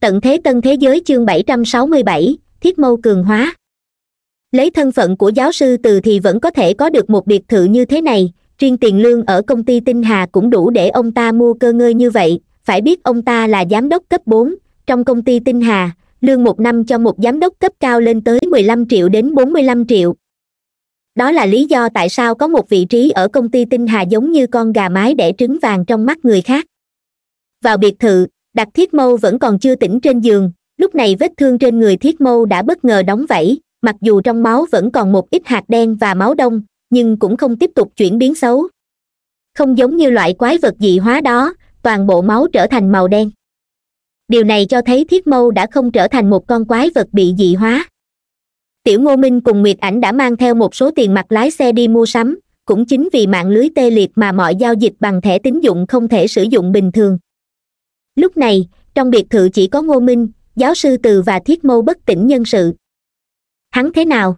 tận thế tân thế giới chương bảy trăm sáu mươi bảy thiết mâu cường hóa lấy thân phận của giáo sư từ thì vẫn có thể có được một biệt thự như thế này riêng tiền lương ở công ty tinh hà cũng đủ để ông ta mua cơ ngơi như vậy phải biết ông ta là giám đốc cấp bốn trong công ty tinh hà lương một năm cho một giám đốc cấp cao lên tới mười lăm triệu đến bốn mươi lăm triệu đó là lý do tại sao có một vị trí ở công ty tinh hà giống như con gà mái đẻ trứng vàng trong mắt người khác vào biệt thự đặt thiết mâu vẫn còn chưa tỉnh trên giường lúc này vết thương trên người thiết mâu đã bất ngờ đóng vảy mặc dù trong máu vẫn còn một ít hạt đen và máu đông nhưng cũng không tiếp tục chuyển biến xấu không giống như loại quái vật dị hóa đó toàn bộ máu trở thành màu đen điều này cho thấy thiết mâu đã không trở thành một con quái vật bị dị hóa tiểu ngô minh cùng nguyệt ảnh đã mang theo một số tiền mặt lái xe đi mua sắm cũng chính vì mạng lưới tê liệt mà mọi giao dịch bằng thẻ tín dụng không thể sử dụng bình thường lúc này trong biệt thự chỉ có ngô minh giáo sư từ và thiết Mô bất tỉnh nhân sự hắn thế nào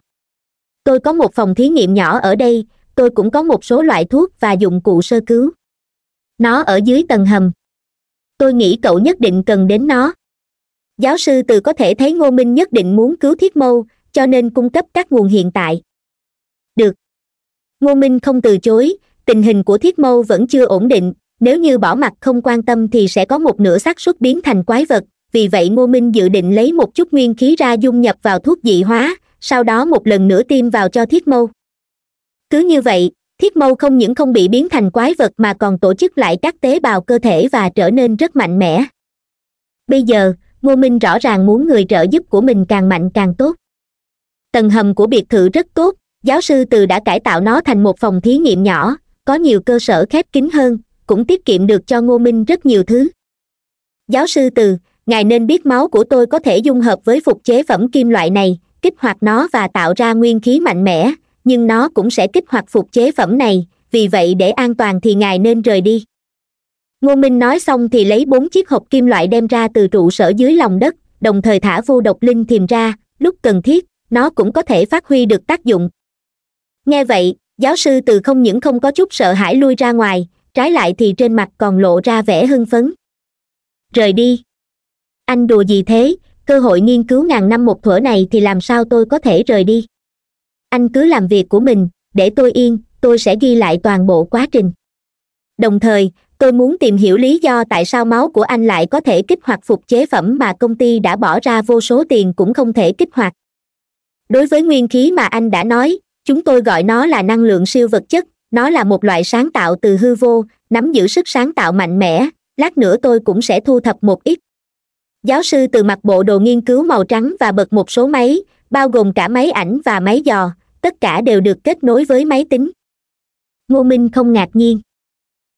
tôi có một phòng thí nghiệm nhỏ ở đây tôi cũng có một số loại thuốc và dụng cụ sơ cứu nó ở dưới tầng hầm tôi nghĩ cậu nhất định cần đến nó giáo sư từ có thể thấy ngô minh nhất định muốn cứu thiết Mô cho nên cung cấp các nguồn hiện tại được ngô minh không từ chối tình hình của thiết Mô vẫn chưa ổn định nếu như bỏ mặt không quan tâm thì sẽ có một nửa xác suất biến thành quái vật vì vậy ngô minh dự định lấy một chút nguyên khí ra dung nhập vào thuốc dị hóa sau đó một lần nữa tiêm vào cho thiết mâu cứ như vậy thiết mâu không những không bị biến thành quái vật mà còn tổ chức lại các tế bào cơ thể và trở nên rất mạnh mẽ bây giờ ngô minh rõ ràng muốn người trợ giúp của mình càng mạnh càng tốt tầng hầm của biệt thự rất tốt giáo sư từ đã cải tạo nó thành một phòng thí nghiệm nhỏ có nhiều cơ sở khép kín hơn cũng tiết kiệm được cho ngô minh rất nhiều thứ giáo sư từ ngài nên biết máu của tôi có thể dung hợp với phục chế phẩm kim loại này kích hoạt nó và tạo ra nguyên khí mạnh mẽ nhưng nó cũng sẽ kích hoạt phục chế phẩm này vì vậy để an toàn thì ngài nên rời đi ngô minh nói xong thì lấy bốn chiếc hộp kim loại đem ra từ trụ sở dưới lòng đất đồng thời thả vô độc linh thiềm ra lúc cần thiết nó cũng có thể phát huy được tác dụng nghe vậy giáo sư từ không những không có chút sợ hãi lui ra ngoài trái lại thì trên mặt còn lộ ra vẻ hưng phấn rời đi anh đùa gì thế cơ hội nghiên cứu ngàn năm một thuở này thì làm sao tôi có thể rời đi anh cứ làm việc của mình để tôi yên tôi sẽ ghi lại toàn bộ quá trình đồng thời tôi muốn tìm hiểu lý do tại sao máu của anh lại có thể kích hoạt phục chế phẩm mà công ty đã bỏ ra vô số tiền cũng không thể kích hoạt đối với nguyên khí mà anh đã nói chúng tôi gọi nó là năng lượng siêu vật chất nó là một loại sáng tạo từ hư vô nắm giữ sức sáng tạo mạnh mẽ lát nữa tôi cũng sẽ thu thập một ít giáo sư từ mặt bộ đồ nghiên cứu màu trắng và bật một số máy bao gồm cả máy ảnh và máy dò tất cả đều được kết nối với máy tính ngô minh không ngạc nhiên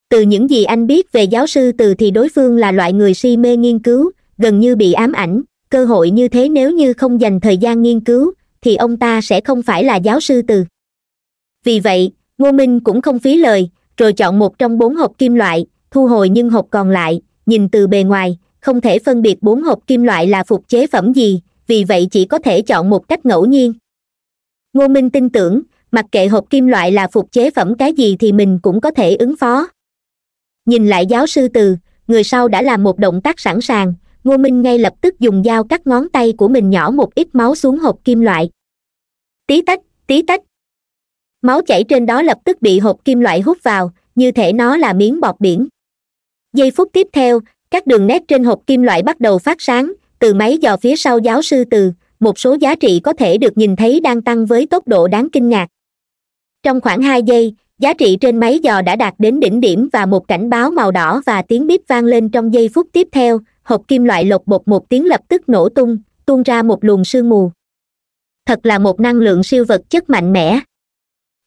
từ những gì anh biết về giáo sư từ thì đối phương là loại người si mê nghiên cứu gần như bị ám ảnh cơ hội như thế nếu như không dành thời gian nghiên cứu thì ông ta sẽ không phải là giáo sư từ vì vậy ngô minh cũng không phí lời rồi chọn một trong bốn hộp kim loại thu hồi nhưng hộp còn lại nhìn từ bề ngoài không thể phân biệt bốn hộp kim loại là phục chế phẩm gì vì vậy chỉ có thể chọn một cách ngẫu nhiên ngô minh tin tưởng mặc kệ hộp kim loại là phục chế phẩm cái gì thì mình cũng có thể ứng phó nhìn lại giáo sư từ người sau đã làm một động tác sẵn sàng ngô minh ngay lập tức dùng dao cắt ngón tay của mình nhỏ một ít máu xuống hộp kim loại tí tách tí tách máu chảy trên đó lập tức bị hộp kim loại hút vào như thể nó là miếng bọt biển giây phút tiếp theo các đường nét trên hộp kim loại bắt đầu phát sáng từ máy dò phía sau giáo sư từ một số giá trị có thể được nhìn thấy đang tăng với tốc độ đáng kinh ngạc trong khoảng hai giây giá trị trên máy dò đã đạt đến đỉnh điểm và một cảnh báo màu đỏ và tiếng bíp vang lên trong giây phút tiếp theo hộp kim loại lột bột một tiếng lập tức nổ tung tuôn ra một luồng sương mù thật là một năng lượng siêu vật chất mạnh mẽ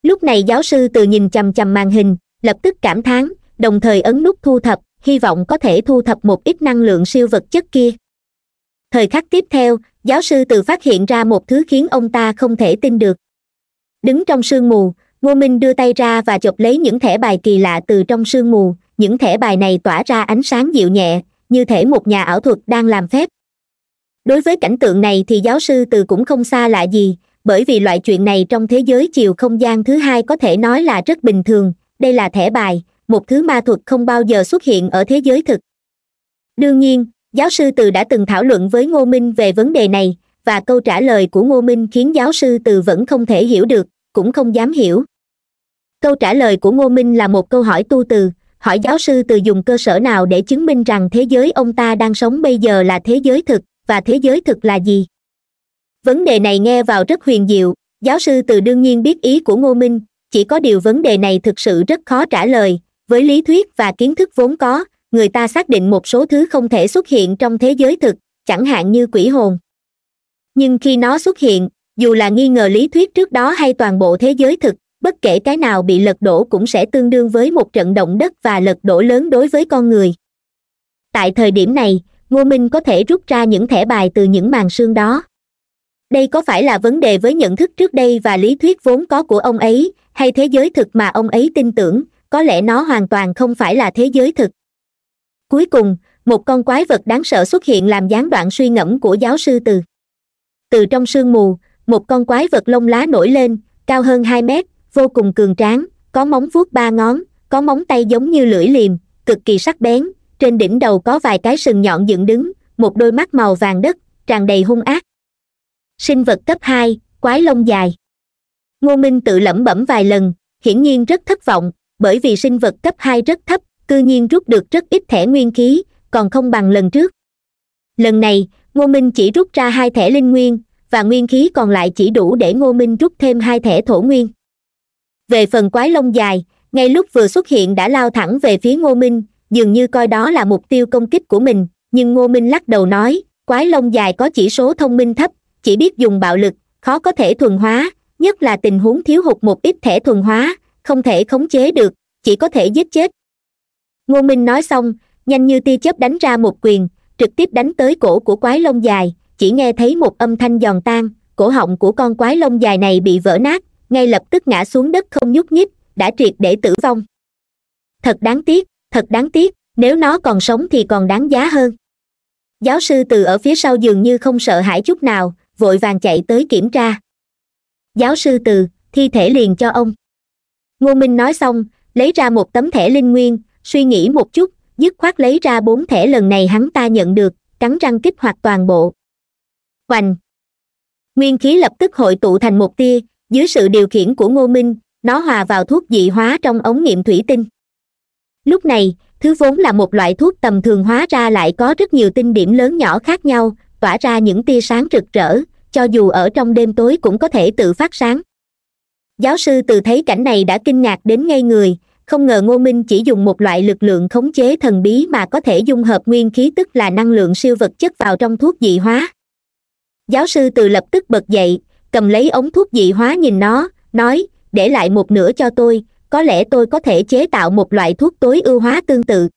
lúc này giáo sư từ nhìn chầm chầm màn hình lập tức cảm thán đồng thời ấn nút thu thập hy vọng có thể thu thập một ít năng lượng siêu vật chất kia thời khắc tiếp theo giáo sư từ phát hiện ra một thứ khiến ông ta không thể tin được đứng trong sương mù ngô minh đưa tay ra và chụp lấy những thẻ bài kỳ lạ từ trong sương mù những thẻ bài này tỏa ra ánh sáng dịu nhẹ như thể một nhà ảo thuật đang làm phép đối với cảnh tượng này thì giáo sư từ cũng không xa lạ gì bởi vì loại chuyện này trong thế giới chiều không gian thứ hai có thể nói là rất bình thường đây là thẻ bài một thứ ma thuật không bao giờ xuất hiện ở thế giới thực đương nhiên giáo sư từ đã từng thảo luận với ngô minh về vấn đề này và câu trả lời của ngô minh khiến giáo sư từ vẫn không thể hiểu được cũng không dám hiểu câu trả lời của ngô minh là một câu hỏi tu từ hỏi giáo sư từ dùng cơ sở nào để chứng minh rằng thế giới ông ta đang sống bây giờ là thế giới thực và thế giới thực là gì vấn đề này nghe vào rất huyền diệu giáo sư từ đương nhiên biết ý của ngô minh chỉ có điều vấn đề này thực sự rất khó trả lời với lý thuyết và kiến thức vốn có người ta xác định một số thứ không thể xuất hiện trong thế giới thực chẳng hạn như quỷ hồn nhưng khi nó xuất hiện dù là nghi ngờ lý thuyết trước đó hay toàn bộ thế giới thực bất kể cái nào bị lật đổ cũng sẽ tương đương với một trận động đất và lật đổ lớn đối với con người tại thời điểm này ngô minh có thể rút ra những thẻ bài từ những màn xương đó đây có phải là vấn đề với nhận thức trước đây và lý thuyết vốn có của ông ấy hay thế giới thực mà ông ấy tin tưởng có lẽ nó hoàn toàn không phải là thế giới thực cuối cùng một con quái vật đáng sợ xuất hiện làm gián đoạn suy ngẫm của giáo sư từ từ trong sương mù một con quái vật lông lá nổi lên cao hơn hai mét vô cùng cường tráng có móng vuốt ba ngón có móng tay giống như lưỡi liềm cực kỳ sắc bén trên đỉnh đầu có vài cái sừng nhọn dựng đứng một đôi mắt màu vàng đất tràn đầy hung ác sinh vật cấp hai quái lông dài ngô minh tự lẩm bẩm vài lần hiển nhiên rất thất vọng bởi vì sinh vật cấp hai rất thấp cư nhiên rút được rất ít thẻ nguyên khí còn không bằng lần trước lần này ngô minh chỉ rút ra hai thẻ linh nguyên và nguyên khí còn lại chỉ đủ để ngô minh rút thêm hai thẻ thổ nguyên về phần quái lông dài ngay lúc vừa xuất hiện đã lao thẳng về phía ngô minh dường như coi đó là mục tiêu công kích của mình nhưng ngô minh lắc đầu nói quái lông dài có chỉ số thông minh thấp chỉ biết dùng bạo lực khó có thể thuần hóa nhất là tình huống thiếu hụt một ít thể thuần hóa không thể khống chế được chỉ có thể giết chết ngô minh nói xong nhanh như tia chớp đánh ra một quyền trực tiếp đánh tới cổ của quái lông dài chỉ nghe thấy một âm thanh giòn tan cổ họng của con quái lông dài này bị vỡ nát ngay lập tức ngã xuống đất không nhúc nhích đã triệt để tử vong thật đáng tiếc thật đáng tiếc nếu nó còn sống thì còn đáng giá hơn giáo sư từ ở phía sau dường như không sợ hãi chút nào vội vàng chạy tới kiểm tra giáo sư từ thi thể liền cho ông ngô minh nói xong lấy ra một tấm thẻ linh nguyên suy nghĩ một chút dứt khoát lấy ra bốn thẻ lần này hắn ta nhận được cắn răng kích hoạt toàn bộ hoành nguyên khí lập tức hội tụ thành một tia dưới sự điều khiển của ngô minh nó hòa vào thuốc dị hóa trong ống nghiệm thủy tinh lúc này thứ vốn là một loại thuốc tầm thường hóa ra lại có rất nhiều tinh điểm lớn nhỏ khác nhau tỏa ra những tia sáng rực rỡ cho dù ở trong đêm tối cũng có thể tự phát sáng giáo sư từ thấy cảnh này đã kinh ngạc đến ngay người không ngờ ngô minh chỉ dùng một loại lực lượng khống chế thần bí mà có thể dung hợp nguyên khí tức là năng lượng siêu vật chất vào trong thuốc dị hóa giáo sư từ lập tức bật dậy cầm lấy ống thuốc dị hóa nhìn nó nói để lại một nửa cho tôi có lẽ tôi có thể chế tạo một loại thuốc tối ưu hóa tương tự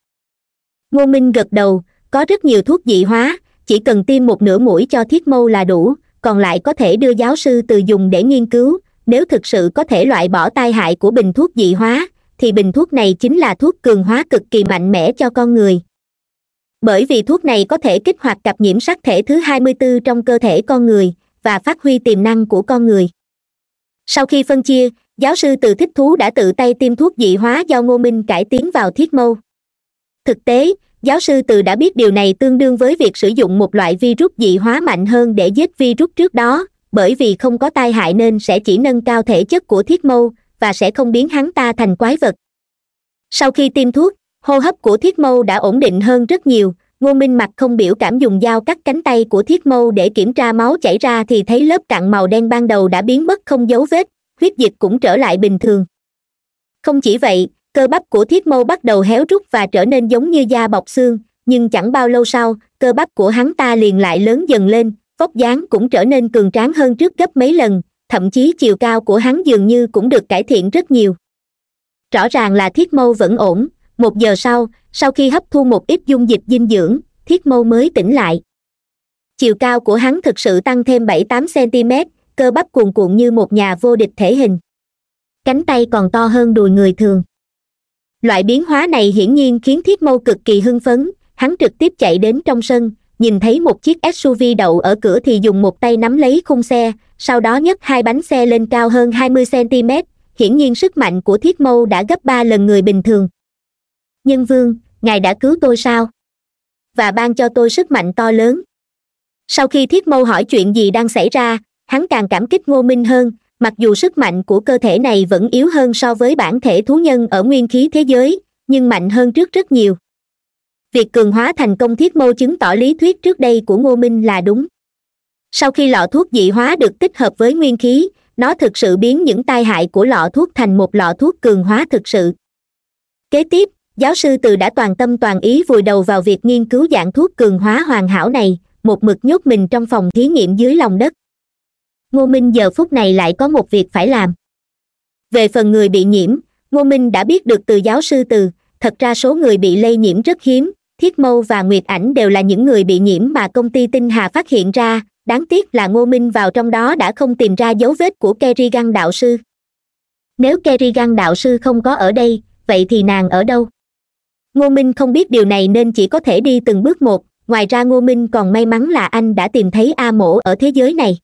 ngô minh gật đầu có rất nhiều thuốc dị hóa chỉ cần tiêm một nửa mũi cho thiết mâu là đủ còn lại có thể đưa giáo sư từ dùng để nghiên cứu nếu thực sự có thể loại bỏ tai hại của bình thuốc dị hóa thì bình thuốc này chính là thuốc cường hóa cực kỳ mạnh mẽ cho con người bởi vì thuốc này có thể kích hoạt cặp nhiễm sắc thể thứ 24 trong cơ thể con người và phát huy tiềm năng của con người sau khi phân chia giáo sư từ thích thú đã tự tay tiêm thuốc dị hóa do ngô minh cải tiến vào thiết mâu thực tế giáo sư từ đã biết điều này tương đương với việc sử dụng một loại virus dị hóa mạnh hơn để giết virus trước đó bởi vì không có tai hại nên sẽ chỉ nâng cao thể chất của thiết mâu và sẽ không biến hắn ta thành quái vật sau khi tiêm thuốc hô hấp của thiết mâu đã ổn định hơn rất nhiều ngô minh Mặc không biểu cảm dùng dao cắt cánh tay của thiết mâu để kiểm tra máu chảy ra thì thấy lớp cặn màu đen ban đầu đã biến mất không dấu vết huyết dịch cũng trở lại bình thường không chỉ vậy cơ bắp của thiết mâu bắt đầu héo rút và trở nên giống như da bọc xương nhưng chẳng bao lâu sau cơ bắp của hắn ta liền lại lớn dần lên vóc dáng cũng trở nên cường tráng hơn trước gấp mấy lần thậm chí chiều cao của hắn dường như cũng được cải thiện rất nhiều rõ ràng là thiết mâu vẫn ổn một giờ sau sau khi hấp thu một ít dung dịch dinh dưỡng thiết mâu mới tỉnh lại chiều cao của hắn thực sự tăng thêm bảy tám cm cơ bắp cuồn cuộn như một nhà vô địch thể hình cánh tay còn to hơn đùi người thường loại biến hóa này hiển nhiên khiến thiết mâu cực kỳ hưng phấn hắn trực tiếp chạy đến trong sân nhìn thấy một chiếc suv đậu ở cửa thì dùng một tay nắm lấy khung xe sau đó nhấc hai bánh xe lên cao hơn 20 cm hiển nhiên sức mạnh của thiết mâu đã gấp ba lần người bình thường nhân vương ngài đã cứu tôi sao và ban cho tôi sức mạnh to lớn sau khi thiết mâu hỏi chuyện gì đang xảy ra hắn càng cảm kích ngô minh hơn mặc dù sức mạnh của cơ thể này vẫn yếu hơn so với bản thể thú nhân ở nguyên khí thế giới nhưng mạnh hơn trước rất nhiều việc cường hóa thành công thiết mô chứng tỏ lý thuyết trước đây của ngô minh là đúng sau khi lọ thuốc dị hóa được tích hợp với nguyên khí nó thực sự biến những tai hại của lọ thuốc thành một lọ thuốc cường hóa thực sự kế tiếp giáo sư từ đã toàn tâm toàn ý vùi đầu vào việc nghiên cứu dạng thuốc cường hóa hoàn hảo này một mực nhốt mình trong phòng thí nghiệm dưới lòng đất ngô minh giờ phút này lại có một việc phải làm về phần người bị nhiễm ngô minh đã biết được từ giáo sư từ thật ra số người bị lây nhiễm rất hiếm thiết mâu và nguyệt ảnh đều là những người bị nhiễm mà công ty tinh hà phát hiện ra đáng tiếc là ngô minh vào trong đó đã không tìm ra dấu vết của kerrigan đạo sư nếu kerrigan đạo sư không có ở đây vậy thì nàng ở đâu ngô minh không biết điều này nên chỉ có thể đi từng bước một ngoài ra ngô minh còn may mắn là anh đã tìm thấy a mổ ở thế giới này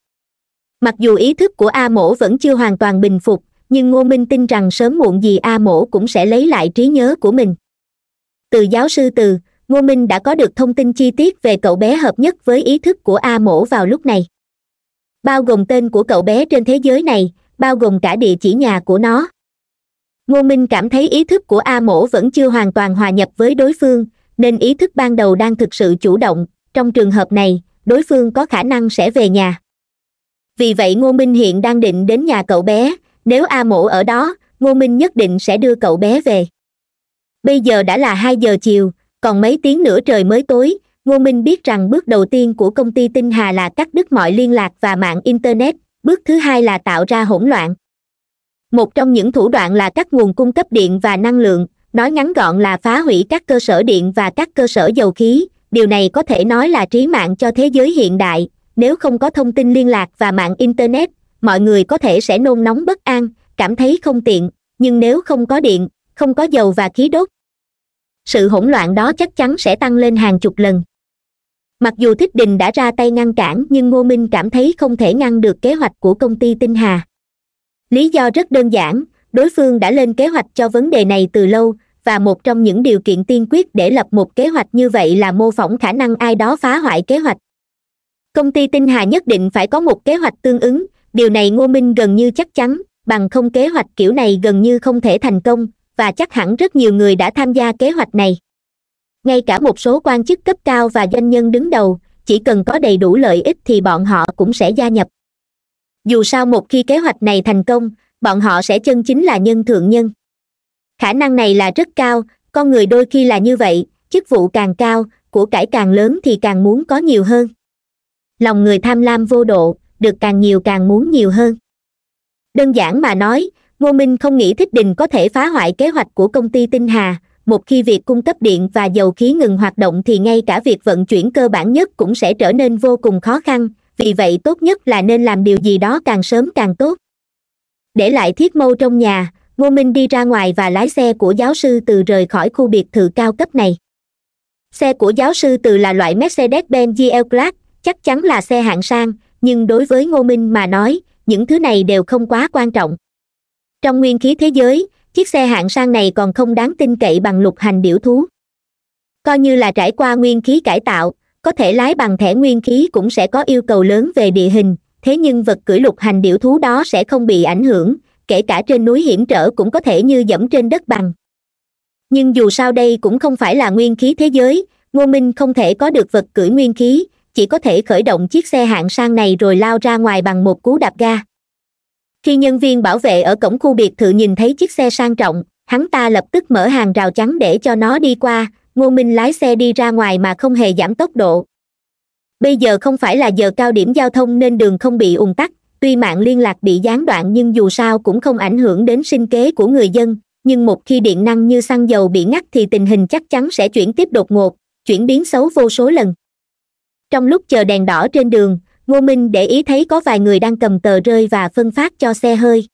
mặc dù ý thức của a mổ vẫn chưa hoàn toàn bình phục nhưng ngô minh tin rằng sớm muộn gì a mổ cũng sẽ lấy lại trí nhớ của mình từ giáo sư từ ngô minh đã có được thông tin chi tiết về cậu bé hợp nhất với ý thức của a mổ vào lúc này bao gồm tên của cậu bé trên thế giới này bao gồm cả địa chỉ nhà của nó ngô minh cảm thấy ý thức của a mổ vẫn chưa hoàn toàn hòa nhập với đối phương nên ý thức ban đầu đang thực sự chủ động trong trường hợp này đối phương có khả năng sẽ về nhà vì vậy ngô minh hiện đang định đến nhà cậu bé nếu a mộ ở đó ngô minh nhất định sẽ đưa cậu bé về bây giờ đã là hai giờ chiều còn mấy tiếng nữa trời mới tối ngô minh biết rằng bước đầu tiên của công ty tinh hà là cắt đứt mọi liên lạc và mạng internet bước thứ hai là tạo ra hỗn loạn một trong những thủ đoạn là cắt nguồn cung cấp điện và năng lượng nói ngắn gọn là phá hủy các cơ sở điện và các cơ sở dầu khí điều này có thể nói là trí mạng cho thế giới hiện đại nếu không có thông tin liên lạc và mạng internet mọi người có thể sẽ nôn nóng bất an cảm thấy không tiện nhưng nếu không có điện không có dầu và khí đốt sự hỗn loạn đó chắc chắn sẽ tăng lên hàng chục lần mặc dù thích đình đã ra tay ngăn cản nhưng ngô minh cảm thấy không thể ngăn được kế hoạch của công ty tinh hà lý do rất đơn giản đối phương đã lên kế hoạch cho vấn đề này từ lâu và một trong những điều kiện tiên quyết để lập một kế hoạch như vậy là mô phỏng khả năng ai đó phá hoại kế hoạch công ty tinh hà nhất định phải có một kế hoạch tương ứng điều này ngô minh gần như chắc chắn bằng không kế hoạch kiểu này gần như không thể thành công và chắc hẳn rất nhiều người đã tham gia kế hoạch này ngay cả một số quan chức cấp cao và doanh nhân đứng đầu chỉ cần có đầy đủ lợi ích thì bọn họ cũng sẽ gia nhập dù sao một khi kế hoạch này thành công bọn họ sẽ chân chính là nhân thượng nhân khả năng này là rất cao con người đôi khi là như vậy chức vụ càng cao của cải càng lớn thì càng muốn có nhiều hơn lòng người tham lam vô độ được càng nhiều càng muốn nhiều hơn đơn giản mà nói ngô minh không nghĩ thích đình có thể phá hoại kế hoạch của công ty tinh hà một khi việc cung cấp điện và dầu khí ngừng hoạt động thì ngay cả việc vận chuyển cơ bản nhất cũng sẽ trở nên vô cùng khó khăn vì vậy tốt nhất là nên làm điều gì đó càng sớm càng tốt để lại thiết mâu trong nhà ngô minh đi ra ngoài và lái xe của giáo sư từ rời khỏi khu biệt thự cao cấp này xe của giáo sư từ là loại mercedes benz gl class chắc chắn là xe hạng sang nhưng đối với ngô minh mà nói những thứ này đều không quá quan trọng trong nguyên khí thế giới chiếc xe hạng sang này còn không đáng tin cậy bằng lục hành điểu thú coi như là trải qua nguyên khí cải tạo có thể lái bằng thẻ nguyên khí cũng sẽ có yêu cầu lớn về địa hình thế nhưng vật cưỡi lục hành điểu thú đó sẽ không bị ảnh hưởng kể cả trên núi hiểm trở cũng có thể như dẫm trên đất bằng nhưng dù sao đây cũng không phải là nguyên khí thế giới ngô minh không thể có được vật cưỡi nguyên khí chỉ có thể khởi động chiếc xe hạng sang này rồi lao ra ngoài bằng một cú đạp ga khi nhân viên bảo vệ ở cổng khu biệt thự nhìn thấy chiếc xe sang trọng hắn ta lập tức mở hàng rào chắn để cho nó đi qua ngô minh lái xe đi ra ngoài mà không hề giảm tốc độ bây giờ không phải là giờ cao điểm giao thông nên đường không bị ùn tắc tuy mạng liên lạc bị gián đoạn nhưng dù sao cũng không ảnh hưởng đến sinh kế của người dân nhưng một khi điện năng như xăng dầu bị ngắt thì tình hình chắc chắn sẽ chuyển tiếp đột ngột chuyển biến xấu vô số lần trong lúc chờ đèn đỏ trên đường ngô minh để ý thấy có vài người đang cầm tờ rơi và phân phát cho xe hơi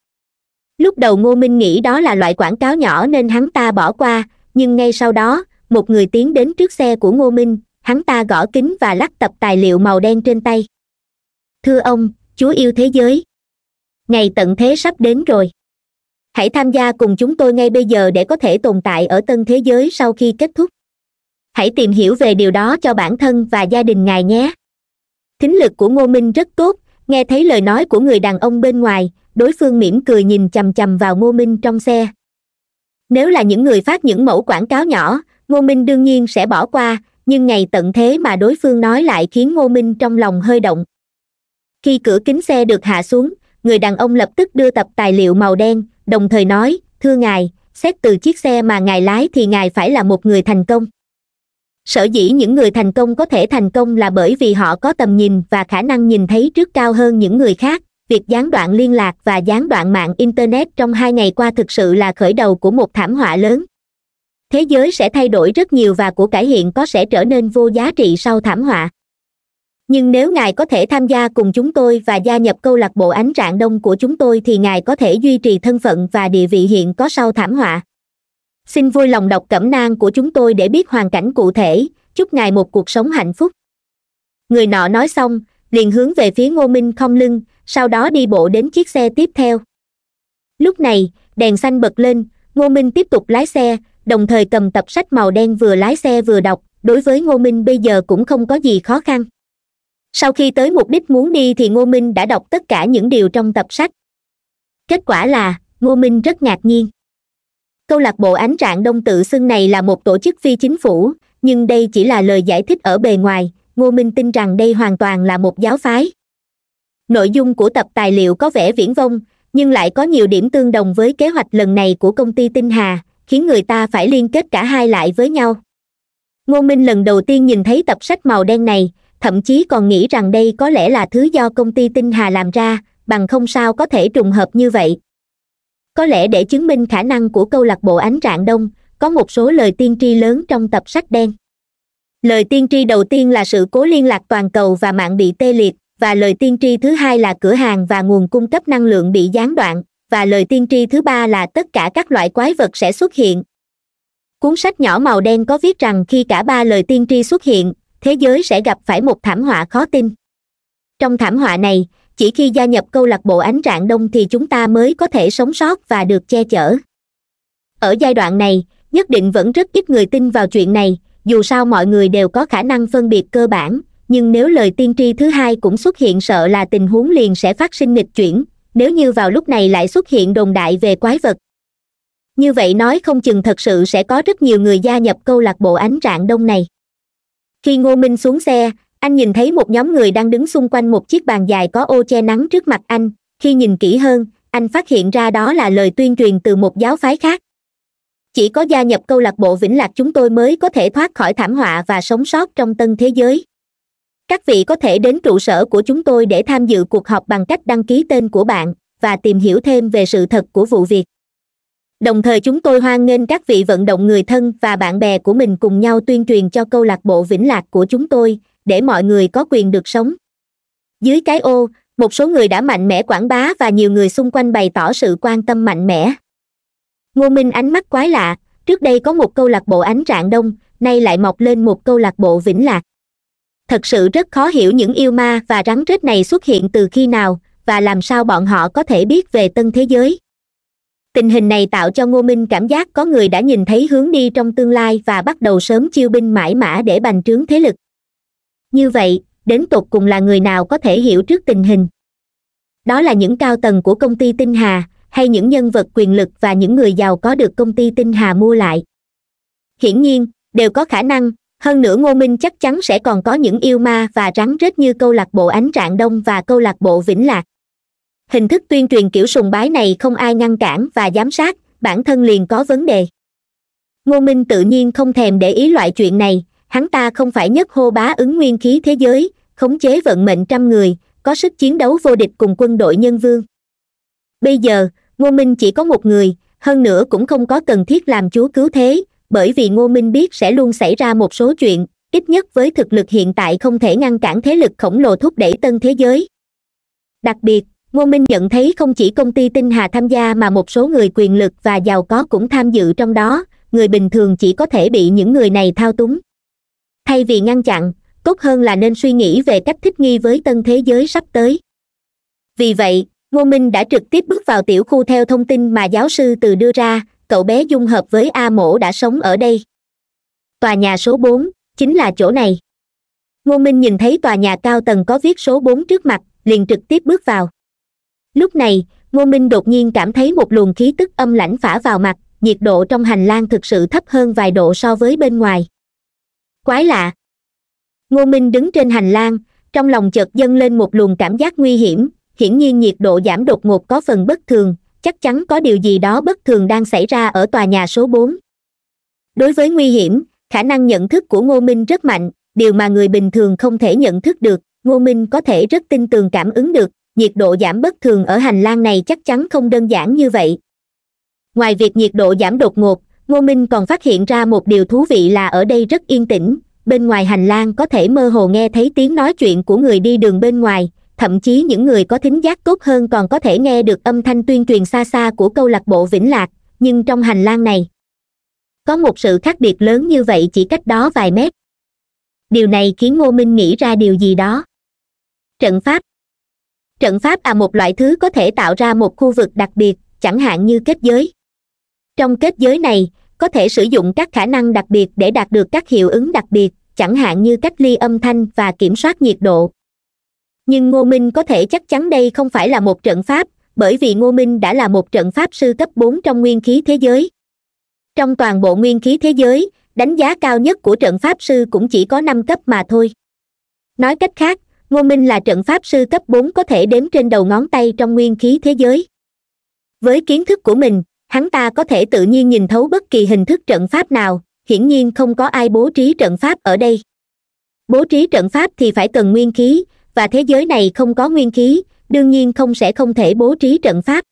lúc đầu ngô minh nghĩ đó là loại quảng cáo nhỏ nên hắn ta bỏ qua nhưng ngay sau đó một người tiến đến trước xe của ngô minh hắn ta gõ kính và lắc tập tài liệu màu đen trên tay thưa ông chúa yêu thế giới ngày tận thế sắp đến rồi hãy tham gia cùng chúng tôi ngay bây giờ để có thể tồn tại ở tân thế giới sau khi kết thúc hãy tìm hiểu về điều đó cho bản thân và gia đình ngài nhé thính lực của ngô minh rất tốt nghe thấy lời nói của người đàn ông bên ngoài đối phương mỉm cười nhìn c h vào ngô minh trong xe nếu là những người phát những mẫu quảng cáo nhỏ ngô minh đương nhiên sẽ bỏ qua nhưng ngày tận thế mà đối phương nói lại khiến ngô minh trong lòng hơi động khi cửa kính xe được hạ xuống người đàn ông lập tức đưa tập tài liệu màu đen đồng thời nói thưa ngài xét từ chiếc xe mà ngài lái thì ngài phải là một người thành công sở dĩ những người thành công có thể thành công là bởi vì họ có tầm nhìn và khả năng nhìn thấy trước cao hơn những người khác việc gián đoạn liên lạc và gián đoạn mạng internet trong hai ngày qua thực sự là khởi đầu của một thảm họa lớn thế giới sẽ thay đổi rất nhiều và của cải hiện có sẽ trở nên vô giá trị sau thảm họa nhưng nếu ngài có thể tham gia cùng chúng tôi và gia nhập câu lạc bộ ánh rạng đông của chúng tôi thì ngài có thể duy trì thân phận và địa vị hiện có sau thảm họa xin vui lòng đọc cẩm nang của chúng tôi để biết hoàn cảnh cụ thể chúc ngài một cuộc sống hạnh phúc người nọ nói xong liền hướng về phía ngô minh không lưng sau đó đi bộ đến chiếc xe tiếp theo lúc này đèn xanh bật lên ngô minh tiếp tục lái xe đồng thời cầm tập sách màu đen vừa lái xe vừa đọc đối với ngô minh bây giờ cũng không có gì khó khăn sau khi tới mục đích muốn đi thì ngô minh đã đọc tất cả những điều trong tập sách kết quả là ngô minh rất ngạc nhiên câu lạc bộ ánh trạng đông tự xưng này là một tổ chức phi chính phủ nhưng đây chỉ là lời giải thích ở bề ngoài ngô minh tin rằng đây hoàn toàn là một giáo phái nội dung của tập tài liệu có vẻ viễn vông nhưng lại có nhiều điểm tương đồng với kế hoạch lần này của công ty tinh hà khiến người ta phải liên kết cả hai lại với nhau ngô minh lần đầu tiên nhìn thấy tập sách màu đen này thậm chí còn nghĩ rằng đây có lẽ là thứ do công ty tinh hà làm ra bằng không sao có thể trùng hợp như vậy có lẽ để chứng minh khả năng của câu lạc bộ ánh rạng đông có một số lời tiên tri lớn trong tập sách đen lời tiên tri đầu tiên là sự cố liên lạc toàn cầu và mạng bị tê liệt và lời tiên tri thứ hai là cửa hàng và nguồn cung cấp năng lượng bị gián đoạn và lời tiên tri thứ ba là tất cả các loại quái vật sẽ xuất hiện cuốn sách nhỏ màu đen có viết rằng khi cả ba lời tiên tri xuất hiện thế giới sẽ gặp phải một thảm họa khó tin trong thảm họa này chỉ khi gia nhập câu lạc bộ ánh rạng đông thì chúng ta mới có thể sống sót và được che chở ở giai đoạn này nhất định vẫn rất ít người tin vào chuyện này dù sao mọi người đều có khả năng phân biệt cơ bản nhưng nếu lời tiên tri thứ hai cũng xuất hiện sợ là tình huống liền sẽ phát sinh nghịch chuyển nếu như vào lúc này lại xuất hiện đồn đại về quái vật như vậy nói không chừng thật sự sẽ có rất nhiều người gia nhập câu lạc bộ ánh rạng đông này khi ngô minh xuống xe anh nhìn thấy một nhóm người đang đứng xung quanh một chiếc bàn dài có ô che nắng trước mặt anh khi nhìn kỹ hơn anh phát hiện ra đó là lời tuyên truyền từ một giáo phái khác chỉ có gia nhập câu lạc bộ vĩnh lạc chúng tôi mới có thể thoát khỏi thảm họa và sống sót trong tân thế giới các vị có thể đến trụ sở của chúng tôi để tham dự cuộc họp bằng cách đăng ký tên của bạn và tìm hiểu thêm về sự thật của vụ việc đồng thời chúng tôi hoan nghênh các vị vận động người thân và bạn bè của mình cùng nhau tuyên truyền cho câu lạc bộ vĩnh lạc của chúng tôi để mọi người có quyền được sống dưới cái ô một số người đã mạnh mẽ quảng bá và nhiều người xung quanh bày tỏ sự quan tâm mạnh mẽ ngô minh ánh mắt quái lạ trước đây có một câu lạc bộ ánh rạng đông nay lại mọc lên một câu lạc bộ vĩnh lạc thật sự rất khó hiểu những yêu ma và rắn rết này xuất hiện từ khi nào và làm sao bọn họ có thể biết về tân thế giới tình hình này tạo cho ngô minh cảm giác có người đã nhìn thấy hướng đi trong tương lai và bắt đầu sớm chiêu binh mãi mã để bành trướng thế lực như vậy đến tột cùng là người nào có thể hiểu trước tình hình đó là những cao tầng của công ty tinh hà hay những nhân vật quyền lực và những người giàu có được công ty tinh hà mua lại hiển nhiên đều có khả năng hơn nữa ngô minh chắc chắn sẽ còn có những yêu ma và rắn rết như câu lạc bộ ánh trạng đông và câu lạc bộ vĩnh lạc hình thức tuyên truyền kiểu sùng bái này không ai ngăn cản và giám sát bản thân liền có vấn đề ngô minh tự nhiên không thèm để ý loại chuyện này hắn ta không phải nhất hô bá ứng nguyên khí thế giới khống chế vận mệnh trăm người có sức chiến đấu vô địch cùng quân đội nhân vương bây giờ ngô minh chỉ có một người hơn nữa cũng không có cần thiết làm chúa cứu thế bởi vì ngô minh biết sẽ luôn xảy ra một số chuyện ít nhất với thực lực hiện tại không thể ngăn cản thế lực khổng lồ thúc đẩy tân thế giới đặc biệt ngô minh nhận thấy không chỉ công ty tinh hà tham gia mà một số người quyền lực và giàu có cũng tham dự trong đó người bình thường chỉ có thể bị những người này thao túng thay vì ngăn chặn tốt hơn là nên suy nghĩ về cách thích nghi với tân thế giới sắp tới vì vậy ngô minh đã trực tiếp bước vào tiểu khu theo thông tin mà giáo sư từ đưa ra cậu bé dung hợp với a mổ đã sống ở đây tòa nhà số bốn chính là chỗ này ngô minh nhìn thấy tòa nhà cao tầng có viết số bốn trước mặt liền trực tiếp bước vào lúc này ngô minh đột nhiên cảm thấy một luồng khí tức âm lãnh phả vào mặt nhiệt độ trong hành lang thực sự thấp hơn vài độ so với bên ngoài quái lạ ngô minh đứng trên hành lang trong lòng chợt dâng lên một luồng cảm giác nguy hiểm hiển nhiên nhiệt độ giảm đột ngột có phần bất thường chắc chắn có điều gì đó bất thường đang xảy ra ở tòa nhà số bốn đối với nguy hiểm khả năng nhận thức của ngô minh rất mạnh điều mà người bình thường không thể nhận thức được ngô minh có thể rất tin tường cảm ứng được nhiệt độ giảm bất thường ở hành lang này chắc chắn không đơn giản như vậy ngoài việc nhiệt độ giảm đột ngột ngô minh còn phát hiện ra một điều thú vị là ở đây rất yên tĩnh bên ngoài hành lang có thể mơ hồ nghe thấy tiếng nói chuyện của người đi đường bên ngoài thậm chí những người có thính giác tốt hơn còn có thể nghe được âm thanh tuyên truyền xa xa của câu lạc bộ vĩnh lạc nhưng trong hành lang này có một sự khác biệt lớn như vậy chỉ cách đó vài mét điều này khiến ngô minh nghĩ ra điều gì đó trận pháp trận pháp là một loại thứ có thể tạo ra một khu vực đặc biệt chẳng hạn như kết giới trong kết giới này có thể sử dụng các khả năng đặc biệt để đạt được các hiệu ứng đặc biệt chẳng hạn như cách ly âm thanh và kiểm soát nhiệt độ nhưng ngô minh có thể chắc chắn đây không phải là một trận pháp bởi vì ngô minh đã là một trận pháp sư cấp bốn trong nguyên khí thế giới trong toàn bộ nguyên khí thế giới đánh giá cao nhất của trận pháp sư cũng chỉ có năm cấp mà thôi nói cách khác ngô minh là trận pháp sư cấp bốn có thể đếm trên đầu ngón tay trong nguyên khí thế giới với kiến thức của mình hắn ta có thể tự nhiên nhìn thấu bất kỳ hình thức trận pháp nào hiển nhiên không có ai bố trí trận pháp ở đây bố trí trận pháp thì phải cần nguyên khí và thế giới này không có nguyên khí đương nhiên không sẽ không thể bố trí trận pháp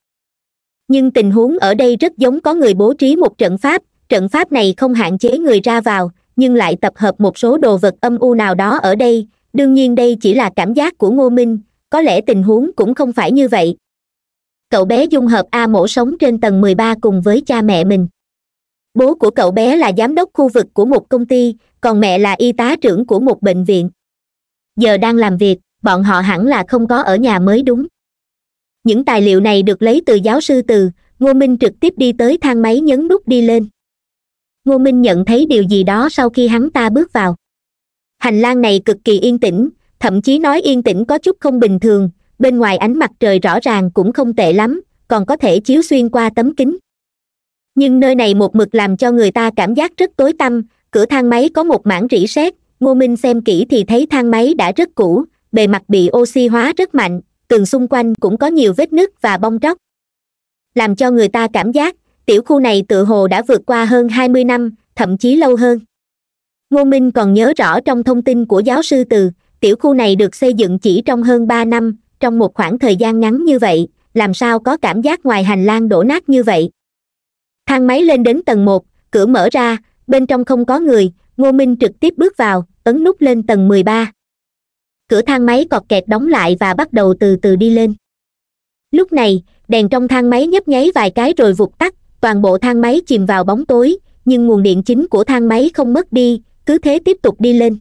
nhưng tình huống ở đây rất giống có người bố trí một trận pháp trận pháp này không hạn chế người ra vào nhưng lại tập hợp một số đồ vật âm u nào đó ở đây đương nhiên đây chỉ là cảm giác của ngô minh có lẽ tình huống cũng không phải như vậy cậu bé dung hợp a mổ sống trên tầng mười ba cùng với cha mẹ mình bố của cậu bé là giám đốc khu vực của một công ty còn mẹ là y tá trưởng của một bệnh viện giờ đang làm việc bọn họ hẳn là không có ở nhà mới đúng những tài liệu này được lấy từ giáo sư từ ngô minh trực tiếp đi tới thang máy nhấn nút đi lên ngô minh nhận thấy điều gì đó sau khi hắn ta bước vào hành lang này cực kỳ yên tĩnh thậm chí nói yên tĩnh có chút không bình thường bên ngoài ánh mặt trời rõ ràng cũng không tệ lắm còn có thể chiếu xuyên qua tấm kính nhưng nơi này một mực làm cho người ta cảm giác rất tối tăm cửa thang máy có một mảng rỉ sét ngô minh xem kỹ thì thấy thang máy đã rất cũ bề mặt bị oxy hóa rất mạnh tường xung quanh cũng có nhiều vết nứt và bong tróc làm cho người ta cảm giác tiểu khu này tự hồ đã vượt qua hơn hai mươi năm thậm chí lâu hơn ngô minh còn nhớ rõ trong thông tin của giáo sư từ tiểu khu này được xây dựng chỉ trong hơn ba năm trong một khoảng thời gian ngắn như vậy làm sao có cảm giác ngoài hành lang đổ nát như vậy thang máy lên đến tầng một cửa mở ra bên trong không có người ngô minh trực tiếp bước vào ấn nút lên tầng mười ba cửa thang máy cọt kẹt đóng lại và bắt đầu từ từ đi lên lúc này đèn trong thang máy nhấp nháy vài cái rồi vụt tắt toàn bộ thang máy chìm vào bóng tối nhưng nguồn điện chính của thang máy không mất đi cứ thế tiếp tục đi lên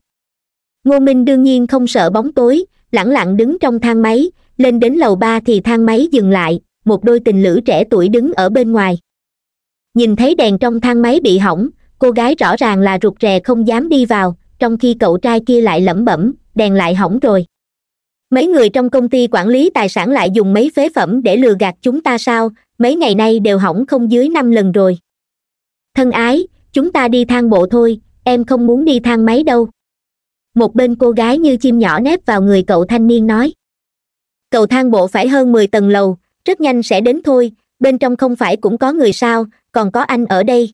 ngô minh đương nhiên không sợ bóng tối lẳng lặng đứng trong thang máy lên đến lầu ba thì thang máy dừng lại một đôi tình lữ trẻ tuổi đứng ở bên ngoài nhìn thấy đèn trong thang máy bị hỏng cô gái rõ ràng là rụt rè không dám đi vào trong khi cậu trai kia lại lẩm bẩm đèn lại hỏng rồi mấy người trong công ty quản lý tài sản lại dùng mấy phế phẩm để lừa gạt chúng ta sao mấy ngày nay đều hỏng không dưới năm lần rồi thân ái chúng ta đi thang bộ thôi em không muốn đi thang máy đâu một bên cô gái như chim nhỏ nép vào người cậu thanh niên nói cầu thang bộ phải hơn mười tầng lầu rất nhanh sẽ đến thôi bên trong không phải cũng có người sao còn có anh ở đây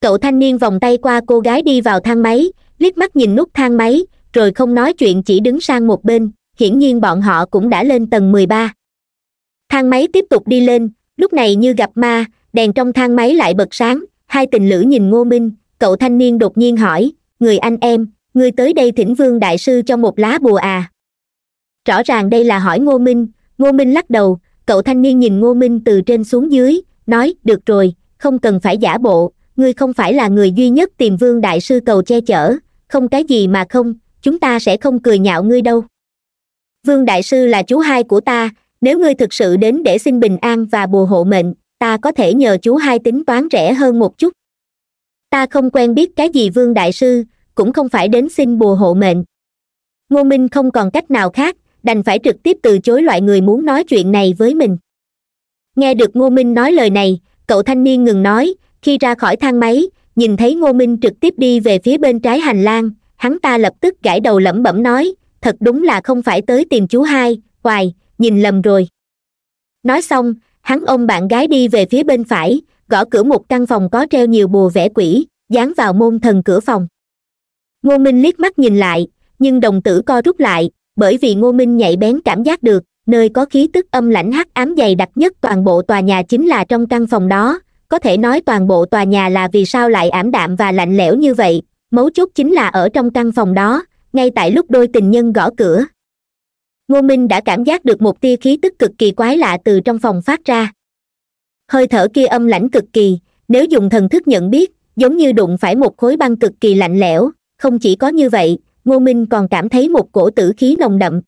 cậu thanh niên vòng tay qua cô gái đi vào thang máy liếc mắt nhìn nút thang máy rồi không nói chuyện chỉ đứng sang một bên hiển nhiên bọn họ cũng đã lên tầng mười ba thang máy tiếp tục đi lên lúc này như gặp ma đèn trong thang máy lại bật sáng hai tình lữ nhìn ngô minh cậu thanh niên đột nhiên hỏi người anh em ngươi tới đây thỉnh vương đại sư cho một lá bùa à rõ ràng đây là hỏi ngô minh ngô minh lắc đầu cậu thanh niên nhìn ngô minh từ trên xuống dưới nói được rồi không cần phải giả bộ ngươi không phải là người duy nhất tìm vương đại sư cầu che chở không cái gì mà không chúng ta sẽ không cười nhạo ngươi đâu vương đại sư là chú hai của ta nếu ngươi thực sự đến để xin bình an và bùa hộ mệnh ta có thể nhờ chú hai tính toán rẻ hơn một chút ta không quen biết cái gì vương đại sư cũng không phải đến xin bùa hộ mệnh ngô minh không còn cách nào khác đành phải trực tiếp từ chối loại người muốn nói chuyện này với mình nghe được ngô minh nói lời này cậu thanh niên ngừng nói khi ra khỏi thang máy nhìn thấy ngô minh trực tiếp đi về phía bên trái hành lang hắn ta lập tức gãi đầu lẩm bẩm nói thật đúng là không phải tới tìm chú hai hoài nhìn lầm rồi nói xong hắn ôm bạn gái đi về phía bên phải gõ cửa một căn phòng có treo nhiều bùa vẽ quỷ dán vào môn thần cửa phòng ngô minh liếc mắt nhìn lại nhưng đồng tử co rút lại bởi vì ngô minh nhạy bén cảm giác được nơi có khí tức âm lãnh hắc ám dày đặc nhất toàn bộ tòa nhà chính là trong căn phòng đó có thể nói toàn bộ tòa nhà là vì sao lại ảm đạm và lạnh lẽo như vậy mấu chốt chính là ở trong căn phòng đó ngay tại lúc đôi tình nhân gõ cửa ngô minh đã cảm giác được một tia khí tức cực kỳ quái lạ từ trong phòng phát ra hơi thở kia âm lãnh cực kỳ nếu dùng thần thức nhận biết giống như đụng phải một khối băng cực kỳ lạnh lẽo không chỉ có như vậy ngô minh còn cảm thấy một cổ tử khí nồng đậm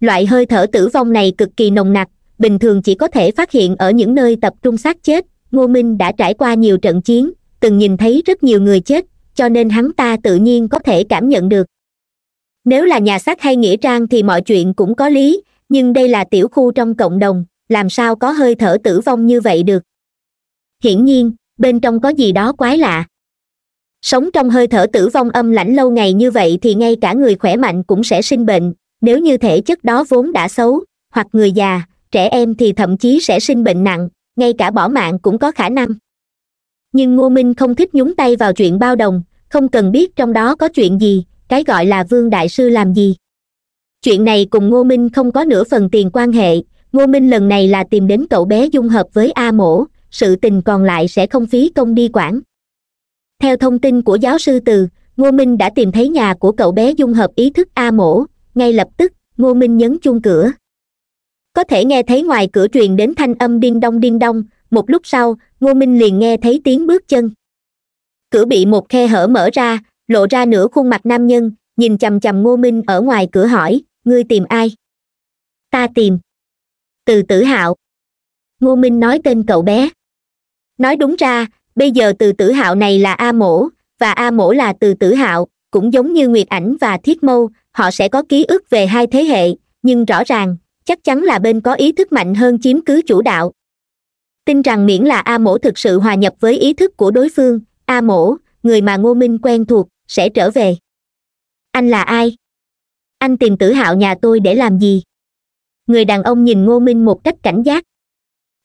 loại hơi thở tử vong này cực kỳ nồng nặc bình thường chỉ có thể phát hiện ở những nơi tập trung xác chết ngô minh đã trải qua nhiều trận chiến từng nhìn thấy rất nhiều người chết cho nên hắn ta tự nhiên có thể cảm nhận được nếu là nhà xác hay nghĩa trang thì mọi chuyện cũng có lý nhưng đây là tiểu khu trong cộng đồng làm sao có hơi thở tử vong như vậy được hiển nhiên bên trong có gì đó quái lạ sống trong hơi thở tử vong âm lãnh lâu ngày như vậy thì ngay cả người khỏe mạnh cũng sẽ sinh bệnh nếu như thể chất đó vốn đã xấu hoặc người già trẻ em thì thậm chí sẽ sinh bệnh nặng ngay cả bỏ mạng cũng có khả năng nhưng ngô minh không thích nhúng tay vào chuyện bao đồng không cần biết trong đó có chuyện gì cái gọi là vương đại sư làm gì chuyện này cùng ngô minh không có nửa phần tiền quan hệ ngô minh lần này là tìm đến cậu bé dung hợp với a mổ sự tình còn lại sẽ không phí công đi quản theo thông tin của giáo sư từ ngô minh đã tìm thấy nhà của cậu bé dung hợp ý thức a mổ ngay lập tức ngô minh nhấn chuông cửa có thể nghe thấy ngoài cửa truyền đến thanh âm điên đông điên đông một lúc sau ngô minh liền nghe thấy tiếng bước chân cửa bị một khe hở mở ra lộ ra nửa khuôn mặt nam nhân nhìn chằm chằm ngô minh ở ngoài cửa hỏi ngươi tìm ai ta tìm từ tử hạo ngô minh nói tên cậu bé nói đúng ra bây giờ từ tử hạo này là a mổ và a mổ là từ tử hạo cũng giống như nguyệt ảnh và thiết mâu họ sẽ có ký ức về hai thế hệ nhưng rõ ràng chắc chắn là bên có ý thức mạnh hơn chiếm cứ chủ đạo tin rằng miễn là a mổ thực sự hòa nhập với ý thức của đối phương a mổ người mà ngô minh quen thuộc sẽ trở về anh là ai anh tìm tử hạo nhà tôi để làm gì người đàn ông nhìn ngô minh một cách cảnh giác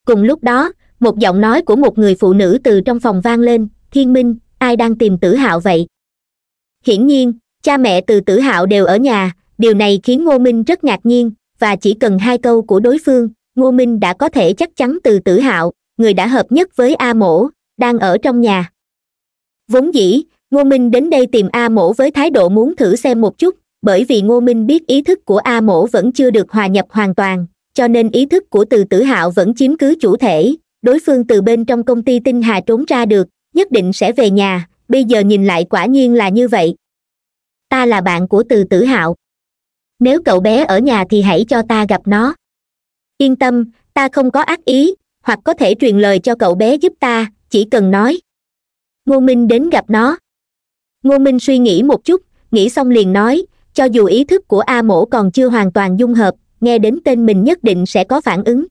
cùng lúc đó một giọng nói của một người phụ nữ từ trong phòng vang lên thiên minh ai đang tìm tử hạo vậy hiển nhiên cha mẹ từ tử hạo đều ở nhà điều này khiến ngô minh rất ngạc nhiên và chỉ cần hai câu của đối phương ngô minh đã có thể chắc chắn từ tử hạo người đã hợp nhất với a mổ đang ở trong nhà vốn dĩ ngô minh đến đây tìm a mổ với thái độ muốn thử xem một chút bởi vì ngô minh biết ý thức của a mổ vẫn chưa được hòa nhập hoàn toàn cho nên ý thức của từ tử hạo vẫn chiếm cứ chủ thể đối phương từ bên trong công ty tinh hà trốn ra được nhất định sẽ về nhà bây giờ nhìn lại quả nhiên là như vậy ta là bạn của từ tử hạo nếu cậu bé ở nhà thì hãy cho ta gặp nó yên tâm ta không có ác ý hoặc có thể truyền lời cho cậu bé giúp ta chỉ cần nói ngô minh đến gặp nó ngô minh suy nghĩ một chút nghĩ xong liền nói cho dù ý thức của a mổ còn chưa hoàn toàn dung hợp nghe đến tên mình nhất định sẽ có phản ứng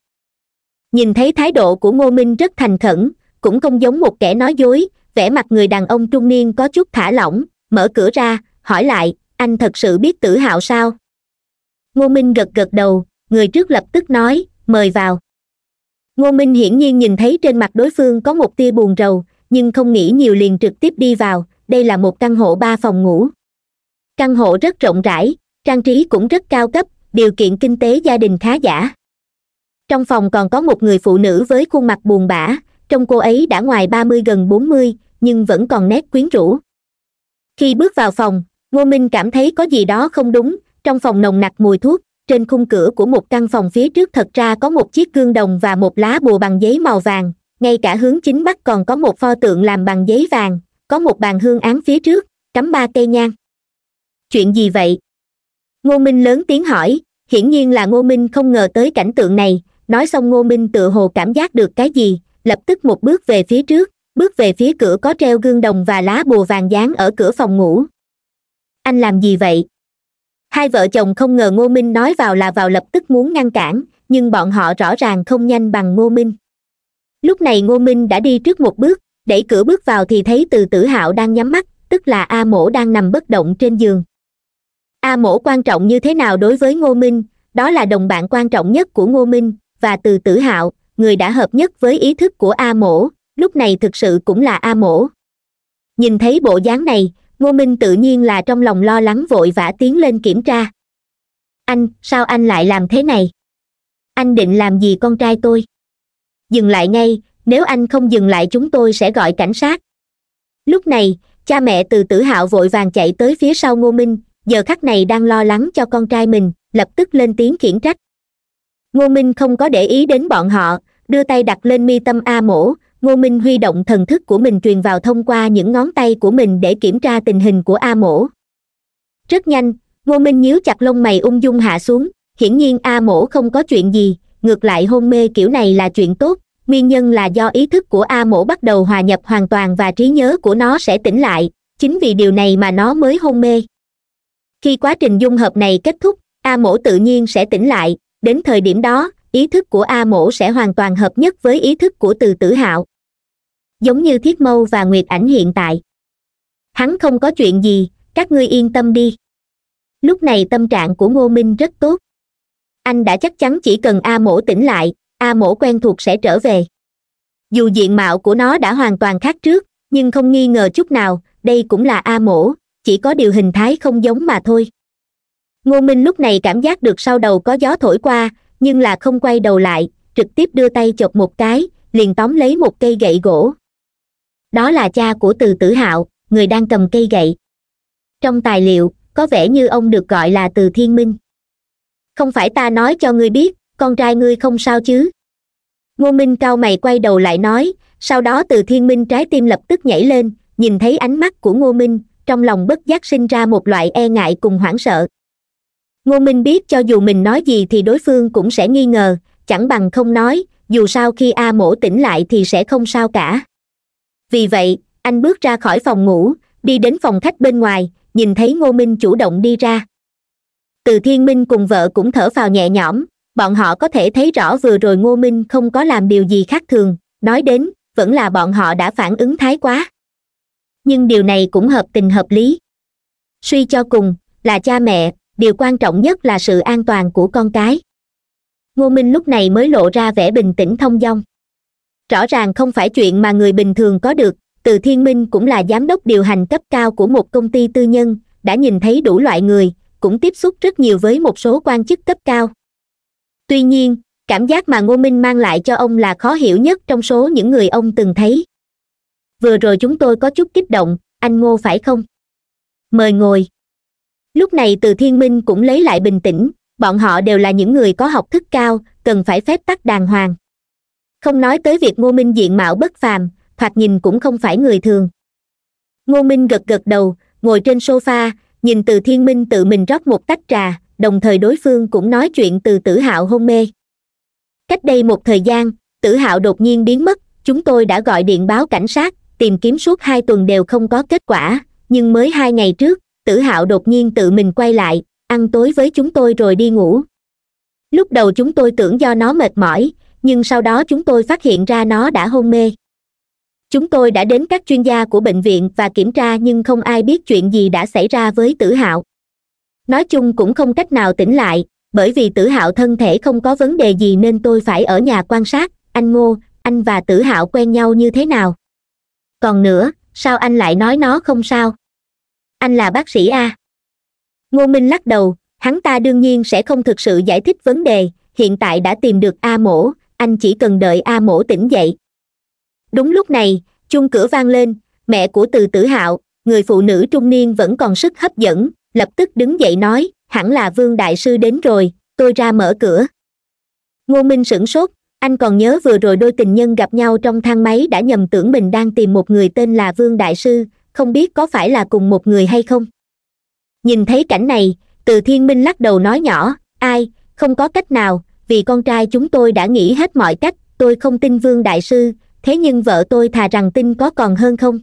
nhìn thấy thái độ của ngô minh rất thành khẩn cũng không giống một kẻ nói dối vẻ mặt người đàn ông trung niên có chút thả lỏng mở cửa ra hỏi lại anh thật sự biết tử hào sao ngô minh gật gật đầu người trước lập tức nói mời vào ngô minh hiển nhiên nhìn thấy trên mặt đối phương có một tia buồn rầu nhưng không nghĩ nhiều liền trực tiếp đi vào đây là một căn hộ ba phòng ngủ căn hộ rất rộng rãi trang trí cũng rất cao cấp điều kiện kinh tế gia đình khá giả trong phòng còn có một người phụ nữ với khuôn mặt buồn bã trong cô ấy đã ngoài ba mươi gần bốn mươi nhưng vẫn còn nét quyến rũ khi bước vào phòng ngô minh cảm thấy có gì đó không đúng trong phòng nồng nặc mùi thuốc trên khung cửa của một căn phòng phía trước thật ra có một chiếc gương đồng và một lá bùa bằng giấy màu vàng ngay cả hướng chính bắc còn có một pho tượng làm bằng giấy vàng có một bàn hương án phía trước cắm ba cây nhang chuyện gì vậy ngô minh lớn tiếng hỏi hiển nhiên là ngô minh không ngờ tới cảnh tượng này nói xong ngô minh tự hồ cảm giác được cái gì lập tức một bước về phía trước bước về phía cửa có treo gương đồng và lá bùa vàng dán ở cửa phòng ngủ anh làm gì vậy hai vợ chồng không ngờ ngô minh nói vào là vào lập tức muốn ngăn cản nhưng bọn họ rõ ràng không nhanh bằng ngô minh lúc này ngô minh đã đi trước một bước đẩy cửa bước vào thì thấy từ tử hạo đang nhắm mắt tức là a mổ đang nằm bất động trên giường a mổ quan trọng như thế nào đối với ngô minh đó là đồng bạn quan trọng nhất của ngô minh và từ tử hạo người đã hợp nhất với ý thức của a mổ lúc này thực sự cũng là a mổ nhìn thấy bộ dáng này ngô minh tự nhiên là trong lòng lo lắng vội vã tiến lên kiểm tra anh sao anh lại làm thế này anh định làm gì con trai tôi dừng lại ngay nếu anh không dừng lại chúng tôi sẽ gọi cảnh sát lúc này cha mẹ từ tử hạo vội vàng chạy tới phía sau ngô minh giờ khắc này đang lo lắng cho con trai mình lập tức lên tiếng khiển trách ngô minh không có để ý đến bọn họ đưa tay đặt lên mi tâm a mổ ngô minh huy động thần thức của mình truyền vào thông qua những ngón tay của mình để kiểm tra tình hình của a mổ rất nhanh ngô minh nhíu chặt lông mày ung dung hạ xuống hiển nhiên a mổ không có chuyện gì ngược lại hôn mê kiểu này là chuyện tốt nguyên nhân là do ý thức của a mổ bắt đầu hòa nhập hoàn toàn và trí nhớ của nó sẽ tỉnh lại chính vì điều này mà nó mới hôn mê khi quá trình dung hợp này kết thúc a mổ tự nhiên sẽ tỉnh lại đến thời điểm đó ý thức của a mổ sẽ hoàn toàn hợp nhất với ý thức của từ tử hạo giống như thiết mâu và nguyệt ảnh hiện tại hắn không có chuyện gì các ngươi yên tâm đi lúc này tâm trạng của ngô minh rất tốt anh đã chắc chắn chỉ cần a mổ tỉnh lại a mổ quen thuộc sẽ trở về dù diện mạo của nó đã hoàn toàn khác trước nhưng không nghi ngờ chút nào đây cũng là a mổ chỉ có điều hình thái không giống mà thôi ngô minh lúc này cảm giác được sau đầu có gió thổi qua nhưng là không quay đầu lại trực tiếp đưa tay chộp một cái liền tóm lấy một cây gậy gỗ đó là cha của từ tử hạo người đang cầm cây gậy trong tài liệu có vẻ như ông được gọi là từ thiên minh không phải ta nói cho ngươi biết con trai ngươi không sao chứ ngô minh cao mày quay đầu lại nói sau đó từ thiên minh trái tim lập tức nhảy lên nhìn thấy ánh mắt của ngô minh trong lòng bất giác sinh ra một loại e ngại cùng hoảng sợ ngô minh biết cho dù mình nói gì thì đối phương cũng sẽ nghi ngờ chẳng bằng không nói dù sao khi a mổ tỉnh lại thì sẽ không sao cả vì vậy anh bước ra khỏi phòng ngủ đi đến phòng khách bên ngoài nhìn thấy ngô minh chủ động đi ra từ thiên minh cùng vợ cũng thở vào nhẹ nhõm bọn họ có thể thấy rõ vừa rồi ngô minh không có làm điều gì khác thường nói đến vẫn là bọn họ đã phản ứng thái quá nhưng điều này cũng hợp tình hợp lý suy cho cùng là cha mẹ điều quan trọng nhất là sự an toàn của con cái ngô minh lúc này mới lộ ra vẻ bình tĩnh thông dong rõ ràng không phải chuyện mà người bình thường có được từ thiên minh cũng là giám đốc điều hành cấp cao của một công ty tư nhân đã nhìn thấy đủ loại người cũng tiếp xúc rất nhiều với một số quan chức cấp cao tuy nhiên cảm giác mà ngô minh mang lại cho ông là khó hiểu nhất trong số những người ông từng thấy vừa rồi chúng tôi có chút kích động anh ngô phải không mời ngồi lúc này từ thiên minh cũng lấy lại bình tĩnh bọn họ đều là những người có học thức cao cần phải phép tắc đàng hoàng không nói tới việc ngô minh diện mạo bất phàm thoạt nhìn cũng không phải người thường ngô minh gật gật đầu ngồi trên sofa nhìn từ thiên minh tự mình rót một tách trà đồng thời đối phương cũng nói chuyện từ tử hạo hôn mê cách đây một thời gian tử hạo đột nhiên biến mất chúng tôi đã gọi điện báo cảnh sát tìm kiếm suốt hai tuần đều không có kết quả nhưng mới hai ngày trước tử hạo đột nhiên tự mình quay lại ăn tối với chúng tôi rồi đi ngủ lúc đầu chúng tôi tưởng do nó mệt mỏi nhưng sau đó chúng tôi phát hiện ra nó đã hôn mê chúng tôi đã đến các chuyên gia của bệnh viện và kiểm tra nhưng không ai biết chuyện gì đã xảy ra với tử hạo nói chung cũng không cách nào tỉnh lại bởi vì tử hạo thân thể không có vấn đề gì nên tôi phải ở nhà quan sát anh ngô anh và tử hạo quen nhau như thế nào còn nữa sao anh lại nói nó không sao anh là bác sĩ a ngô minh lắc đầu hắn ta đương nhiên sẽ không thực sự giải thích vấn đề hiện tại đã tìm được a mổ anh chỉ cần đợi a mổ tỉnh dậy đúng lúc này chung cửa vang lên mẹ của từ tử hạo người phụ nữ trung niên vẫn còn sức hấp dẫn lập tức đứng dậy nói hẳn là vương đại sư đến rồi tôi ra mở cửa ngô minh sửng sốt anh còn nhớ vừa rồi đôi tình nhân gặp nhau trong thang máy đã nhầm tưởng mình đang tìm một người tên là vương đại sư không biết có phải là cùng một người hay không nhìn thấy cảnh này từ thiên minh lắc đầu nói nhỏ ai không có cách nào vì con trai chúng tôi đã nghĩ hết mọi cách tôi không tin vương đại sư thế nhưng vợ tôi thà rằng tin có còn hơn không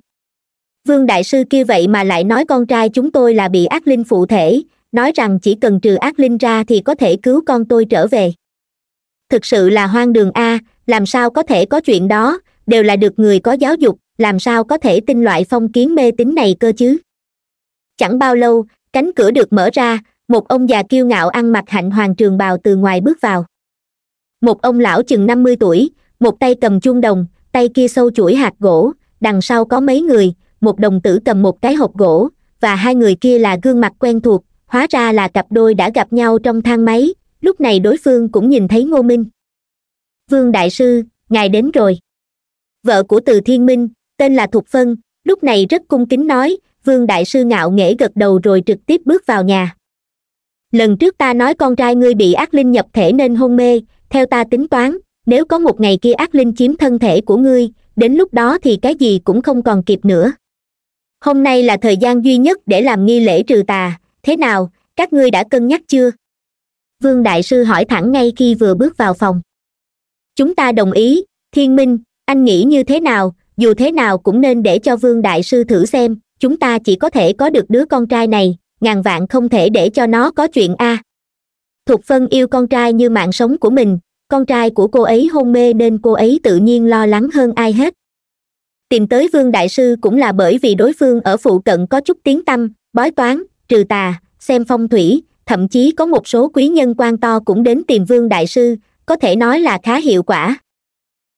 vương đại sư kia vậy mà lại nói con trai chúng tôi là bị ác linh phụ thể nói rằng chỉ cần trừ ác linh ra thì có thể cứu con tôi trở về thực sự là hoang đường a làm sao có thể có chuyện đó đều là được người có giáo dục làm sao có thể tin loại phong kiến mê tín này cơ chứ chẳng bao lâu cánh cửa được mở ra một ông già kiêu ngạo ăn mặc hạnh hoàng trường bào từ ngoài bước vào một ông lão chừng năm mươi tuổi một tay cầm chuông đồng tay kia sâu chuỗi hạt gỗ đằng sau có mấy người một đồng tử cầm một cái hộp gỗ và hai người kia là gương mặt quen thuộc hóa ra là cặp đôi đã gặp nhau trong thang máy lúc này đối phương cũng nhìn thấy ngô minh vương đại sư ngài đến rồi vợ của từ thiên minh tên là thục phân lúc này rất cung kính nói vương đại sư ngạo nghễ gật đầu rồi trực tiếp bước vào nhà lần trước ta nói con trai ngươi bị ác linh nhập thể nên hôn mê theo ta tính toán nếu có một ngày kia ác linh chiếm thân thể của ngươi đến lúc đó thì cái gì cũng không còn kịp nữa hôm nay là thời gian duy nhất để làm nghi lễ trừ tà thế nào các ngươi đã cân nhắc chưa vương đại sư hỏi thẳng ngay khi vừa bước vào phòng chúng ta đồng ý thiên minh anh nghĩ như thế nào dù thế nào cũng nên để cho vương đại sư thử xem chúng ta chỉ có thể có được đứa con trai này ngàn vạn không thể để cho nó có chuyện a à. thục phân yêu con trai như mạng sống của mình con trai của cô ấy hôn mê nên cô ấy tự nhiên lo lắng hơn ai hết tìm tới vương đại sư cũng là bởi vì đối phương ở phụ cận có chút tiếng tâm bói toán trừ tà xem phong thủy thậm chí có một số quý nhân quan to cũng đến tìm vương đại sư có thể nói là khá hiệu quả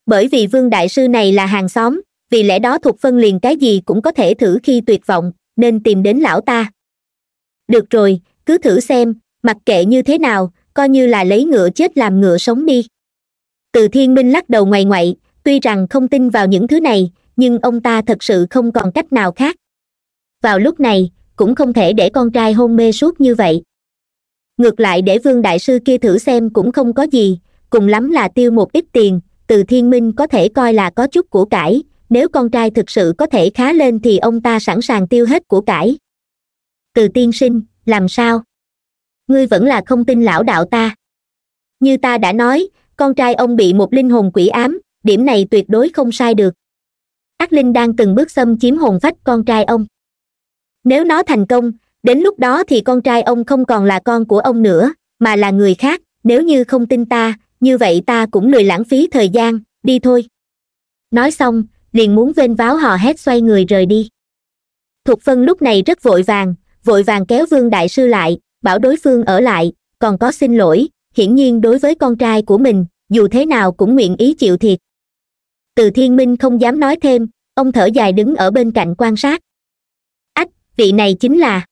bởi vì vương đại sư này là hàng xóm vì lẽ đó thuộc phân liền cái gì cũng có thể thử khi tuyệt vọng nên tìm đến lão ta được rồi cứ thử xem mặc kệ như thế nào coi như là lấy ngựa chết làm ngựa sống đi từ thiên minh lắc đầu ngoài ngoại tuy rằng không tin vào những thứ này nhưng ông ta thật sự không còn cách nào khác vào lúc này cũng không thể để con trai hôn mê suốt như vậy ngược lại để vương đại sư kia thử xem cũng không có gì cùng lắm là tiêu một ít tiền từ thiên minh có thể coi là có chút của cải nếu con trai thực sự có thể khá lên thì ông ta sẵn sàng tiêu hết của cải từ tiên sinh làm sao ngươi vẫn là không tin lão đạo ta như ta đã nói con trai ông bị một linh hồn quỷ ám điểm này tuyệt đối không sai được ác linh đang từng bước xâm chiếm hồn phách con trai ông nếu nó thành công đến lúc đó thì con trai ông không còn là con của ông nữa mà là người khác nếu như không tin ta như vậy ta cũng lười lãng phí thời gian đi thôi nói xong liền muốn vênh váo hò hét xoay người rời đi thục phân lúc này rất vội vàng vội vàng kéo vương đại sư lại bảo đối phương ở lại còn có xin lỗi hiển nhiên đối với con trai của mình dù thế nào cũng nguyện ý chịu thiệt từ thiên minh không dám nói thêm ông thở dài đứng ở bên cạnh quan sát ách vị này chính là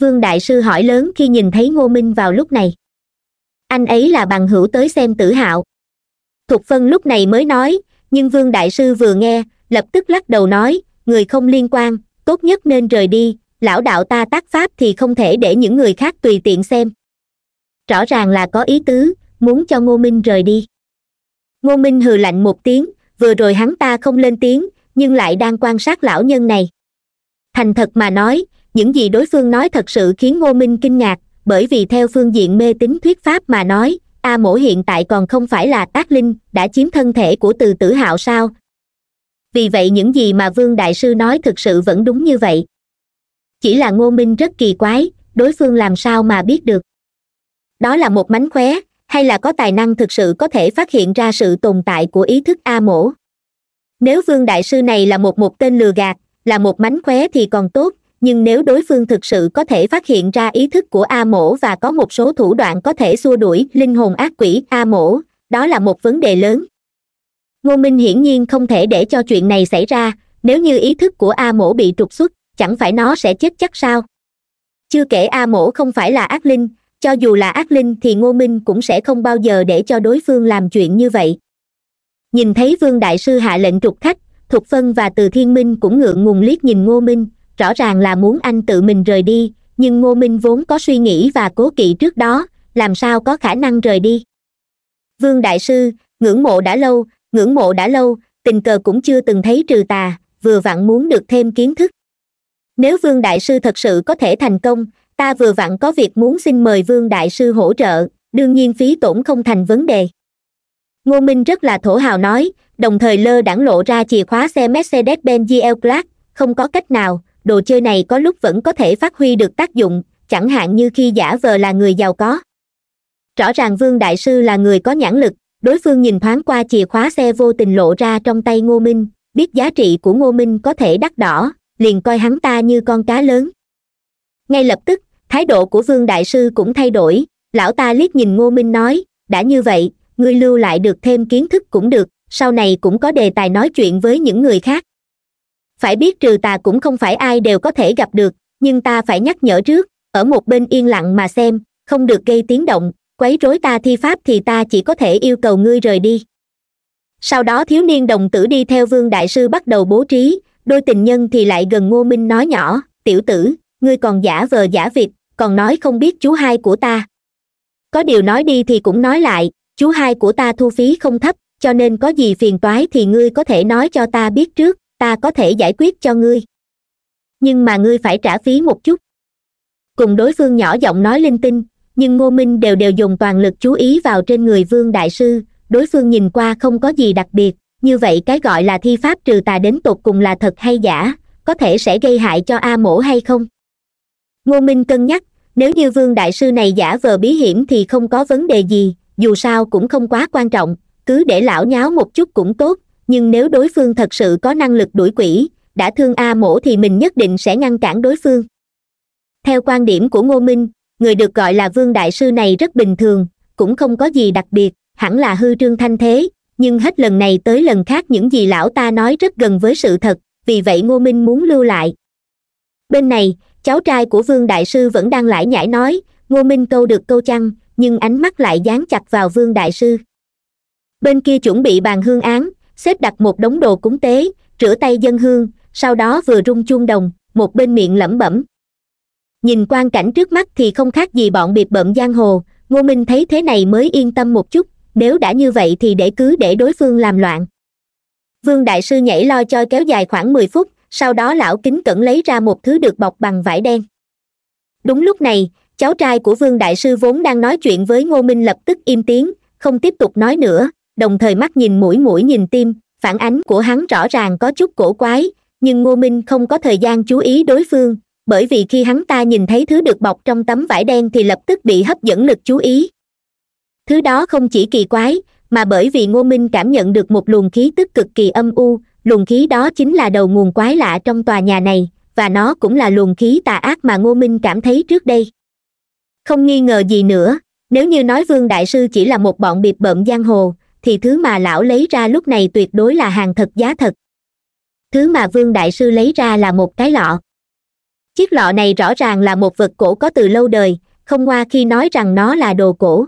vương đại sư hỏi lớn khi nhìn thấy ngô minh vào lúc này anh ấy là bằng hữu tới xem tử hạo thục phân lúc này mới nói nhưng vương đại sư vừa nghe lập tức lắc đầu nói người không liên quan tốt nhất nên rời đi lão đạo ta tác pháp thì không thể để những người khác tùy tiện xem rõ ràng là có ý tứ muốn cho ngô minh rời đi ngô minh hừ lạnh một tiếng vừa rồi hắn ta không lên tiếng nhưng lại đang quan sát lão nhân này thành thật mà nói những gì đối phương nói thật sự khiến ngô minh kinh ngạc bởi vì theo phương diện mê tín thuyết pháp mà nói a mổ hiện tại còn không phải là ác linh đã chiếm thân thể của từ tử hạo sao vì vậy những gì mà vương đại sư nói thực sự vẫn đúng như vậy chỉ là ngô minh rất kỳ quái đối phương làm sao mà biết được đó là một mánh khóe hay là có tài năng thực sự có thể phát hiện ra sự tồn tại của ý thức a mổ nếu vương đại sư này là một một tên lừa gạt là một mánh khóe thì còn tốt nhưng nếu đối phương thực sự có thể phát hiện ra ý thức của a mổ và có một số thủ đoạn có thể xua đuổi linh hồn ác quỷ a mổ đó là một vấn đề lớn ngô minh hiển nhiên không thể để cho chuyện này xảy ra nếu như ý thức của a mổ bị trục xuất chẳng phải nó sẽ chết chắc sao chưa kể a mổ không phải là ác linh cho dù là ác linh thì ngô minh cũng sẽ không bao giờ để cho đối phương làm chuyện như vậy nhìn thấy vương đại sư hạ lệnh trục khách thục phân và từ thiên minh cũng ngượng ngùng liếc nhìn ngô minh rõ ràng là muốn anh tự mình rời đi nhưng ngô minh vốn có suy nghĩ và cố kỵ trước đó làm sao có khả năng rời đi vương đại sư ngưỡng mộ đã lâu ngưỡng mộ đã lâu tình cờ cũng chưa từng thấy trừ tà vừa vặn muốn được thêm kiến thức nếu vương đại sư thật sự có thể thành công ta vừa vặn có việc muốn xin mời vương đại sư hỗ trợ đương nhiên phí tổn không thành vấn đề ngô minh rất là thổ hào nói đồng thời lơ đãng lộ ra chìa khóa xe mercedes benz gl clark không có cách nào đồ chơi này có lúc vẫn có thể phát huy được tác dụng chẳng hạn như khi giả vờ là người giàu có rõ ràng vương đại sư là người có nhãn lực đối phương nhìn thoáng qua chìa khóa xe vô tình lộ ra trong tay ngô minh biết giá trị của ngô minh có thể đắt đỏ liền coi hắn ta như con cá lớn ngay lập tức thái độ của vương đại sư cũng thay đổi lão ta liếc nhìn ngô minh nói đã như vậy ngươi lưu lại được thêm kiến thức cũng được sau này cũng có đề tài nói chuyện với những người khác phải biết trừ ta cũng không phải ai đều có thể gặp được nhưng ta phải nhắc nhở trước ở một bên yên lặng mà xem không được gây tiếng động quấy rối ta thi pháp thì ta chỉ có thể yêu cầu ngươi rời đi sau đó thiếu niên đồng tử đi theo vương đại sư bắt đầu bố trí đôi tình nhân thì lại gần ngô minh nói nhỏ tiểu tử ngươi còn giả vờ giả vịt còn nói không biết chú hai của ta có điều nói đi thì cũng nói lại chú hai của ta thu phí không thấp cho nên có gì phiền toái thì ngươi có thể nói cho ta biết trước ta có thể giải quyết cho ngươi nhưng mà ngươi phải trả phí một chút cùng đối phương nhỏ giọng nói linh tinh nhưng ngô minh đều đều dùng toàn lực chú ý vào trên người vương đại sư đối phương nhìn qua không có gì đặc biệt như vậy cái gọi là thi pháp trừ tà đến tột cùng là thật hay giả có thể sẽ gây hại cho a mổ hay không ngô minh cân nhắc nếu như vương đại sư này giả vờ bí hiểm thì không có vấn đề gì dù sao cũng không quá quan trọng cứ để lão nháo một chút cũng tốt nhưng nếu đối phương thật sự có năng lực đuổi quỷ đã thương a mổ thì mình nhất định sẽ ngăn cản đối phương theo quan điểm của ngô minh người được gọi là vương đại sư này rất bình thường cũng không có gì đặc biệt hẳn là hư trương thanh thế nhưng hết lần này tới lần khác những gì lão ta nói rất gần với sự thật vì vậy ngô minh muốn lưu lại bên này cháu trai của vương đại sư vẫn đang lải nhải nói ngô minh câu được câu chăng nhưng ánh mắt lại dán chặt vào vương đại sư bên kia chuẩn bị bàn hương án xếp đặt một đống đồ cúng tế rửa tay dân hương sau đó vừa rung chuông đồng một bên miệng lẩm bẩm nhìn quang cảnh trước mắt thì không khác gì bọn biệt bợm giang hồ ngô minh thấy thế này mới yên tâm một chút nếu đã như vậy thì để cứ để đối phương làm loạn vương đại sư nhảy lo cho kéo dài khoảng mười phút sau đó lão kính cẩn lấy ra một thứ được bọc bằng vải đen đúng lúc này cháu trai của vương đại sư vốn đang nói chuyện với ngô minh lập tức im tiếng không tiếp tục nói nữa đồng thời mắt nhìn mũi mũi nhìn tim phản ánh của hắn rõ ràng có chút cổ quái nhưng ngô minh không có thời gian chú ý đối phương bởi vì khi hắn ta nhìn thấy thứ được bọc trong tấm vải đen thì lập tức bị hấp dẫn lực chú ý thứ đó không chỉ kỳ quái mà bởi vì ngô minh cảm nhận được một luồng khí tức cực kỳ âm u luồng khí đó chính là đầu nguồn quái lạ trong tòa nhà này và nó cũng là luồng khí tà ác mà ngô minh cảm thấy trước đây không nghi ngờ gì nữa nếu như nói vương đại sư chỉ là một bọn bịp bợm giang hồ thì thứ mà lão lấy ra lúc này tuyệt đối là hàng thật giá thật thứ mà vương đại sư lấy ra là một cái lọ chiếc lọ này rõ ràng là một vật cổ có từ lâu đời không qua khi nói rằng nó là đồ cổ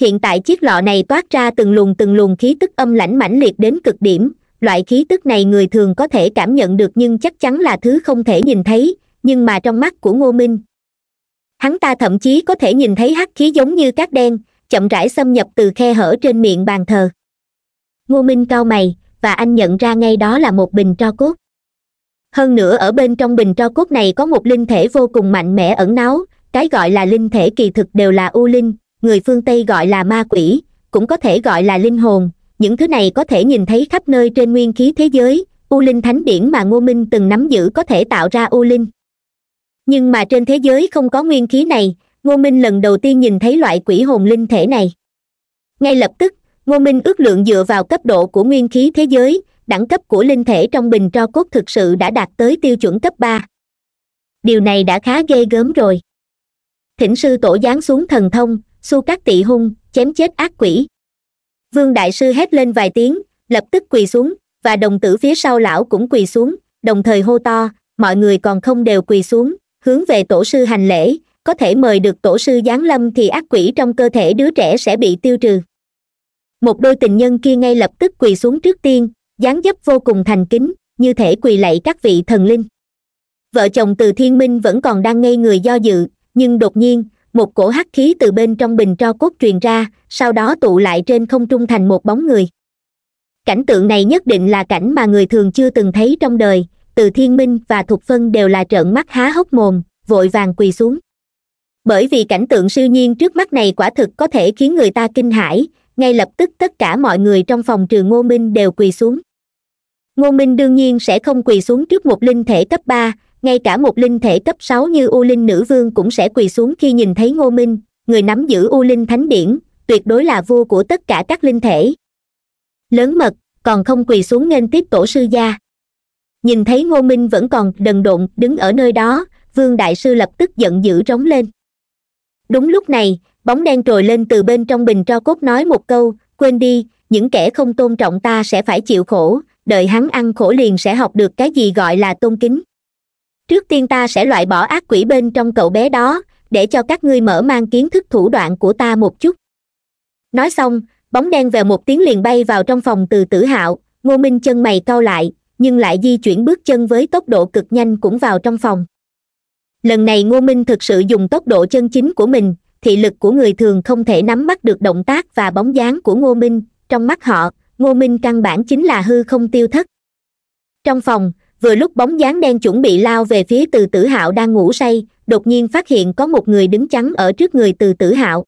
hiện tại chiếc lọ này toát ra từng luồng từng luồng khí tức âm lãnh mãnh liệt đến cực điểm loại khí tức này người thường có thể cảm nhận được nhưng chắc chắn là thứ không thể nhìn thấy nhưng mà trong mắt của ngô minh hắn ta thậm chí có thể nhìn thấy hắc khí giống như cát đen chậm rãi xâm nhập từ khe hở trên miệng bàn thờ ngô minh cau mày và anh nhận ra ngay đó là một bình tro cốt hơn nữa ở bên trong bình tro cốt này có một linh thể vô cùng mạnh mẽ ẩn náu cái gọi là linh thể kỳ thực đều là u linh người phương tây gọi là ma quỷ cũng có thể gọi là linh hồn những thứ này có thể nhìn thấy khắp nơi trên nguyên khí thế giới u linh thánh điển mà ngô minh từng nắm giữ có thể tạo ra u linh nhưng mà trên thế giới không có nguyên khí này ngô minh lần đầu tiên nhìn thấy loại quỷ hồn linh thể này ngay lập tức ngô minh ước lượng dựa vào cấp độ của nguyên khí thế giới đẳng cấp của linh thể trong bình tro cốt thực sự đã đạt tới tiêu chuẩn cấp ba điều này đã khá ghê gớm rồi thỉnh sư tổ giáng xuống thần thông xu các tị hung chém chết ác quỷ vương đại sư hét lên vài tiếng lập tức quỳ xuống và đồng tử phía sau lão cũng quỳ xuống đồng thời hô to mọi người còn không đều quỳ xuống hướng về tổ sư hành lễ có thể mời được tổ sư giáng lâm thì ác quỷ trong cơ thể đứa trẻ sẽ bị tiêu trừ một đôi tình nhân kia ngay lập tức quỳ xuống trước tiên dáng dấp vô cùng thành kính như thể quỳ lạy các vị thần linh vợ chồng từ thiên minh vẫn còn đang ngây người do dự nhưng đột nhiên một cổ hắc khí từ bên trong bình tro cốt truyền ra sau đó tụ lại trên không trung thành một bóng người cảnh tượng này nhất định là cảnh mà người thường chưa từng thấy trong đời từ thiên minh và thục phân đều là trợn mắt há hốc mồm vội vàng quỳ xuống bởi vì cảnh tượng siêu nhiên trước mắt này quả thực có thể khiến người ta kinh hãi ngay lập tức tất cả mọi người trong phòng trường ngô minh đều quỳ xuống ngô minh đương nhiên sẽ không quỳ xuống trước một linh thể cấp ba ngay cả một linh thể cấp sáu như u linh nữ vương cũng sẽ quỳ xuống khi nhìn thấy ngô minh người nắm giữ u linh thánh điển tuyệt đối là vua của tất cả các linh thể lớn mật còn không quỳ xuống nên tiếp tổ sư gia nhìn thấy ngô minh vẫn còn đần độn đứng ở nơi đó vương đại sư lập tức giận dữ trống lên đúng lúc này bóng đen trồi lên từ bên trong bình tro cốt nói một câu quên đi những kẻ không tôn trọng ta sẽ phải chịu khổ đợi hắn ăn khổ liền sẽ học được cái gì gọi là tôn kính trước tiên ta sẽ loại bỏ ác quỷ bên trong cậu bé đó để cho các ngươi mở mang kiến thức thủ đoạn của ta một chút nói xong bóng đen về một tiếng liền bay vào trong phòng từ tử hạo ngô minh chân mày cau lại nhưng lại di chuyển bước chân với tốc độ cực nhanh cũng vào trong phòng lần này ngô minh thực sự dùng tốc độ chân chính của mình thị lực của người thường không thể nắm bắt được động tác và bóng dáng của ngô minh trong mắt họ ngô minh căn bản chính là hư không tiêu thất trong phòng vừa lúc bóng dáng đen chuẩn bị lao về phía từ tử hạo đang ngủ say đột nhiên phát hiện có một người đứng chắn ở trước người từ tử hạo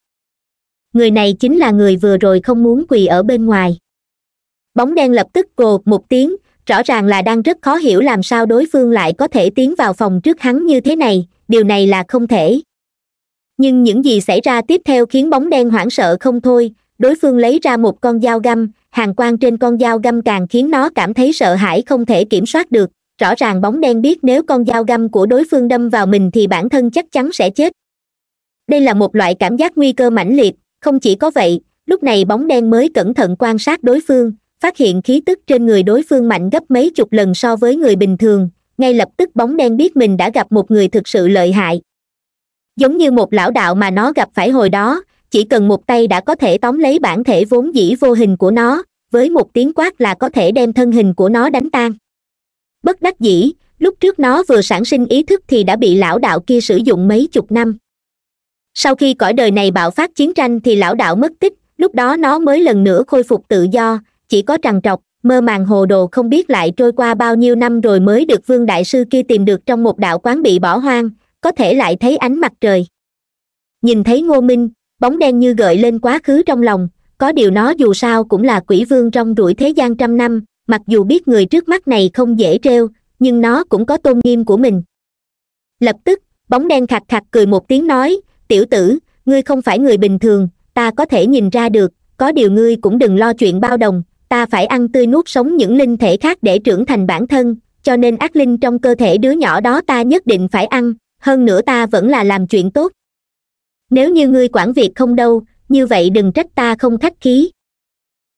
người này chính là người vừa rồi không muốn quỳ ở bên ngoài bóng đen lập tức gồ một tiếng rõ ràng là đang rất khó hiểu làm sao đối phương lại có thể tiến vào phòng trước hắn như thế này điều này là không thể nhưng những gì xảy ra tiếp theo khiến bóng đen hoảng sợ không thôi đối phương lấy ra một con dao găm hàng quang trên con dao găm càng khiến nó cảm thấy sợ hãi không thể kiểm soát được rõ ràng bóng đen biết nếu con dao găm của đối phương đâm vào mình thì bản thân chắc chắn sẽ chết đây là một loại cảm giác nguy cơ mãnh liệt không chỉ có vậy lúc này bóng đen mới cẩn thận quan sát đối phương phát hiện khí tức trên người đối phương mạnh gấp mấy chục lần so với người bình thường ngay lập tức bóng đen biết mình đã gặp một người thực sự lợi hại giống như một lão đạo mà nó gặp phải hồi đó chỉ cần một tay đã có thể tóm lấy bản thể vốn dĩ vô hình của nó với một tiếng quát là có thể đem thân hình của nó đánh tan bất đắc dĩ lúc trước nó vừa sản sinh ý thức thì đã bị lão đạo kia sử dụng mấy chục năm sau khi cõi đời này bạo phát chiến tranh thì lão đạo mất tích lúc đó nó mới lần nữa khôi phục tự do chỉ có trằn trọc mơ màng hồ đồ không biết lại trôi qua bao nhiêu năm rồi mới được vương đại sư kia tìm được trong một đạo quán bị bỏ hoang có thể lại thấy ánh mặt trời nhìn thấy ngô minh bóng đen như gợi lên quá khứ trong lòng có điều nó dù sao cũng là quỷ vương trong rủi thế gian trăm năm mặc dù biết người trước mắt này không dễ trêu nhưng nó cũng có tôn nghiêm của mình lập tức bóng đen khạc khạc cười một tiếng nói tiểu tử ngươi không phải người bình thường ta có thể nhìn ra được có điều ngươi cũng đừng lo chuyện bao đồng ta phải ăn tươi nuốt sống những linh thể khác để trưởng thành bản thân cho nên ác linh trong cơ thể đứa nhỏ đó ta nhất định phải ăn hơn nữa ta vẫn là làm chuyện tốt nếu như ngươi quản việc không đâu như vậy đừng trách ta không khách khí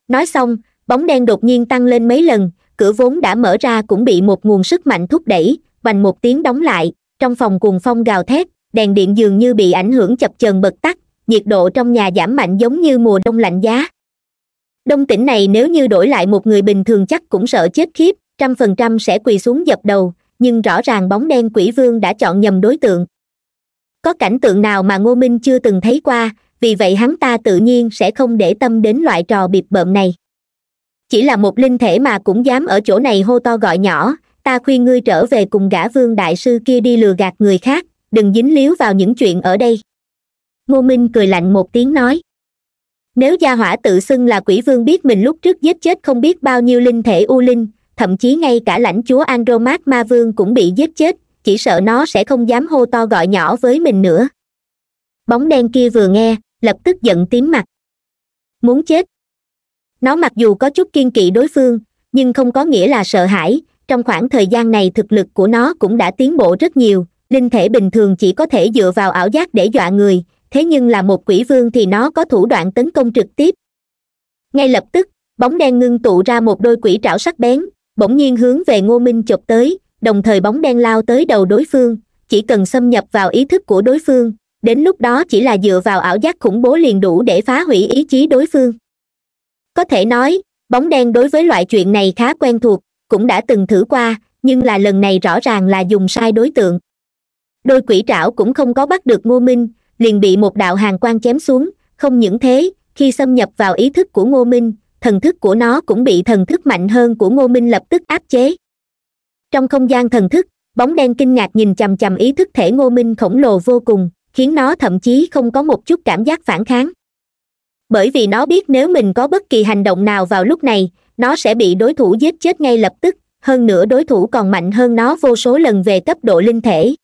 nói xong bóng đen đột nhiên tăng lên mấy lần cửa vốn đã mở ra cũng bị một nguồn sức mạnh thúc đẩy bành một tiếng đóng lại trong phòng cuồng phong gào thét đèn điện dường như bị ảnh hưởng chập chờn bật tắt nhiệt độ trong nhà giảm mạnh giống như mùa đông lạnh giá đông tỉnh này nếu như đổi lại một người bình thường chắc cũng sợ chết khiếp trăm phần trăm sẽ quỳ xuống dập đầu nhưng rõ ràng bóng đen quỷ vương đã chọn nhầm đối tượng có cảnh tượng nào mà ngô minh chưa từng thấy qua vì vậy hắn ta tự nhiên sẽ không để tâm đến loại trò bịp bợm này chỉ là một linh thể mà cũng dám ở chỗ này hô to gọi nhỏ ta khuyên ngươi trở về cùng gã vương đại sư kia đi lừa gạt người khác đừng dính líu vào những chuyện ở đây ngô minh cười lạnh một tiếng nói nếu gia hỏa tự xưng là quỷ vương biết mình lúc trước giết chết không biết bao nhiêu linh thể u linh thậm chí ngay cả lãnh chúa andromat ma vương cũng bị giết chết chỉ sợ nó sẽ không dám hô to gọi nhỏ với mình nữa bóng đen kia vừa nghe lập tức giận tím mặt muốn chết nó mặc dù có chút kiên kỵ đối phương nhưng không có nghĩa là sợ hãi trong khoảng thời gian này thực lực của nó cũng đã tiến bộ rất nhiều linh thể bình thường chỉ có thể dựa vào ảo giác để dọa người thế nhưng là một quỷ vương thì nó có thủ đoạn tấn công trực tiếp ngay lập tức bóng đen ngưng tụ ra một đôi quỷ trảo sắc bén bỗng nhiên hướng về ngô minh chộp tới đồng thời bóng đen lao tới đầu đối phương chỉ cần xâm nhập vào ý thức của đối phương đến lúc đó chỉ là dựa vào ảo giác khủng bố liền đủ để phá hủy ý chí đối phương có thể nói bóng đen đối với loại chuyện này khá quen thuộc cũng đã từng thử qua nhưng là lần này rõ ràng là dùng sai đối tượng đôi quỷ trảo cũng không có bắt được ngô minh liền bị một đạo hàng quang chém xuống không những thế khi xâm nhập vào ý thức của ngô minh thần thức của nó cũng bị thần thức mạnh hơn của ngô minh lập tức áp chế trong không gian thần thức bóng đen kinh ngạc nhìn chằm chằm ý thức thể ngô minh khổng lồ vô cùng khiến nó thậm chí không có một chút cảm giác phản kháng bởi vì nó biết nếu mình có bất kỳ hành động nào vào lúc này nó sẽ bị đối thủ giết chết ngay lập tức hơn nữa đối thủ còn mạnh hơn nó vô số lần về cấp độ linh thể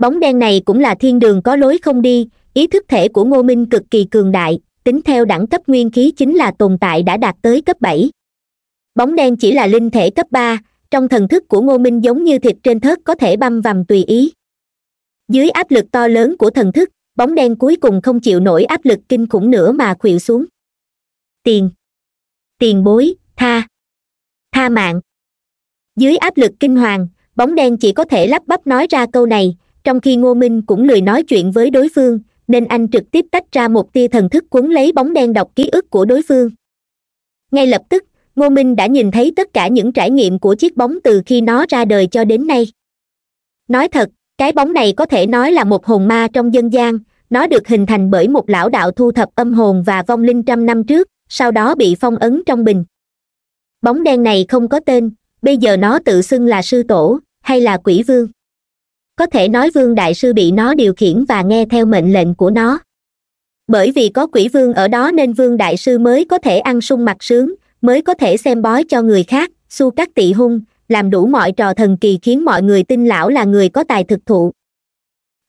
bóng đen này cũng là thiên đường có lối không đi ý thức thể của ngô minh cực kỳ cường đại tính theo đẳng cấp nguyên khí chính là tồn tại đã đạt tới cấp bảy bóng đen chỉ là linh thể cấp ba trong thần thức của ngô minh giống như thịt trên thớt có thể băm vằm tùy ý dưới áp lực to lớn của thần thức bóng đen cuối cùng không chịu nổi áp lực kinh khủng nữa mà khuỵu xuống tiền tiền bối tha tha mạng dưới áp lực kinh hoàng bóng đen chỉ có thể lắp bắp nói ra câu này trong khi ngô minh cũng lười nói chuyện với đối phương nên anh trực tiếp tách ra một tia thần thức cuốn lấy bóng đen đọc ký ức của đối phương ngay lập tức ngô minh đã nhìn thấy tất cả những trải nghiệm của chiếc bóng từ khi nó ra đời cho đến nay nói thật cái bóng này có thể nói là một hồn ma trong dân gian nó được hình thành bởi một lão đạo thu thập âm hồn và vong linh trăm năm trước sau đó bị phong ấn trong bình bóng đen này không có tên bây giờ nó tự xưng là sư tổ hay là quỷ vương có thể nói vương đại sư bị nó điều khiển và nghe theo mệnh lệnh của nó bởi vì có quỷ vương ở đó nên vương đại sư mới có thể ăn sung mặt sướng mới có thể xem bói cho người khác su các tị hung làm đủ mọi trò thần kỳ khiến mọi người tin lão là người có tài thực thụ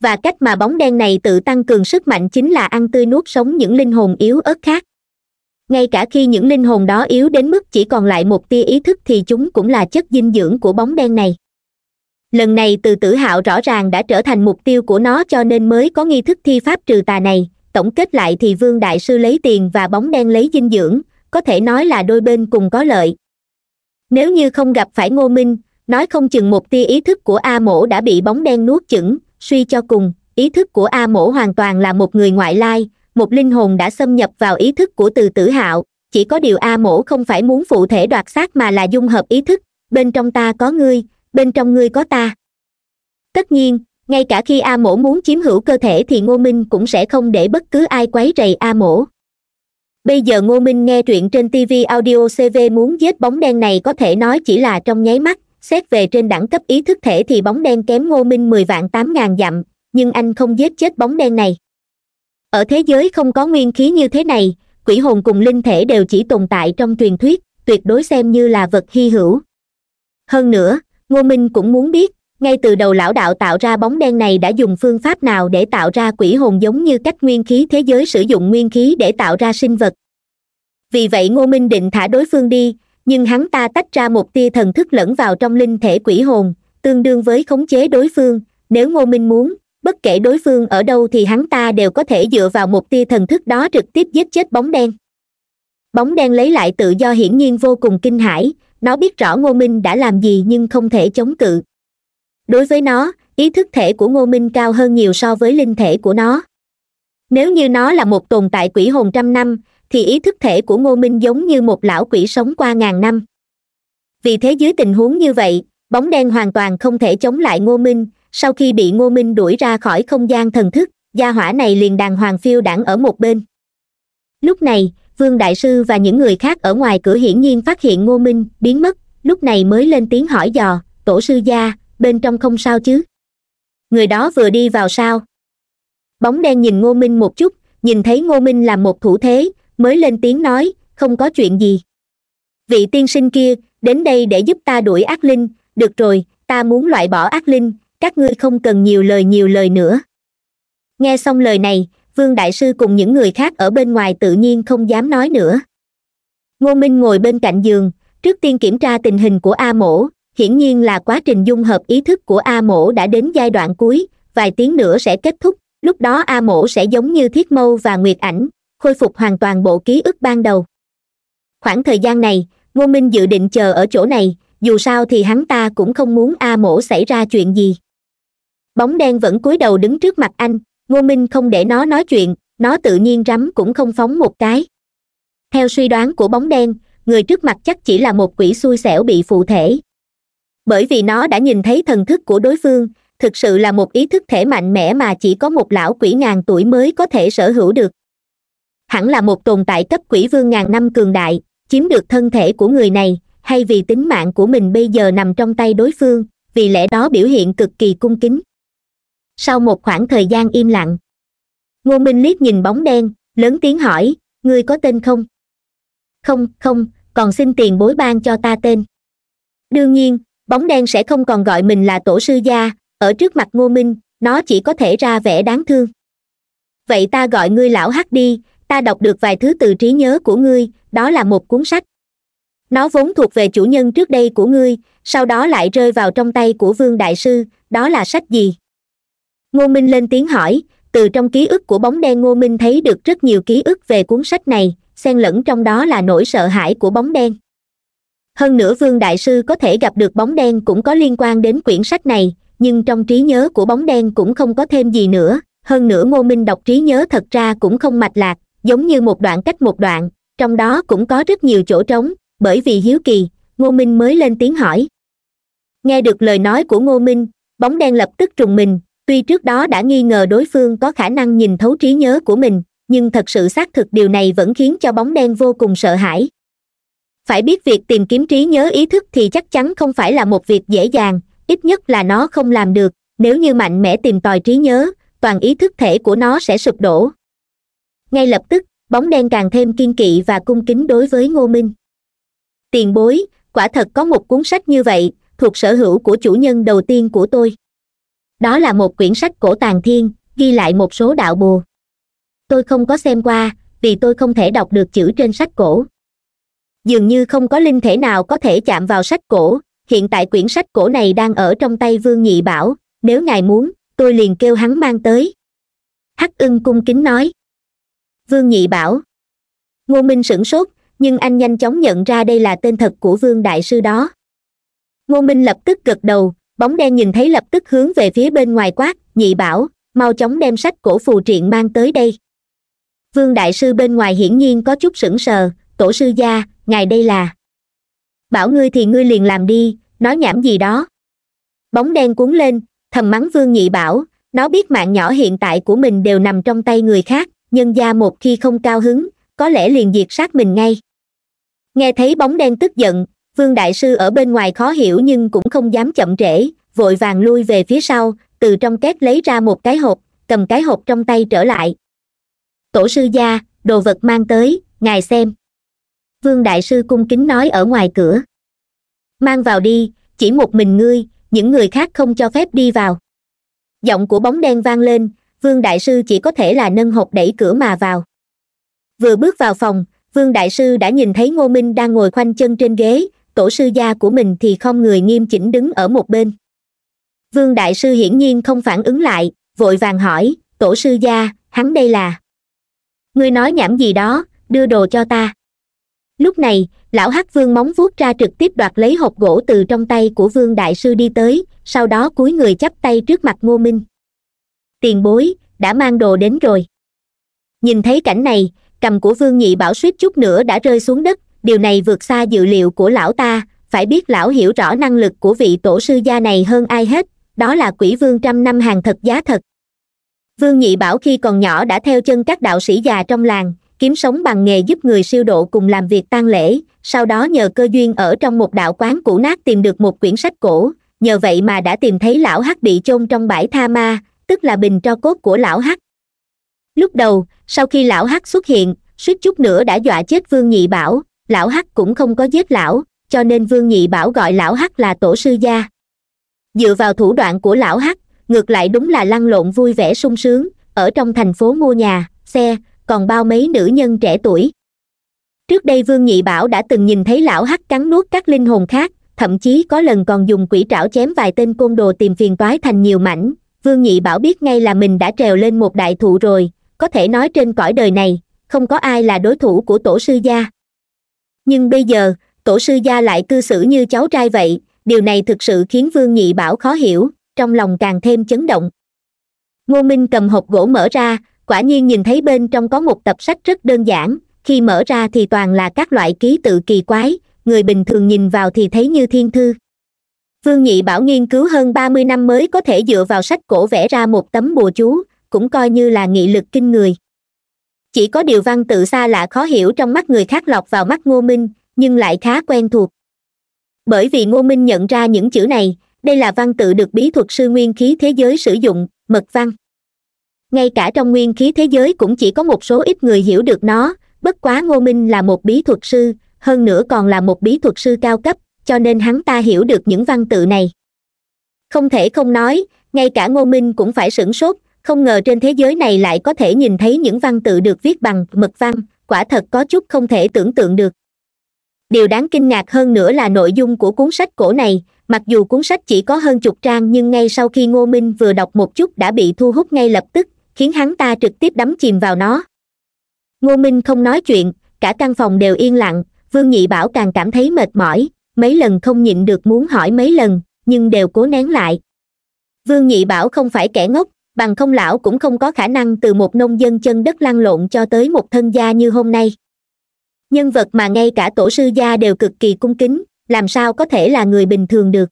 và cách mà bóng đen này tự tăng cường sức mạnh chính là ăn tươi nuốt sống những linh hồn yếu ớt khác ngay cả khi những linh hồn đó yếu đến mức chỉ còn lại một tia ý thức thì chúng cũng là chất dinh dưỡng của bóng đen này lần này từ tử hạo rõ ràng đã trở thành mục tiêu của nó cho nên mới có nghi thức thi pháp trừ tà này tổng kết lại thì vương đại sư lấy tiền và bóng đen lấy dinh dưỡng có thể nói là đôi bên cùng có lợi nếu như không gặp phải ngô minh nói không chừng một tia ý thức của a mổ đã bị bóng đen nuốt chửng suy cho cùng ý thức của a mổ hoàn toàn là một người ngoại lai một linh hồn đã xâm nhập vào ý thức của từ tử hạo chỉ có điều a mổ không phải muốn phụ thể đoạt xác mà là dung hợp ý thức bên trong ta có ngươi bên trong ngươi có ta tất nhiên ngay cả khi a mổ muốn chiếm hữu cơ thể thì ngô minh cũng sẽ không để bất cứ ai quấy rầy a mổ bây giờ ngô minh nghe truyện trên tv audio cv muốn giết bóng đen này có thể nói chỉ là trong nháy mắt xét về trên đẳng cấp ý thức thể thì bóng đen kém ngô minh mười vạn tám ngàn dặm nhưng anh không giết chết bóng đen này ở thế giới không có nguyên khí như thế này quỷ hồn cùng linh thể đều chỉ tồn tại trong truyền thuyết tuyệt đối xem như là vật hy hữu hơn nữa ngô minh cũng muốn biết ngay từ đầu lão đạo tạo ra bóng đen này đã dùng phương pháp nào để tạo ra quỷ hồn giống như cách nguyên khí thế giới sử dụng nguyên khí để tạo ra sinh vật vì vậy ngô minh định thả đối phương đi nhưng hắn ta tách ra một tia thần thức lẫn vào trong linh thể quỷ hồn tương đương với khống chế đối phương nếu ngô minh muốn bất kể đối phương ở đâu thì hắn ta đều có thể dựa vào một tia thần thức đó trực tiếp giết chết bóng đen bóng đen lấy lại tự do hiển nhiên vô cùng kinh hãi nó biết rõ ngô minh đã làm gì nhưng không thể chống cự đối với nó ý thức thể của ngô minh cao hơn nhiều so với linh thể của nó nếu như nó là một tồn tại quỷ hồn trăm năm thì ý thức thể của ngô minh giống như một lão quỷ sống qua ngàn năm vì thế dưới tình huống như vậy bóng đen hoàn toàn không thể chống lại ngô minh sau khi bị ngô minh đuổi ra khỏi không gian thần thức gia hỏa này liền đàng hoàng phiêu đảng ở một bên lúc này vương đại sư và những người khác ở ngoài cửa hiển nhiên phát hiện ngô minh biến mất lúc này mới lên tiếng hỏi dò tổ sư gia bên trong không sao chứ người đó vừa đi vào sao bóng đen nhìn ngô minh một chút nhìn thấy ngô minh làm một thủ thế mới lên tiếng nói không có chuyện gì vị tiên sinh kia đến đây để giúp ta đuổi ác linh được rồi ta muốn loại bỏ ác linh các ngươi không cần nhiều lời nhiều lời nữa nghe xong lời này vương đại sư cùng những người khác ở bên ngoài tự nhiên không dám nói nữa ngô minh ngồi bên cạnh giường trước tiên kiểm tra tình hình của a mổ hiển nhiên là quá trình dung hợp ý thức của a mổ đã đến giai đoạn cuối vài tiếng nữa sẽ kết thúc lúc đó a mổ sẽ giống như thiết mâu và nguyệt ảnh khôi phục hoàn toàn bộ ký ức ban đầu khoảng thời gian này ngô minh dự định chờ ở chỗ này dù sao thì hắn ta cũng không muốn a mổ xảy ra chuyện gì bóng đen vẫn cúi đầu đứng trước mặt anh ngô minh không để nó nói chuyện nó tự nhiên rắm cũng không phóng một cái theo suy đoán của bóng đen người trước mặt chắc chỉ là một quỷ xui xẻo bị phụ thể bởi vì nó đã nhìn thấy thần thức của đối phương thực sự là một ý thức thể mạnh mẽ mà chỉ có một lão quỷ ngàn tuổi mới có thể sở hữu được hẳn là một tồn tại cấp quỷ vương ngàn năm cường đại chiếm được thân thể của người này hay vì tính mạng của mình bây giờ nằm trong tay đối phương vì lẽ đó biểu hiện cực kỳ cung kính sau một khoảng thời gian im lặng ngô minh liếc nhìn bóng đen lớn tiếng hỏi ngươi có tên không không không còn xin tiền bối ban cho ta tên đương nhiên bóng đen sẽ không còn gọi mình là tổ sư gia ở trước mặt ngô minh nó chỉ có thể ra vẻ đáng thương vậy ta gọi ngươi lão hắc đi ta đọc được vài thứ từ trí nhớ của ngươi đó là một cuốn sách nó vốn thuộc về chủ nhân trước đây của ngươi sau đó lại rơi vào trong tay của vương đại sư đó là sách gì ngô minh lên tiếng hỏi từ trong ký ức của bóng đen ngô minh thấy được rất nhiều ký ức về cuốn sách này xen lẫn trong đó là nỗi sợ hãi của bóng đen hơn nữa vương đại sư có thể gặp được bóng đen cũng có liên quan đến quyển sách này nhưng trong trí nhớ của bóng đen cũng không có thêm gì nữa hơn nữa ngô minh đọc trí nhớ thật ra cũng không mạch lạc giống như một đoạn cách một đoạn trong đó cũng có rất nhiều chỗ trống bởi vì hiếu kỳ ngô minh mới lên tiếng hỏi nghe được lời nói của ngô minh bóng đen lập tức trùng mình tuy trước đó đã nghi ngờ đối phương có khả năng nhìn thấu trí nhớ của mình nhưng thật sự xác thực điều này vẫn khiến cho bóng đen vô cùng sợ hãi phải biết việc tìm kiếm trí nhớ ý thức thì chắc chắn không phải là một việc dễ dàng ít nhất là nó không làm được nếu như mạnh mẽ tìm tòi trí nhớ toàn ý thức thể của nó sẽ sụp đổ ngay lập tức bóng đen càng thêm kiên kỵ và cung kính đối với ngô minh tiền bối quả thật có một cuốn sách như vậy thuộc sở hữu của chủ nhân đầu tiên của tôi đó là một quyển sách cổ tàng thiên ghi lại một số đạo bùa tôi không có xem qua vì tôi không thể đọc được chữ trên sách cổ dường như không có linh thể nào có thể chạm vào sách cổ hiện tại quyển sách cổ này đang ở trong tay vương nhị bảo nếu ngài muốn tôi liền kêu hắn mang tới hắc ưng cung kính nói vương nhị bảo ngô minh sửng sốt nhưng anh nhanh chóng nhận ra đây là tên thật của vương đại sư đó ngô minh lập tức gật đầu bóng đen nhìn thấy lập tức hướng về phía bên ngoài quát nhị bảo mau chóng đem sách cổ phù triện mang tới đây vương đại sư bên ngoài hiển nhiên có chút sững sờ tổ sư gia ngài đây là bảo ngươi thì ngươi liền làm đi nói nhảm gì đó bóng đen cuốn lên thầm mắng vương nhị bảo nó biết mạng nhỏ hiện tại của mình đều nằm trong tay người khác nhân gia một khi không cao hứng có lẽ liền diệt sát mình ngay nghe thấy bóng đen tức giận vương đại sư ở bên ngoài khó hiểu nhưng cũng không dám chậm trễ vội vàng lui về phía sau từ trong két lấy ra một cái hộp cầm cái hộp trong tay trở lại tổ sư gia đồ vật mang tới ngài xem vương đại sư cung kính nói ở ngoài cửa mang vào đi chỉ một mình ngươi những người khác không cho phép đi vào giọng của bóng đen vang lên vương đại sư chỉ có thể là nâng hộp đẩy cửa mà vào vừa bước vào phòng vương đại sư đã nhìn thấy ngô minh đang ngồi khoanh chân trên ghế tổ sư gia của mình thì không người nghiêm chỉnh đứng ở một bên vương đại sư hiển nhiên không phản ứng lại vội vàng hỏi tổ sư gia hắn đây là ngươi nói nhảm gì đó đưa đồ cho ta lúc này lão hắc vương móng vuốt ra trực tiếp đoạt lấy hộp gỗ từ trong tay của vương đại sư đi tới sau đó cúi người chắp tay trước mặt ngô minh tiền bối đã mang đồ đến rồi nhìn thấy cảnh này cầm của vương nhị bảo suýt chút nữa đã rơi xuống đất điều này vượt xa dự liệu của lão ta phải biết lão hiểu rõ năng lực của vị tổ sư gia này hơn ai hết đó là quỷ vương trăm năm hàng thật giá thật vương nhị bảo khi còn nhỏ đã theo chân các đạo sĩ già trong làng kiếm sống bằng nghề giúp người siêu độ cùng làm việc tang lễ sau đó nhờ cơ duyên ở trong một đạo quán cũ nát tìm được một quyển sách cổ nhờ vậy mà đã tìm thấy lão hắc bị chôn trong bãi tha ma tức là bình tro cốt của lão hắc lúc đầu sau khi lão hắc xuất hiện suýt chút nữa đã dọa chết vương nhị bảo lão hắc cũng không có giết lão cho nên vương nhị bảo gọi lão hắc là tổ sư gia dựa vào thủ đoạn của lão hắc ngược lại đúng là lăn lộn vui vẻ sung sướng ở trong thành phố mua nhà xe còn bao mấy nữ nhân trẻ tuổi trước đây vương nhị bảo đã từng nhìn thấy lão hắc cắn nuốt các linh hồn khác thậm chí có lần còn dùng quỷ trảo chém vài tên côn đồ tìm phiền toái thành nhiều mảnh vương nhị bảo biết ngay là mình đã trèo lên một đại thụ rồi có thể nói trên cõi đời này không có ai là đối thủ của tổ sư gia nhưng bây giờ tổ sư gia lại cư xử như cháu trai vậy điều này thực sự khiến vương nhị bảo khó hiểu trong lòng càng thêm chấn động ngô minh cầm hộp gỗ mở ra quả nhiên nhìn thấy bên trong có một tập sách rất đơn giản khi mở ra thì toàn là các loại ký tự kỳ quái người bình thường nhìn vào thì thấy như thiên thư vương nhị bảo nghiên cứu hơn ba mươi năm mới có thể dựa vào sách cổ vẽ ra một tấm bùa chú cũng coi như là nghị lực kinh người chỉ có điều văn tự xa lạ khó hiểu trong mắt người khác lọt vào mắt ngô minh nhưng lại khá quen thuộc bởi vì ngô minh nhận ra những chữ này đây là văn tự được bí thuật sư nguyên khí thế giới sử dụng mật văn ngay cả trong nguyên khí thế giới cũng chỉ có một số ít người hiểu được nó bất quá ngô minh là một bí thuật sư hơn nữa còn là một bí thuật sư cao cấp cho nên hắn ta hiểu được những văn tự này không thể không nói ngay cả ngô minh cũng phải sửng sốt không ngờ trên thế giới này lại có thể nhìn thấy những văn tự được viết bằng mật văn quả thật có chút không thể tưởng tượng được điều đáng kinh ngạc hơn nữa là nội dung của cuốn sách cổ này mặc dù cuốn sách chỉ có hơn chục trang nhưng ngay sau khi ngô minh vừa đọc một chút đã bị thu hút ngay lập tức khiến hắn ta trực tiếp đắm chìm vào nó ngô minh không nói chuyện cả căn phòng đều yên lặng vương nhị bảo càng cảm thấy mệt mỏi mấy lần không nhịn được muốn hỏi mấy lần nhưng đều cố nén lại vương nhị bảo không phải kẻ ngốc bằng không lão cũng không có khả năng từ một nông dân chân đất lăn lộn cho tới một thân gia như hôm nay nhân vật mà ngay cả tổ sư gia đều cực kỳ cung kính làm sao có thể là người bình thường được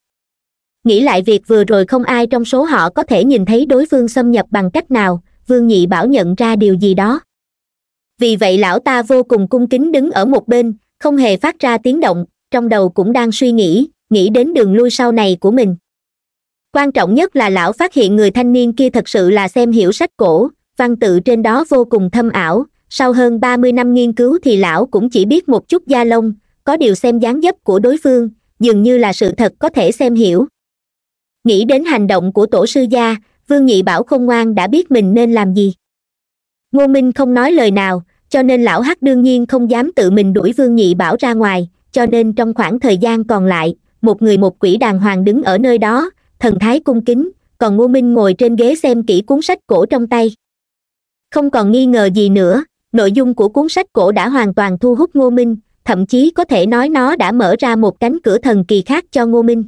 nghĩ lại việc vừa rồi không ai trong số họ có thể nhìn thấy đối phương xâm nhập bằng cách nào vương nhị bảo nhận ra điều gì đó vì vậy lão ta vô cùng cung kính đứng ở một bên không hề phát ra tiếng động trong đầu cũng đang suy nghĩ nghĩ đến đường lui sau này của mình quan trọng nhất là lão phát hiện người thanh niên kia thật sự là xem hiểu sách cổ văn tự trên đó vô cùng thâm ảo sau hơn ba mươi năm nghiên cứu thì lão cũng chỉ biết một chút gia lông có điều xem dáng dấp của đối phương dường như là sự thật có thể xem hiểu nghĩ đến hành động của tổ sư gia vương nhị bảo không ngoan đã biết mình nên làm gì ngô minh không nói lời nào cho nên lão hắc đương nhiên không dám tự mình đuổi vương nhị bảo ra ngoài cho nên trong khoảng thời gian còn lại một người một quỷ đàng hoàng đứng ở nơi đó thần thái cung kính còn ngô minh ngồi trên ghế xem kỹ cuốn sách cổ trong tay không còn nghi ngờ gì nữa nội dung của cuốn sách cổ đã hoàn toàn thu hút ngô minh thậm chí có thể nói nó đã mở ra một cánh cửa thần kỳ khác cho ngô minh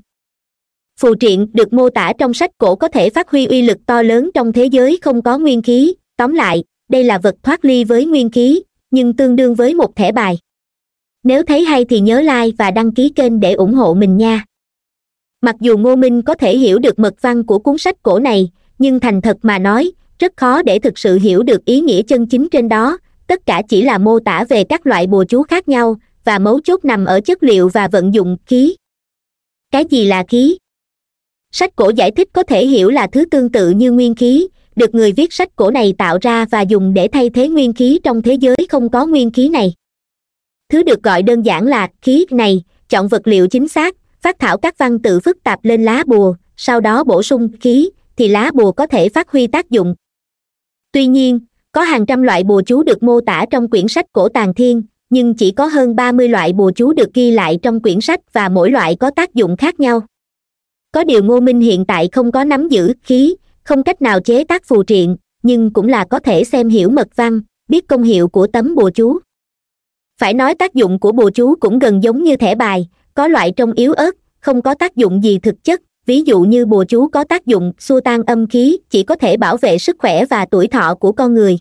phù triện được mô tả trong sách cổ có thể phát huy uy lực to lớn trong thế giới không có nguyên khí tóm lại đây là vật thoát ly với nguyên khí nhưng tương đương với một thẻ bài nếu thấy hay thì nhớ like và đăng ký kênh để ủng hộ mình nha mặc dù ngô minh có thể hiểu được mật văn của cuốn sách cổ này nhưng thành thật mà nói rất khó để thực sự hiểu được ý nghĩa chân chính trên đó tất cả chỉ là mô tả về các loại bùa chú khác nhau và mấu chốt nằm ở chất liệu và vận dụng khí cái gì là khí sách cổ giải thích có thể hiểu là thứ tương tự như nguyên khí được người viết sách cổ này tạo ra và dùng để thay thế nguyên khí trong thế giới không có nguyên khí này thứ được gọi đơn giản là khí này chọn vật liệu chính xác phát thảo các văn tự phức tạp lên lá bùa sau đó bổ sung khí thì lá bùa có thể phát huy tác dụng tuy nhiên có hàng trăm loại bùa chú được mô tả trong quyển sách cổ tàng thiên nhưng chỉ có hơn ba mươi loại bùa chú được ghi lại trong quyển sách và mỗi loại có tác dụng khác nhau có điều ngô minh hiện tại không có nắm giữ khí không cách nào chế tác phù triện nhưng cũng là có thể xem hiểu mật văn biết công hiệu của tấm bùa chú phải nói tác dụng của bùa chú cũng gần giống như thẻ bài có loại trông yếu ớt không có tác dụng gì thực chất ví dụ như bùa chú có tác dụng xua tan âm khí chỉ có thể bảo vệ sức khỏe và tuổi thọ của con người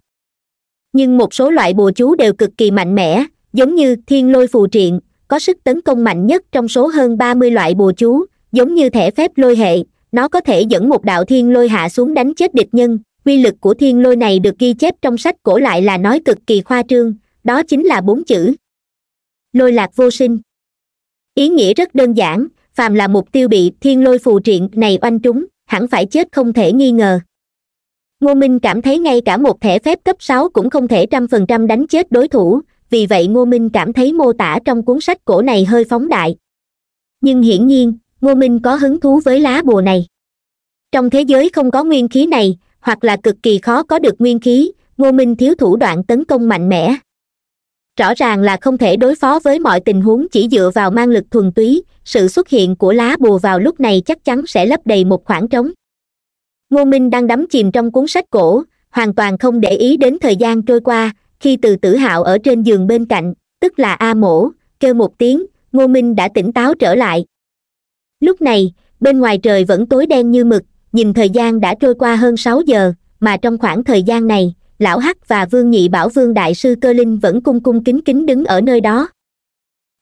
nhưng một số loại bùa chú đều cực kỳ mạnh mẽ giống như thiên lôi phù triện có sức tấn công mạnh nhất trong số hơn ba mươi loại bùa chú giống như thẻ phép lôi hệ nó có thể dẫn một đạo thiên lôi hạ xuống đánh chết địch nhân quy lực của thiên lôi này được ghi chép trong sách cổ lại là nói cực kỳ khoa trương đó chính là bốn chữ lôi lạc vô sinh ý nghĩa rất đơn giản phàm là mục tiêu bị thiên lôi phù triện này oanh trúng hẳn phải chết không thể nghi ngờ ngô minh cảm thấy ngay cả một thẻ phép cấp sáu cũng không thể trăm phần trăm đánh chết đối thủ vì vậy ngô minh cảm thấy mô tả trong cuốn sách cổ này hơi phóng đại nhưng hiển nhiên ngô minh có hứng thú với lá bùa này trong thế giới không có nguyên khí này hoặc là cực kỳ khó có được nguyên khí ngô minh thiếu thủ đoạn tấn công mạnh mẽ rõ ràng là không thể đối phó với mọi tình huống chỉ dựa vào mang lực thuần túy sự xuất hiện của lá bùa vào lúc này chắc chắn sẽ lấp đầy một khoảng trống ngô minh đang đắm chìm trong cuốn sách cổ hoàn toàn không để ý đến thời gian trôi qua khi từ tử hạo ở trên giường bên cạnh tức là a mổ kêu một tiếng ngô minh đã tỉnh táo trở lại lúc này bên ngoài trời vẫn tối đen như mực nhìn thời gian đã trôi qua hơn sáu giờ mà trong khoảng thời gian này lão hắc và vương nhị bảo vương đại sư cơ linh vẫn cung cung kính kính đứng ở nơi đó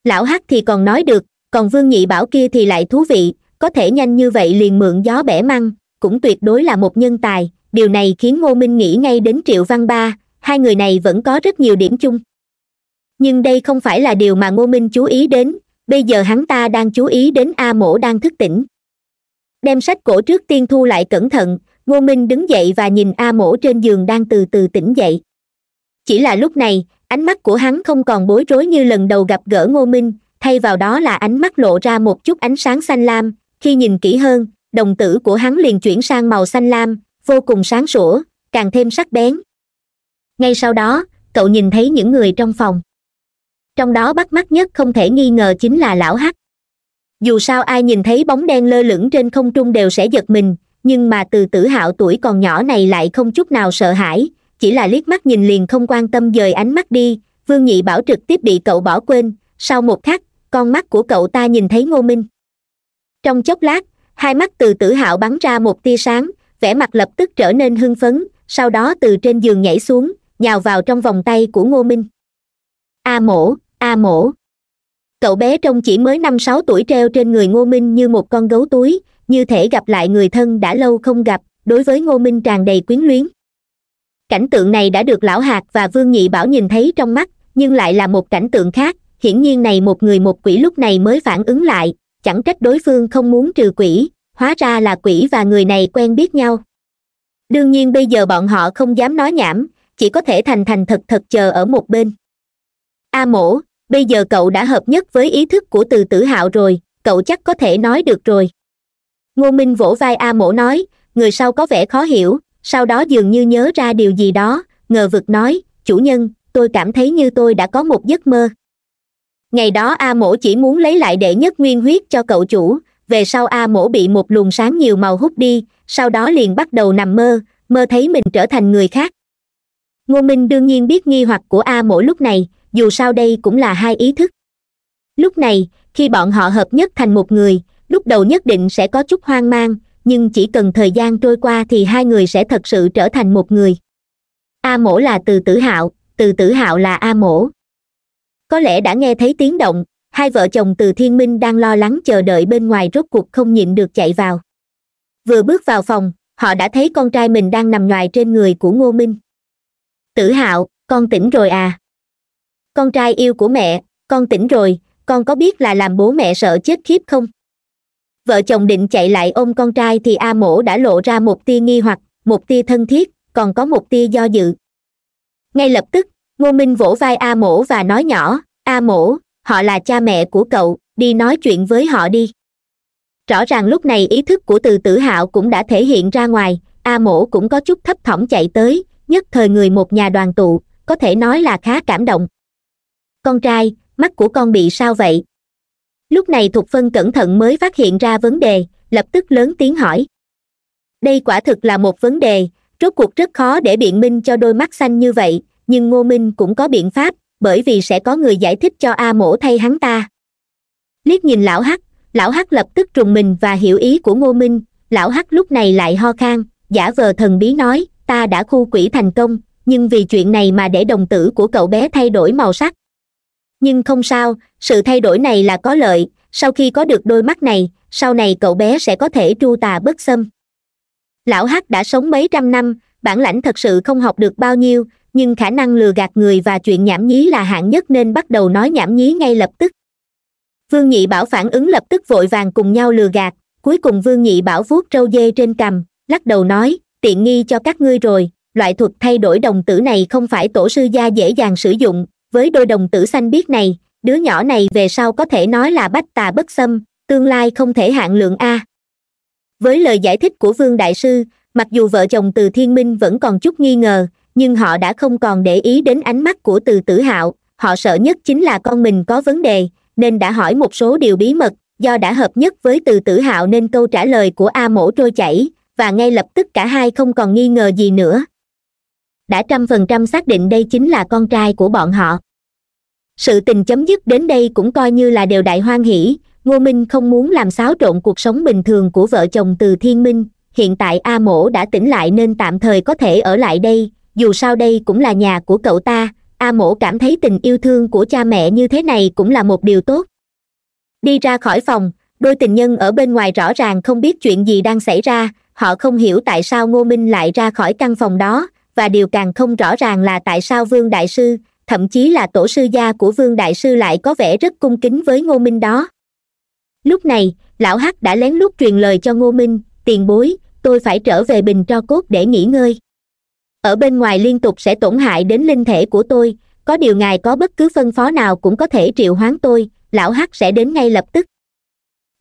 lão hắc thì còn nói được còn vương nhị bảo kia thì lại thú vị có thể nhanh như vậy liền mượn gió bẻ măng cũng tuyệt đối là một nhân tài điều này khiến ngô minh nghĩ ngay đến triệu văn ba hai người này vẫn có rất nhiều điểm chung nhưng đây không phải là điều mà ngô minh chú ý đến bây giờ hắn ta đang chú ý đến a mổ đang thức tỉnh đem sách cổ trước tiên thu lại cẩn thận ngô minh đứng dậy và nhìn a mổ trên giường đang từ từ tỉnh dậy chỉ là lúc này ánh mắt của hắn không còn bối rối như lần đầu gặp gỡ ngô minh thay vào đó là ánh mắt lộ ra một chút ánh sáng xanh lam khi nhìn kỹ hơn đồng tử của hắn liền chuyển sang màu xanh lam vô cùng sáng sủa càng thêm sắc bén ngay sau đó cậu nhìn thấy những người trong phòng trong đó bắt mắt nhất không thể nghi ngờ chính là lão hắc dù sao ai nhìn thấy bóng đen lơ lửng trên không trung đều sẽ giật mình nhưng mà từ tử hạo tuổi còn nhỏ này lại không chút nào sợ hãi chỉ là liếc mắt nhìn liền không quan tâm dời ánh mắt đi vương nhị bảo trực tiếp bị cậu bỏ quên sau một khắc con mắt của cậu ta nhìn thấy ngô minh trong chốc lát hai mắt từ tử hạo bắn ra một tia sáng vẻ mặt lập tức trở nên hưng phấn sau đó từ trên giường nhảy xuống nhào vào trong vòng tay của ngô minh a à mổ a à mổ cậu bé trông chỉ mới năm sáu tuổi treo trên người ngô minh như một con gấu túi như thể gặp lại người thân đã lâu không gặp đối với ngô minh tràn đầy quyến luyến cảnh tượng này đã được lão Hạc và vương nhị bảo nhìn thấy trong mắt nhưng lại là một cảnh tượng khác hiển nhiên này một người một quỷ lúc này mới phản ứng lại chẳng trách đối phương không muốn trừ quỷ hóa ra là quỷ và người này quen biết nhau đương nhiên bây giờ bọn họ không dám nói nhảm chỉ có thể thành thành thật thật chờ ở một bên a mổ bây giờ cậu đã hợp nhất với ý thức của từ tử hạo rồi cậu chắc có thể nói được rồi ngô minh vỗ vai a mổ nói người sau có vẻ khó hiểu sau đó dường như nhớ ra điều gì đó ngờ vực nói chủ nhân tôi cảm thấy như tôi đã có một giấc mơ ngày đó a mổ chỉ muốn lấy lại đệ nhất nguyên huyết cho cậu chủ về sau a mổ bị một luồng sáng nhiều màu hút đi sau đó liền bắt đầu nằm mơ mơ thấy mình trở thành người khác ngô minh đương nhiên biết nghi hoặc của a mổ lúc này dù sao đây cũng là hai ý thức lúc này khi bọn họ hợp nhất thành một người lúc đầu nhất định sẽ có chút hoang mang nhưng chỉ cần thời gian trôi qua thì hai người sẽ thật sự trở thành một người a mổ là từ tử hạo từ tử hạo là a mổ có lẽ đã nghe thấy tiếng động hai vợ chồng từ thiên minh đang lo lắng chờ đợi bên ngoài rốt cuộc không nhịn được chạy vào vừa bước vào phòng họ đã thấy con trai mình đang nằm ngoài trên người của ngô minh tử hạo con tỉnh rồi à con trai yêu của mẹ con tỉnh rồi con có biết là làm bố mẹ sợ chết khiếp không vợ chồng định chạy lại ôm con trai thì a mổ đã lộ ra một tia nghi hoặc một tia thân thiết còn có một tia do dự ngay lập tức ngô minh vỗ vai a mổ và nói nhỏ a mổ họ là cha mẹ của cậu đi nói chuyện với họ đi rõ ràng lúc này ý thức của từ tử hạo cũng đã thể hiện ra ngoài a mổ cũng có chút thấp thỏm chạy tới nhất thời người một nhà đoàn tụ có thể nói là khá cảm động con trai mắt của con bị sao vậy lúc này thục phân cẩn thận mới phát hiện ra vấn đề lập tức lớn tiếng hỏi đây quả thực là một vấn đề rốt cuộc rất khó để biện minh cho đôi mắt xanh như vậy nhưng ngô minh cũng có biện pháp bởi vì sẽ có người giải thích cho a mổ thay hắn ta liếc nhìn lão hắc lão hắc lập tức trùng mình và hiểu ý của ngô minh lão hắc lúc này lại ho khan giả vờ thần bí nói ta đã khu quỷ thành công nhưng vì chuyện này mà để đồng tử của cậu bé thay đổi màu sắc nhưng không sao sự thay đổi này là có lợi sau khi có được đôi mắt này sau này cậu bé sẽ có thể tru tà bất xâm lão hắc đã sống mấy trăm năm bản lãnh thật sự không học được bao nhiêu nhưng khả năng lừa gạt người và chuyện nhảm nhí là hạng nhất nên bắt đầu nói nhảm nhí ngay lập tức vương nhị bảo phản ứng lập tức vội vàng cùng nhau lừa gạt cuối cùng vương nhị bảo vuốt trâu dê trên cằm lắc đầu nói tiện nghi cho các ngươi rồi loại thuật thay đổi đồng tử này không phải tổ sư gia dễ dàng sử dụng với đôi đồng tử xanh biết này đứa nhỏ này về sau có thể nói là bách tà bất xâm tương lai không thể hạn lượng a với lời giải thích của vương đại sư mặc dù vợ chồng từ thiên minh vẫn còn chút nghi ngờ nhưng họ đã không còn để ý đến ánh mắt của từ tử hạo họ sợ nhất chính là con mình có vấn đề nên đã hỏi một số điều bí mật do đã hợp nhất với từ tử hạo nên câu trả lời của a mổ trôi chảy và ngay lập tức cả hai không còn nghi ngờ gì nữa đã trăm phần trăm xác định đây chính là con trai của bọn họ sự tình chấm dứt đến đây cũng coi như là đều đại hoan hỷ ngô minh không muốn làm xáo trộn cuộc sống bình thường của vợ chồng từ thiên minh hiện tại a mổ đã tỉnh lại nên tạm thời có thể ở lại đây dù sao đây cũng là nhà của cậu ta a mổ cảm thấy tình yêu thương của cha mẹ như thế này cũng là một điều tốt đi ra khỏi phòng đôi tình nhân ở bên ngoài rõ ràng không biết chuyện gì đang xảy ra họ không hiểu tại sao ngô minh lại ra khỏi căn phòng đó và điều càng không rõ ràng là tại sao vương đại sư thậm chí là tổ sư gia của vương đại sư lại có vẻ rất cung kính với ngô minh đó lúc này lão hắc đã lén lút truyền lời cho ngô minh tiền bối tôi phải trở về bình tro cốt để nghỉ ngơi ở bên ngoài liên tục sẽ tổn hại đến linh thể của tôi có điều ngài có bất cứ phân phó nào cũng có thể triệu hoán tôi lão hắc sẽ đến ngay lập tức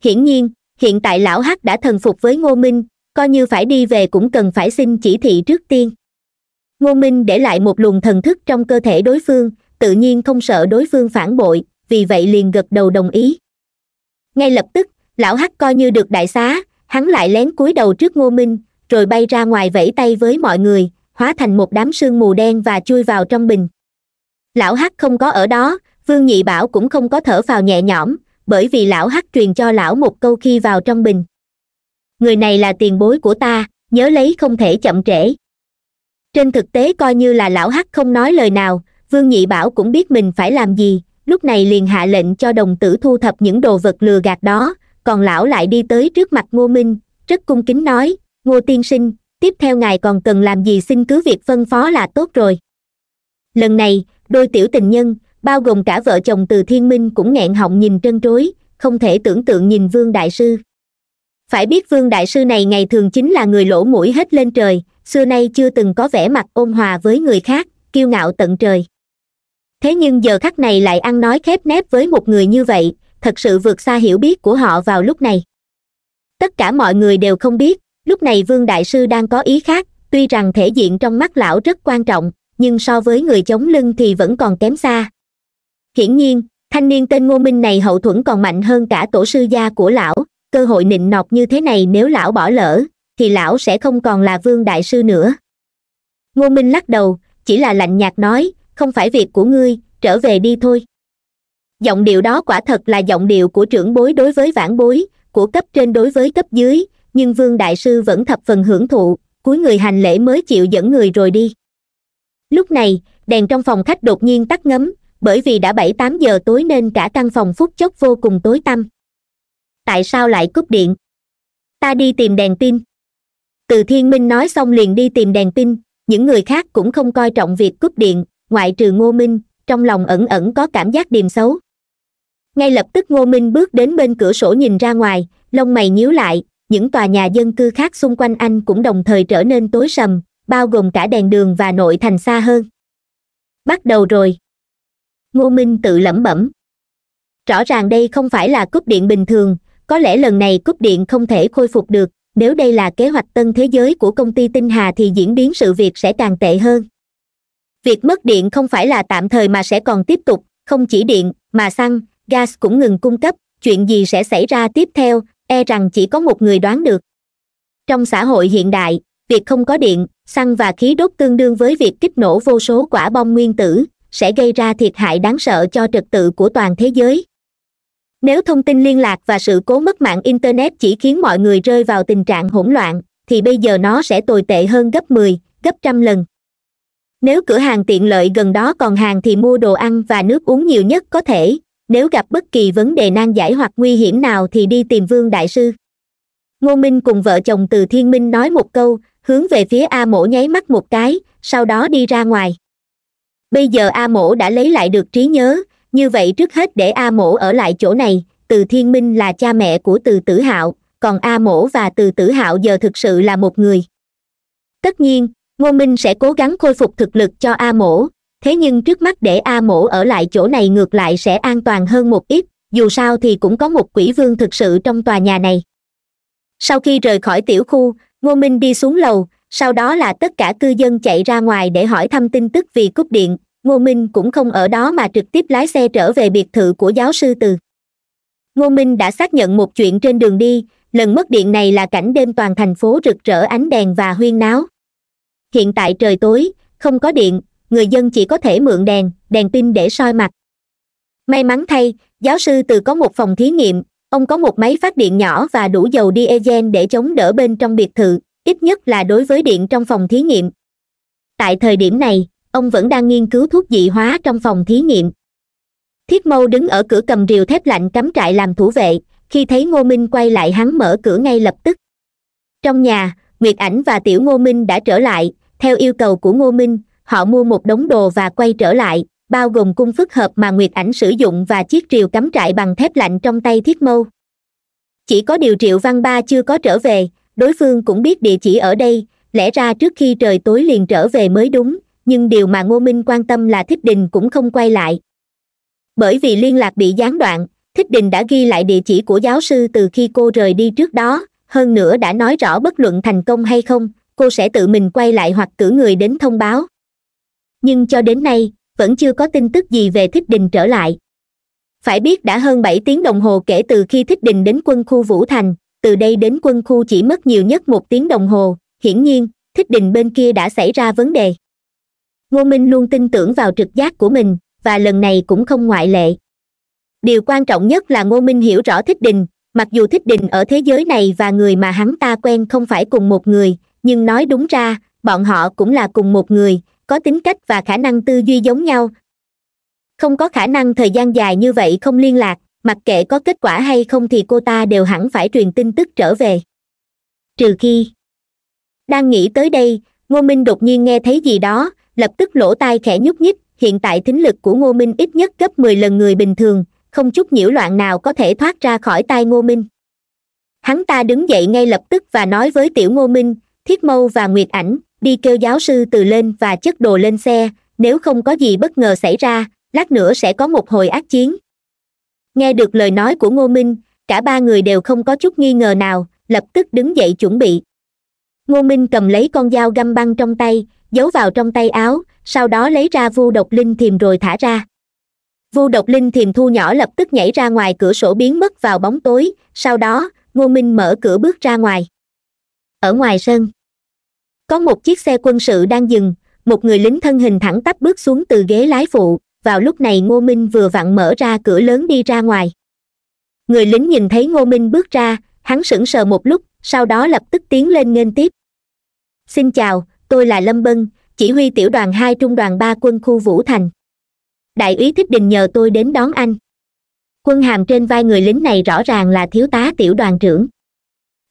hiển nhiên hiện tại lão hắc đã thần phục với ngô minh coi như phải đi về cũng cần phải xin chỉ thị trước tiên ngô minh để lại một luồng thần thức trong cơ thể đối phương tự nhiên không sợ đối phương phản bội vì vậy liền gật đầu đồng ý ngay lập tức lão hắc coi như được đại xá hắn lại lén cúi đầu trước ngô minh rồi bay ra ngoài vẫy tay với mọi người hóa thành một đám sương mù đen và chui vào trong bình lão hắc không có ở đó vương nhị bảo cũng không có thở vào nhẹ nhõm bởi vì lão hắc truyền cho lão một câu khi vào trong bình người này là tiền bối của ta nhớ lấy không thể chậm trễ trên thực tế coi như là lão hắc không nói lời nào vương nhị bảo cũng biết mình phải làm gì lúc này liền hạ lệnh cho đồng tử thu thập những đồ vật lừa gạt đó còn lão lại đi tới trước mặt ngô minh rất cung kính nói ngô tiên sinh tiếp theo ngài còn cần làm gì xin cứ việc phân phó là tốt rồi lần này đôi tiểu tình nhân bao gồm cả vợ chồng từ thiên minh cũng nghẹn họng nhìn trân trối không thể tưởng tượng nhìn vương đại sư phải biết vương đại sư này ngày thường chính là người lỗ mũi hết lên trời xưa nay chưa từng có vẻ mặt ôn hòa với người khác kiêu ngạo tận trời thế nhưng giờ khắc này lại ăn nói khép nép với một người như vậy thật sự vượt xa hiểu biết của họ vào lúc này tất cả mọi người đều không biết lúc này vương đại sư đang có ý khác tuy rằng thể diện trong mắt lão rất quan trọng nhưng so với người chống lưng thì vẫn còn kém xa hiển nhiên thanh niên tên ngô minh này hậu thuẫn còn mạnh hơn cả tổ sư gia của lão cơ hội nịnh nọt như thế này nếu lão bỏ lỡ thì lão sẽ không còn là vương đại sư nữa ngô minh lắc đầu chỉ là lạnh nhạt nói không phải việc của ngươi trở về đi thôi giọng điệu đó quả thật là giọng điệu của trưởng bối đối với vãn bối của cấp trên đối với cấp dưới nhưng vương đại sư vẫn thập phần hưởng thụ cuối người hành lễ mới chịu dẫn người rồi đi lúc này đèn trong phòng khách đột nhiên tắt ngấm bởi vì đã bảy tám giờ tối nên cả căn phòng phút chốc vô cùng tối tăm tại sao lại cúp điện ta đi tìm đèn pin từ thiên minh nói xong liền đi tìm đèn pin những người khác cũng không coi trọng việc cúp điện ngoại trừ ngô minh trong lòng ẩn ẩn có cảm giác điềm xấu ngay lập tức ngô minh bước đến bên cửa sổ nhìn ra ngoài lông mày nhíu lại những tòa nhà dân cư khác xung quanh anh cũng đồng thời trở nên tối sầm bao gồm cả đèn đường và nội thành xa hơn bắt đầu rồi ngô minh tự lẩm bẩm rõ ràng đây không phải là cúp điện bình thường có lẽ lần này cúp điện không thể khôi phục được nếu đây là kế hoạch tân thế giới của công ty tinh hà thì diễn biến sự việc sẽ càng tệ hơn việc mất điện không phải là tạm thời mà sẽ còn tiếp tục không chỉ điện mà xăng gas cũng ngừng cung cấp chuyện gì sẽ xảy ra tiếp theo e rằng chỉ có một người đoán được trong xã hội hiện đại việc không có điện xăng và khí đốt tương đương với việc kích nổ vô số quả bom nguyên tử sẽ gây ra thiệt hại đáng sợ cho trật tự của toàn thế giới nếu thông tin liên lạc và sự cố mất mạng internet chỉ khiến mọi người rơi vào tình trạng hỗn loạn thì bây giờ nó sẽ tồi tệ hơn gấp mười, 10, gấp trăm lần nếu cửa hàng tiện lợi gần đó còn hàng thì mua đồ ăn và nước uống nhiều nhất có thể nếu gặp bất kỳ vấn đề nan giải hoặc nguy hiểm nào thì đi tìm vương đại sư ngô minh cùng vợ chồng từ thiên minh nói một câu hướng về phía a mổ nháy mắt một cái sau đó đi ra ngoài bây giờ a mổ đã lấy lại được trí nhớ như vậy trước hết để a mổ ở lại chỗ này từ thiên minh là cha mẹ của từ tử hạo còn a mổ và từ tử hạo giờ thực sự là một người tất nhiên ngô minh sẽ cố gắng khôi phục thực lực cho a mổ thế nhưng trước mắt để a mổ ở lại chỗ này ngược lại sẽ an toàn hơn một ít dù sao thì cũng có một quỷ vương thực sự trong tòa nhà này sau khi rời khỏi tiểu khu ngô minh đi xuống lầu sau đó là tất cả cư dân chạy ra ngoài để hỏi thăm tin tức vì cúp điện ngô minh cũng không ở đó mà trực tiếp lái xe trở về biệt thự của giáo sư từ ngô minh đã xác nhận một chuyện trên đường đi lần mất điện này là cảnh đêm toàn thành phố rực rỡ ánh đèn và huyên náo hiện tại trời tối không có điện người dân chỉ có thể mượn đèn đèn pin để soi mặt may mắn thay giáo sư từ có một phòng thí nghiệm ông có một máy phát điện nhỏ và đủ dầu diesel để chống đỡ bên trong biệt thự ít nhất là đối với điện trong phòng thí nghiệm tại thời điểm này ông vẫn đang nghiên cứu thuốc dị hóa trong phòng thí nghiệm thiết mâu đứng ở cửa cầm rìu thép lạnh cắm trại làm thủ vệ khi thấy ngô minh quay lại hắn mở cửa ngay lập tức trong nhà nguyệt ảnh và tiểu ngô minh đã trở lại theo yêu cầu của ngô minh họ mua một đống đồ và quay trở lại bao gồm cung phức hợp mà nguyệt ảnh sử dụng và chiếc rìu cắm trại bằng thép lạnh trong tay thiết mâu chỉ có điều triệu văn ba chưa có trở về đối phương cũng biết địa chỉ ở đây lẽ ra trước khi trời tối liền trở về mới đúng nhưng điều mà ngô minh quan tâm là thích đình cũng không quay lại bởi vì liên lạc bị gián đoạn thích đình đã ghi lại địa chỉ của giáo sư từ khi cô rời đi trước đó hơn nữa đã nói rõ bất luận thành công hay không cô sẽ tự mình quay lại hoặc cử người đến thông báo nhưng cho đến nay vẫn chưa có tin tức gì về thích đình trở lại phải biết đã hơn bảy tiếng đồng hồ kể từ khi thích đình đến quân khu vũ thành từ đây đến quân khu chỉ mất nhiều nhất một tiếng đồng hồ hiển nhiên thích đình bên kia đã xảy ra vấn đề ngô minh luôn tin tưởng vào trực giác của mình và lần này cũng không ngoại lệ điều quan trọng nhất là ngô minh hiểu rõ thích đình mặc dù thích đình ở thế giới này và người mà hắn ta quen không phải cùng một người nhưng nói đúng ra bọn họ cũng là cùng một người có tính cách và khả năng tư duy giống nhau không có khả năng thời gian dài như vậy không liên lạc mặc kệ có kết quả hay không thì cô ta đều hẳn phải truyền tin tức trở về trừ khi đang nghĩ tới đây ngô minh đột nhiên nghe thấy gì đó lập tức lỗ tai khẽ nhúc nhích hiện tại thính lực của ngô minh ít nhất gấp mười lần người bình thường không chút nhiễu loạn nào có thể thoát ra khỏi tai ngô minh hắn ta đứng dậy ngay lập tức và nói với tiểu ngô minh thiết mâu và nguyệt ảnh đi kêu giáo sư từ lên và chất đồ lên xe nếu không có gì bất ngờ xảy ra lát nữa sẽ có một hồi ác chiến nghe được lời nói của ngô minh cả ba người đều không có chút nghi ngờ nào lập tức đứng dậy chuẩn bị ngô minh cầm lấy con dao găm băng trong tay giấu vào trong tay áo sau đó lấy ra vu độc linh thiềm rồi thả ra vu độc linh thiềm thu nhỏ lập tức nhảy ra ngoài cửa sổ biến mất vào bóng tối sau đó ngô minh mở cửa bước ra ngoài ở ngoài sân có một chiếc xe quân sự đang dừng một người lính thân hình thẳng tắp bước xuống từ ghế lái phụ vào lúc này ngô minh vừa vặn mở ra cửa lớn đi ra ngoài người lính nhìn thấy ngô minh bước ra hắn sững sờ một lúc sau đó lập tức tiến lên nghênh tiếp xin chào tôi là lâm bân chỉ huy tiểu đoàn hai trung đoàn ba quân khu vũ thành đại úy thích đình nhờ tôi đến đón anh quân hàm trên vai người lính này rõ ràng là thiếu tá tiểu đoàn trưởng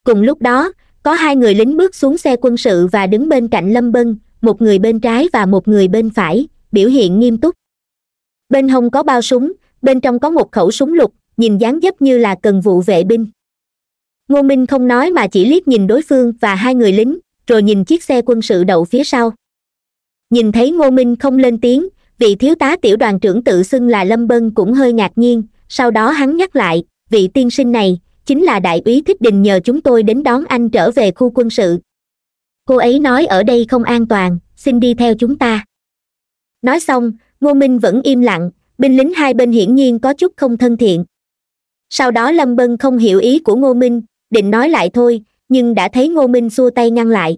cùng lúc đó có hai người lính bước xuống xe quân sự và đứng bên cạnh lâm bân một người bên trái và một người bên phải biểu hiện nghiêm túc bên hông có bao súng bên trong có một khẩu súng lục nhìn dáng dấp như là cần vụ vệ binh ngô minh không nói mà chỉ liếc nhìn đối phương và hai người lính rồi nhìn chiếc xe quân sự đậu phía sau nhìn thấy ngô minh không lên tiếng vị thiếu tá tiểu đoàn trưởng tự xưng là lâm bân cũng hơi ngạc nhiên sau đó hắn nhắc lại vị tiên sinh này chính là đại úy thích đình nhờ chúng tôi đến đón anh trở về khu quân sự cô ấy nói ở đây không an toàn xin đi theo chúng ta nói xong ngô minh vẫn im lặng binh lính hai bên hiển nhiên có chút không thân thiện sau đó lâm bân không hiểu ý của ngô minh định nói lại thôi nhưng đã thấy ngô minh xua tay ngăn lại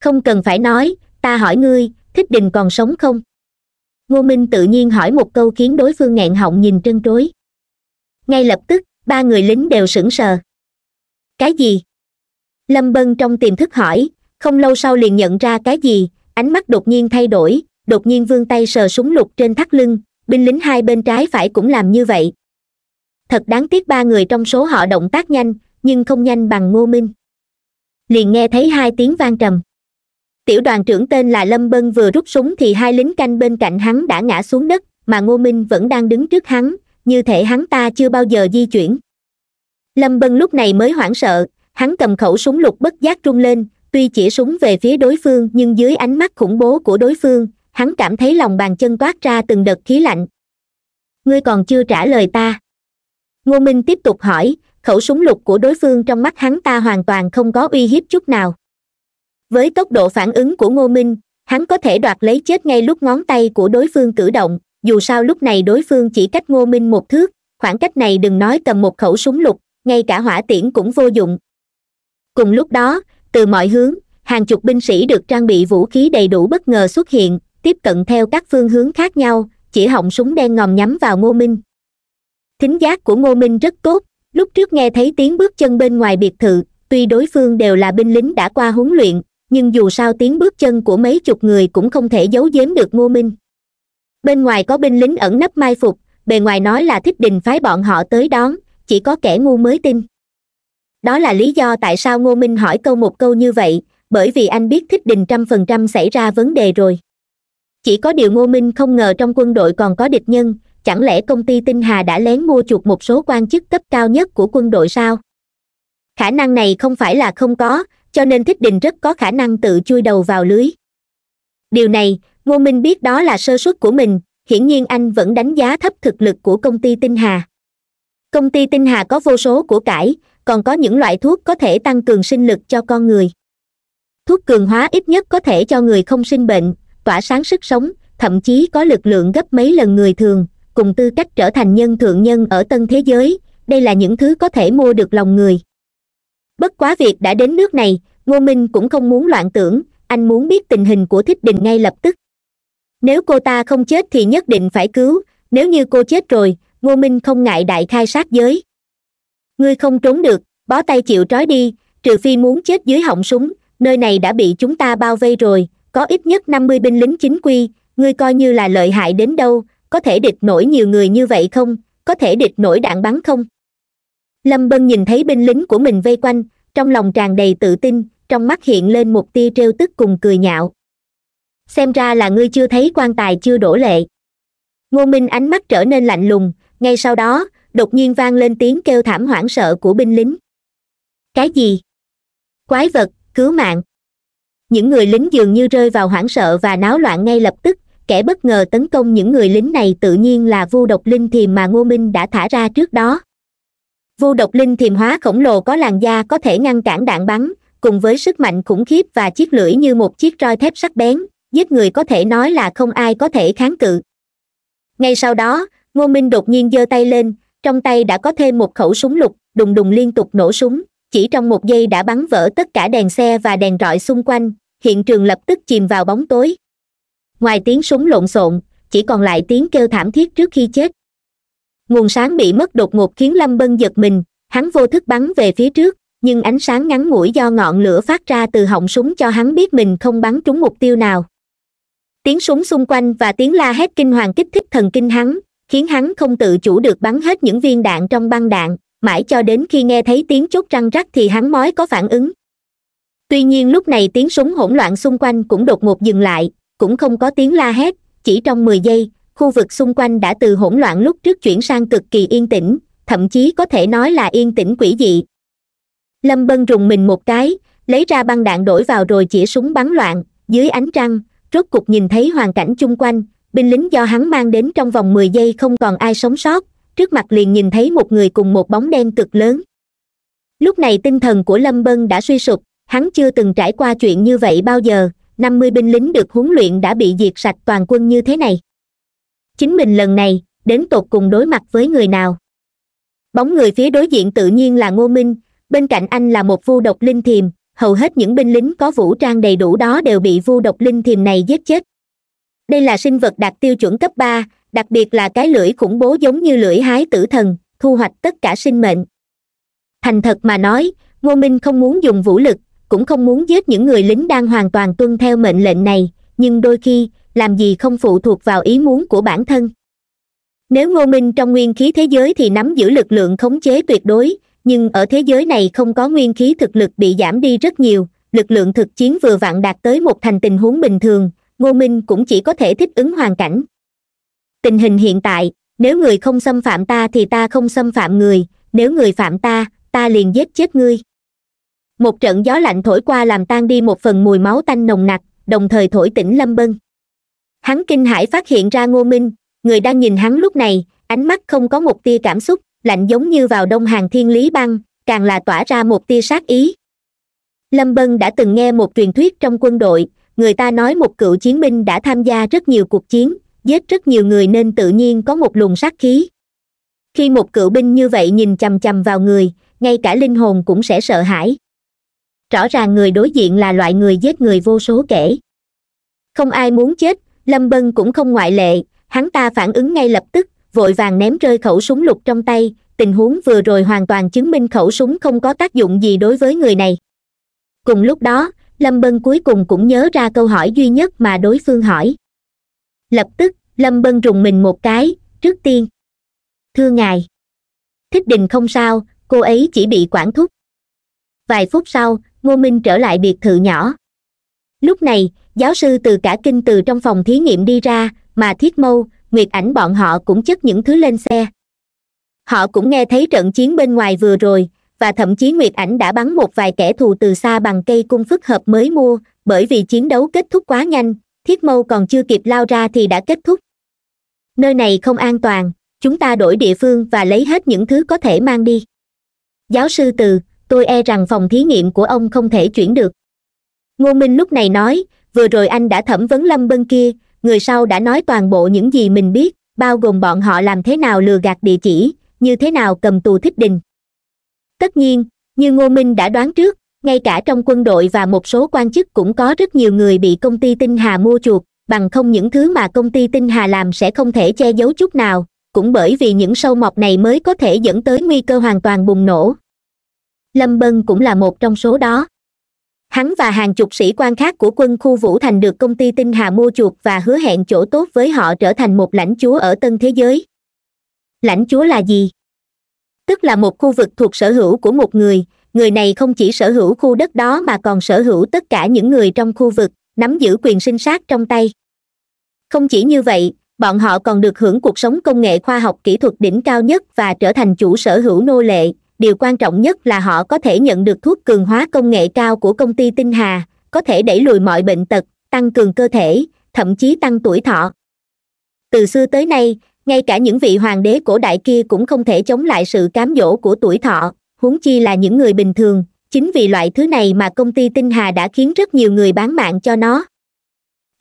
không cần phải nói ta hỏi ngươi thích đình còn sống không ngô minh tự nhiên hỏi một câu khiến đối phương nghẹn họng nhìn trân trối ngay lập tức ba người lính đều sững sờ cái gì lâm bân trong tiềm thức hỏi không lâu sau liền nhận ra cái gì ánh mắt đột nhiên thay đổi đột nhiên vươn tay sờ súng lục trên thắt lưng binh lính hai bên trái phải cũng làm như vậy thật đáng tiếc ba người trong số họ động tác nhanh nhưng không nhanh bằng ngô minh liền nghe thấy hai tiếng vang trầm tiểu đoàn trưởng tên là lâm bân vừa rút súng thì hai lính canh bên cạnh hắn đã ngã xuống đất mà ngô minh vẫn đang đứng trước hắn như thể hắn ta chưa bao giờ di chuyển lâm bân lúc này mới hoảng sợ hắn cầm khẩu súng lục bất giác rung lên tuy chỉ súng về phía đối phương nhưng dưới ánh mắt khủng bố của đối phương hắn cảm thấy lòng bàn chân toát ra từng đợt khí lạnh ngươi còn chưa trả lời ta ngô minh tiếp tục hỏi khẩu súng lục của đối phương trong mắt hắn ta hoàn toàn không có uy hiếp chút nào với tốc độ phản ứng của ngô minh hắn có thể đoạt lấy chết ngay lúc ngón tay của đối phương cử động dù sao lúc này đối phương chỉ cách ngô minh một thước khoảng cách này đừng nói cầm một khẩu súng lục ngay cả hỏa tiễn cũng vô dụng cùng lúc đó từ mọi hướng hàng chục binh sĩ được trang bị vũ khí đầy đủ bất ngờ xuất hiện tiếp cận theo các phương hướng khác nhau chỉ họng súng đen ngòm nhắm vào ngô minh thính giác của ngô minh rất tốt lúc trước nghe thấy tiếng bước chân bên ngoài biệt thự tuy đối phương đều là binh lính đã qua huấn luyện nhưng dù sao tiếng bước chân của mấy chục người cũng không thể giấu giếm được ngô minh bên ngoài có binh lính ẩn nấp mai phục bề ngoài nói là thích đình phái bọn họ tới đón chỉ có kẻ ngu mới tin đó là lý do tại sao ngô minh hỏi câu một câu như vậy bởi vì anh biết thích đình trăm phần trăm xảy ra vấn đề rồi chỉ có điều ngô minh không ngờ trong quân đội còn có địch nhân chẳng lẽ công ty tinh hà đã lén mua chuộc một số quan chức cấp cao nhất của quân đội sao khả năng này không phải là không có cho nên thích đình rất có khả năng tự chui đầu vào lưới điều này ngô minh biết đó là sơ suất của mình hiển nhiên anh vẫn đánh giá thấp thực lực của công ty tinh hà công ty tinh hà có vô số của cải còn có những loại thuốc có thể tăng cường sinh lực cho con người thuốc cường hóa ít nhất có thể cho người không sinh bệnh tỏa sáng sức sống thậm chí có lực lượng gấp mấy lần người thường cùng tư cách trở thành nhân thượng nhân ở tân thế giới đây là những thứ có thể mua được lòng người bất quá việc đã đến nước này ngô minh cũng không muốn loạn tưởng anh muốn biết tình hình của thích đình ngay lập tức nếu cô ta không chết thì nhất định phải cứu nếu như cô chết rồi ngô minh không ngại đại khai sát giới ngươi không trốn được bó tay chịu trói đi trừ phi muốn chết dưới họng súng nơi này đã bị chúng ta bao vây rồi có ít nhất năm mươi binh lính chính quy ngươi coi như là lợi hại đến đâu có thể địch nổi nhiều người như vậy không có thể địch nổi đạn bắn không lâm bân nhìn thấy binh lính của mình vây quanh trong lòng tràn đầy tự tin trong mắt hiện lên một tia trêu tức cùng cười nhạo xem ra là ngươi chưa thấy quan tài chưa đổ lệ ngô minh ánh mắt trở nên lạnh lùng ngay sau đó đột nhiên vang lên tiếng kêu thảm hoảng sợ của binh lính cái gì quái vật cứu mạng những người lính dường như rơi vào hoảng sợ và náo loạn ngay lập tức kẻ bất ngờ tấn công những người lính này tự nhiên là vu độc linh thiềm mà ngô minh đã thả ra trước đó vu độc linh thiềm hóa khổng lồ có làn da có thể ngăn cản đạn bắn cùng với sức mạnh khủng khiếp và chiếc lưỡi như một chiếc roi thép sắc bén giết người có thể nói là không ai có thể kháng cự ngay sau đó ngô minh đột nhiên giơ tay lên trong tay đã có thêm một khẩu súng lục đùng đùng liên tục nổ súng chỉ trong một giây đã bắn vỡ tất cả đèn xe và đèn rọi xung quanh hiện trường lập tức chìm vào bóng tối ngoài tiếng súng lộn xộn chỉ còn lại tiếng kêu thảm thiết trước khi chết nguồn sáng bị mất đột ngột khiến lâm bân giật mình hắn vô thức bắn về phía trước nhưng ánh sáng ngắn ngủi do ngọn lửa phát ra từ họng súng cho hắn biết mình không bắn trúng mục tiêu nào tiếng súng xung quanh và tiếng la hét kinh hoàng kích thích thần kinh hắn khiến hắn không tự chủ được bắn hết những viên đạn trong băng đạn mãi cho đến khi nghe thấy tiếng chốt răng rắc thì hắn mói có phản ứng tuy nhiên lúc này tiếng súng hỗn loạn xung quanh cũng đột ngột dừng lại cũng không có tiếng la hét chỉ trong mười giây khu vực xung quanh đã từ hỗn loạn lúc trước chuyển sang cực kỳ yên tĩnh thậm chí có thể nói là yên tĩnh quỷ dị lâm bân rùng mình một cái lấy ra băng đạn đổi vào rồi chĩa súng bắn loạn dưới ánh trăng rốt cục nhìn thấy hoàn cảnh chung quanh binh lính do hắn mang đến trong vòng mười giây không còn ai sống sót trước mặt liền nhìn thấy một người cùng một bóng đen cực lớn lúc này tinh thần của lâm bân đã suy sụp hắn chưa từng trải qua chuyện như vậy bao giờ năm mươi binh lính được huấn luyện đã bị diệt sạch toàn quân như thế này chính mình lần này đến tột cùng đối mặt với người nào bóng người phía đối diện tự nhiên là ngô minh bên cạnh anh là một vu độc linh thiềm hầu hết những binh lính có vũ trang đầy đủ đó đều bị vu độc linh thiềm này giết chết đây là sinh vật đạt tiêu chuẩn cấp ba đặc biệt là cái lưỡi khủng bố giống như lưỡi hái tử thần thu hoạch tất cả sinh mệnh thành thật mà nói ngô minh không muốn dùng vũ lực cũng không muốn giết những người lính đang hoàn toàn tuân theo mệnh lệnh này nhưng đôi khi làm gì không phụ thuộc vào ý muốn của bản thân nếu ngô minh trong nguyên khí thế giới thì nắm giữ lực lượng khống chế tuyệt đối nhưng ở thế giới này không có nguyên khí thực lực bị giảm đi rất nhiều lực lượng thực chiến vừa vặn đạt tới một thành tình huống bình thường ngô minh cũng chỉ có thể thích ứng hoàn cảnh tình hình hiện tại nếu người không xâm phạm ta thì ta không xâm phạm người nếu người phạm ta ta liền giết chết ngươi một trận gió lạnh thổi qua làm tan đi một phần mùi máu tanh nồng nặc đồng thời thổi tỉnh lâm bân hắn kinh hãi phát hiện ra ngô minh người đang nhìn hắn lúc này ánh mắt không có một tia cảm xúc lạnh giống như vào đông hàng thiên lý băng càng là tỏa ra một tia sát ý lâm bân đã từng nghe một truyền thuyết trong quân đội người ta nói một cựu chiến binh đã tham gia rất nhiều cuộc chiến giết rất nhiều người nên tự nhiên có một luồng sát khí khi một cựu binh như vậy nhìn chằm chằm vào người ngay cả linh hồn cũng sẽ sợ hãi rõ ràng người đối diện là loại người giết người vô số kể không ai muốn chết lâm bân cũng không ngoại lệ hắn ta phản ứng ngay lập tức vội vàng ném rơi khẩu súng lục trong tay tình huống vừa rồi hoàn toàn chứng minh khẩu súng không có tác dụng gì đối với người này cùng lúc đó lâm bân cuối cùng cũng nhớ ra câu hỏi duy nhất mà đối phương hỏi lập tức lâm bân rùng mình một cái trước tiên thưa ngài thích đình không sao cô ấy chỉ bị quản thúc vài phút sau ngô minh trở lại biệt thự nhỏ lúc này giáo sư từ cả kinh từ trong phòng thí nghiệm đi ra mà thiết mâu nguyệt ảnh bọn họ cũng chất những thứ lên xe họ cũng nghe thấy trận chiến bên ngoài vừa rồi và thậm chí nguyệt ảnh đã bắn một vài kẻ thù từ xa bằng cây cung phức hợp mới mua bởi vì chiến đấu kết thúc quá nhanh thiết mâu còn chưa kịp lao ra thì đã kết thúc nơi này không an toàn chúng ta đổi địa phương và lấy hết những thứ có thể mang đi giáo sư từ tôi e rằng phòng thí nghiệm của ông không thể chuyển được ngô minh lúc này nói vừa rồi anh đã thẩm vấn lâm bân kia người sau đã nói toàn bộ những gì mình biết bao gồm bọn họ làm thế nào lừa gạt địa chỉ như thế nào cầm tù thích đình tất nhiên như ngô minh đã đoán trước ngay cả trong quân đội và một số quan chức cũng có rất nhiều người bị công ty tinh hà mua chuộc bằng không những thứ mà công ty tinh hà làm sẽ không thể che giấu chút nào cũng bởi vì những sâu mọc này mới có thể dẫn tới nguy cơ hoàn toàn bùng nổ lâm bân cũng là một trong số đó hắn và hàng chục sĩ quan khác của quân khu vũ thành được công ty tinh hà mua chuộc và hứa hẹn chỗ tốt với họ trở thành một lãnh chúa ở tân thế giới lãnh chúa là gì tức là một khu vực thuộc sở hữu của một người người này không chỉ sở hữu khu đất đó mà còn sở hữu tất cả những người trong khu vực nắm giữ quyền sinh sát trong tay không chỉ như vậy bọn họ còn được hưởng cuộc sống công nghệ khoa học kỹ thuật đỉnh cao nhất và trở thành chủ sở hữu nô lệ điều quan trọng nhất là họ có thể nhận được thuốc cường hóa công nghệ cao của công ty tinh hà có thể đẩy lùi mọi bệnh tật tăng cường cơ thể thậm chí tăng tuổi thọ từ xưa tới nay ngay cả những vị hoàng đế cổ đại kia cũng không thể chống lại sự cám dỗ của tuổi thọ huống chi là những người bình thường chính vì loại thứ này mà công ty tinh hà đã khiến rất nhiều người bán mạng cho nó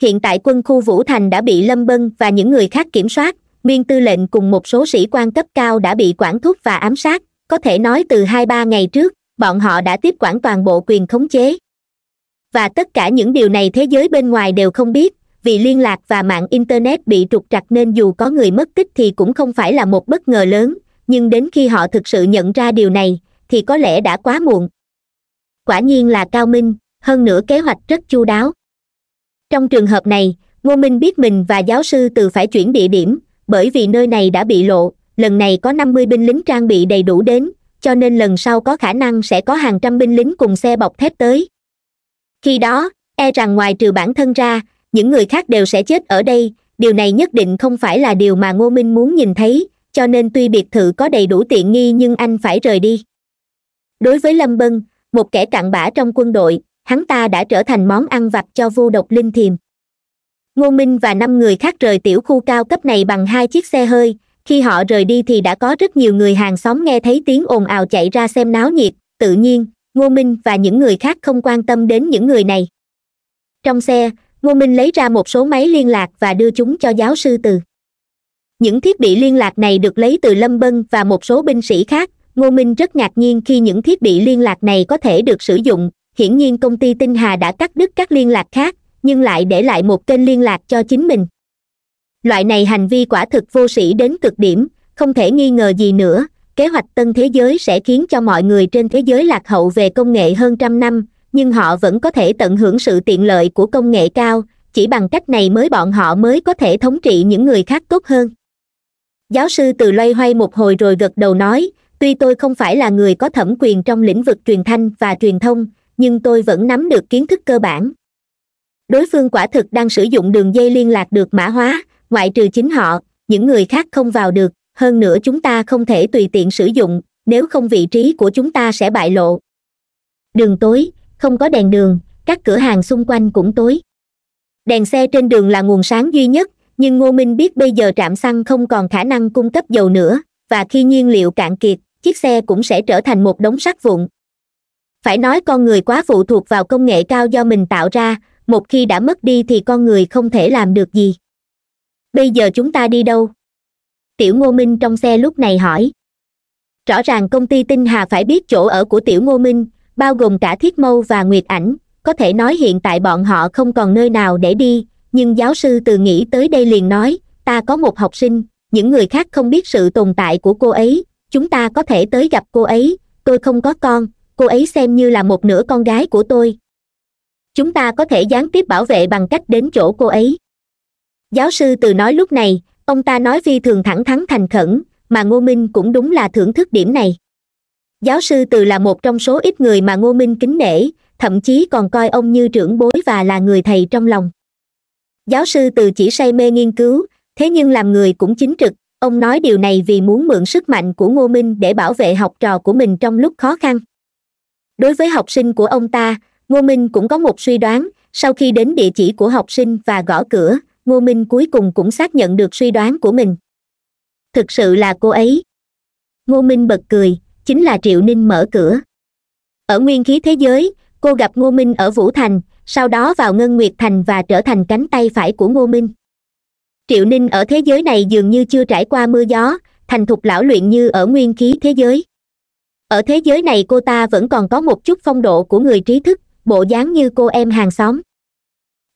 hiện tại quân khu vũ thành đã bị lâm bân và những người khác kiểm soát miên tư lệnh cùng một số sĩ quan cấp cao đã bị quản thúc và ám sát có thể nói từ hai ba ngày trước bọn họ đã tiếp quản toàn bộ quyền khống chế và tất cả những điều này thế giới bên ngoài đều không biết vì liên lạc và mạng internet bị trục trặc nên dù có người mất tích thì cũng không phải là một bất ngờ lớn nhưng đến khi họ thực sự nhận ra điều này thì có lẽ đã quá muộn quả nhiên là cao minh hơn nữa kế hoạch rất chu đáo trong trường hợp này ngô minh biết mình và giáo sư từ phải chuyển địa điểm bởi vì nơi này đã bị lộ lần này có năm mươi binh lính trang bị đầy đủ đến cho nên lần sau có khả năng sẽ có hàng trăm binh lính cùng xe bọc thép tới khi đó e rằng ngoài trừ bản thân ra những người khác đều sẽ chết ở đây điều này nhất định không phải là điều mà ngô minh muốn nhìn thấy cho nên tuy biệt thự có đầy đủ tiện nghi nhưng anh phải rời đi đối với lâm bân một kẻ cặn bã trong quân đội hắn ta đã trở thành món ăn vặt cho vô độc linh thiềm ngô minh và năm người khác rời tiểu khu cao cấp này bằng hai chiếc xe hơi khi họ rời đi thì đã có rất nhiều người hàng xóm nghe thấy tiếng ồn ào chạy ra xem náo nhiệt tự nhiên ngô minh và những người khác không quan tâm đến những người này trong xe ngô minh lấy ra một số máy liên lạc và đưa chúng cho giáo sư từ những thiết bị liên lạc này được lấy từ lâm bân và một số binh sĩ khác ngô minh rất ngạc nhiên khi những thiết bị liên lạc này có thể được sử dụng hiển nhiên công ty tinh hà đã cắt đứt các liên lạc khác nhưng lại để lại một kênh liên lạc cho chính mình loại này hành vi quả thực vô sĩ đến cực điểm không thể nghi ngờ gì nữa kế hoạch tân thế giới sẽ khiến cho mọi người trên thế giới lạc hậu về công nghệ hơn trăm năm nhưng họ vẫn có thể tận hưởng sự tiện lợi của công nghệ cao chỉ bằng cách này mới bọn họ mới có thể thống trị những người khác tốt hơn giáo sư từ loay hoay một hồi rồi gật đầu nói tuy tôi không phải là người có thẩm quyền trong lĩnh vực truyền thanh và truyền thông nhưng tôi vẫn nắm được kiến thức cơ bản đối phương quả thực đang sử dụng đường dây liên lạc được mã hóa ngoại trừ chính họ những người khác không vào được hơn nữa chúng ta không thể tùy tiện sử dụng nếu không vị trí của chúng ta sẽ bại lộ đường tối không có đèn đường các cửa hàng xung quanh cũng tối đèn xe trên đường là nguồn sáng duy nhất nhưng ngô minh biết bây giờ trạm xăng không còn khả năng cung cấp dầu nữa và khi nhiên liệu cạn kiệt chiếc xe cũng sẽ trở thành một đống sắt vụn phải nói con người quá phụ thuộc vào công nghệ cao do mình tạo ra một khi đã mất đi thì con người không thể làm được gì bây giờ chúng ta đi đâu tiểu ngô minh trong xe lúc này hỏi rõ ràng công ty tinh hà phải biết chỗ ở của tiểu ngô minh bao gồm cả thiết mâu và nguyệt ảnh có thể nói hiện tại bọn họ không còn nơi nào để đi nhưng giáo sư từ nghĩ tới đây liền nói ta có một học sinh những người khác không biết sự tồn tại của cô ấy chúng ta có thể tới gặp cô ấy tôi không có con cô ấy xem như là một nửa con gái của tôi chúng ta có thể gián tiếp bảo vệ bằng cách đến chỗ cô ấy giáo sư từ nói lúc này ông ta nói phi thường thẳng thắn thành khẩn mà ngô minh cũng đúng là thưởng thức điểm này giáo sư từ là một trong số ít người mà ngô minh kính nể thậm chí còn coi ông như trưởng bối và là người thầy trong lòng giáo sư từ chỉ say mê nghiên cứu thế nhưng làm người cũng chính trực ông nói điều này vì muốn mượn sức mạnh của ngô minh để bảo vệ học trò của mình trong lúc khó khăn đối với học sinh của ông ta ngô minh cũng có một suy đoán sau khi đến địa chỉ của học sinh và gõ cửa ngô minh cuối cùng cũng xác nhận được suy đoán của mình thực sự là cô ấy ngô minh bật cười chính là triệu ninh mở cửa ở nguyên khí thế giới cô gặp ngô minh ở vũ thành sau đó vào ngân nguyệt thành và trở thành cánh tay phải của ngô minh triệu ninh ở thế giới này dường như chưa trải qua mưa gió thành thục lão luyện như ở nguyên khí thế giới ở thế giới này cô ta vẫn còn có một chút phong độ của người trí thức bộ dáng như cô em hàng xóm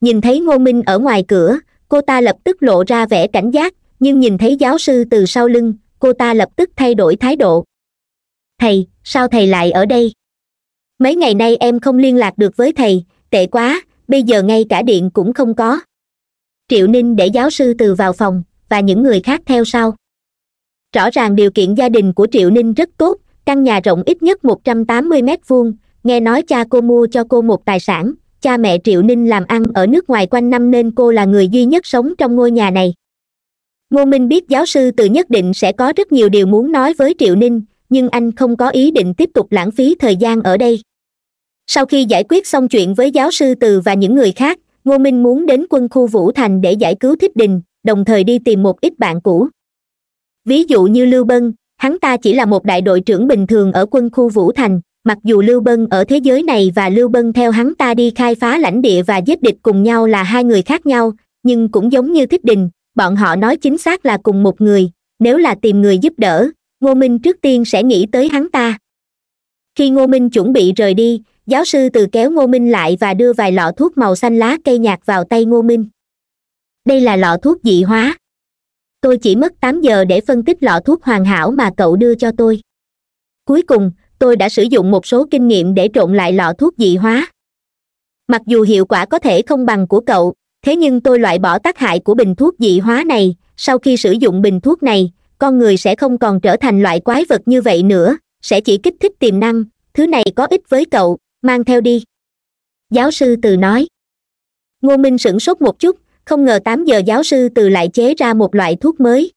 nhìn thấy ngô minh ở ngoài cửa cô ta lập tức lộ ra vẻ cảnh giác nhưng nhìn thấy giáo sư từ sau lưng cô ta lập tức thay đổi thái độ thầy sao thầy lại ở đây mấy ngày nay em không liên lạc được với thầy tệ quá bây giờ ngay cả điện cũng không có triệu ninh để giáo sư từ vào phòng và những người khác theo sau rõ ràng điều kiện gia đình của triệu ninh rất tốt căn nhà rộng ít nhất một trăm tám mươi mét vuông nghe nói cha cô mua cho cô một tài sản cha mẹ triệu ninh làm ăn ở nước ngoài quanh năm nên cô là người duy nhất sống trong ngôi nhà này ngô minh biết giáo sư từ nhất định sẽ có rất nhiều điều muốn nói với triệu ninh nhưng anh không có ý định tiếp tục lãng phí thời gian ở đây sau khi giải quyết xong chuyện với giáo sư từ và những người khác ngô minh muốn đến quân khu vũ thành để giải cứu thích đình đồng thời đi tìm một ít bạn cũ ví dụ như lưu bân hắn ta chỉ là một đại đội trưởng bình thường ở quân khu vũ thành mặc dù lưu bân ở thế giới này và lưu bân theo hắn ta đi khai phá lãnh địa và giết địch cùng nhau là hai người khác nhau nhưng cũng giống như thích đình bọn họ nói chính xác là cùng một người nếu là tìm người giúp đỡ ngô minh trước tiên sẽ nghĩ tới hắn ta khi ngô minh chuẩn bị rời đi giáo sư từ kéo ngô minh lại và đưa vài lọ thuốc màu xanh lá cây nhạt vào tay ngô minh đây là lọ thuốc dị hóa tôi chỉ mất tám giờ để phân tích lọ thuốc hoàn hảo mà cậu đưa cho tôi cuối cùng tôi đã sử dụng một số kinh nghiệm để trộn lại lọ thuốc dị hóa mặc dù hiệu quả có thể không bằng của cậu thế nhưng tôi loại bỏ tác hại của bình thuốc dị hóa này sau khi sử dụng bình thuốc này con người sẽ không còn trở thành loại quái vật như vậy nữa sẽ chỉ kích thích tiềm năng thứ này có ích với cậu mang theo đi giáo sư từ nói ngô minh sửng sốt một chút không ngờ tám giờ giáo sư từ lại chế ra một loại thuốc mới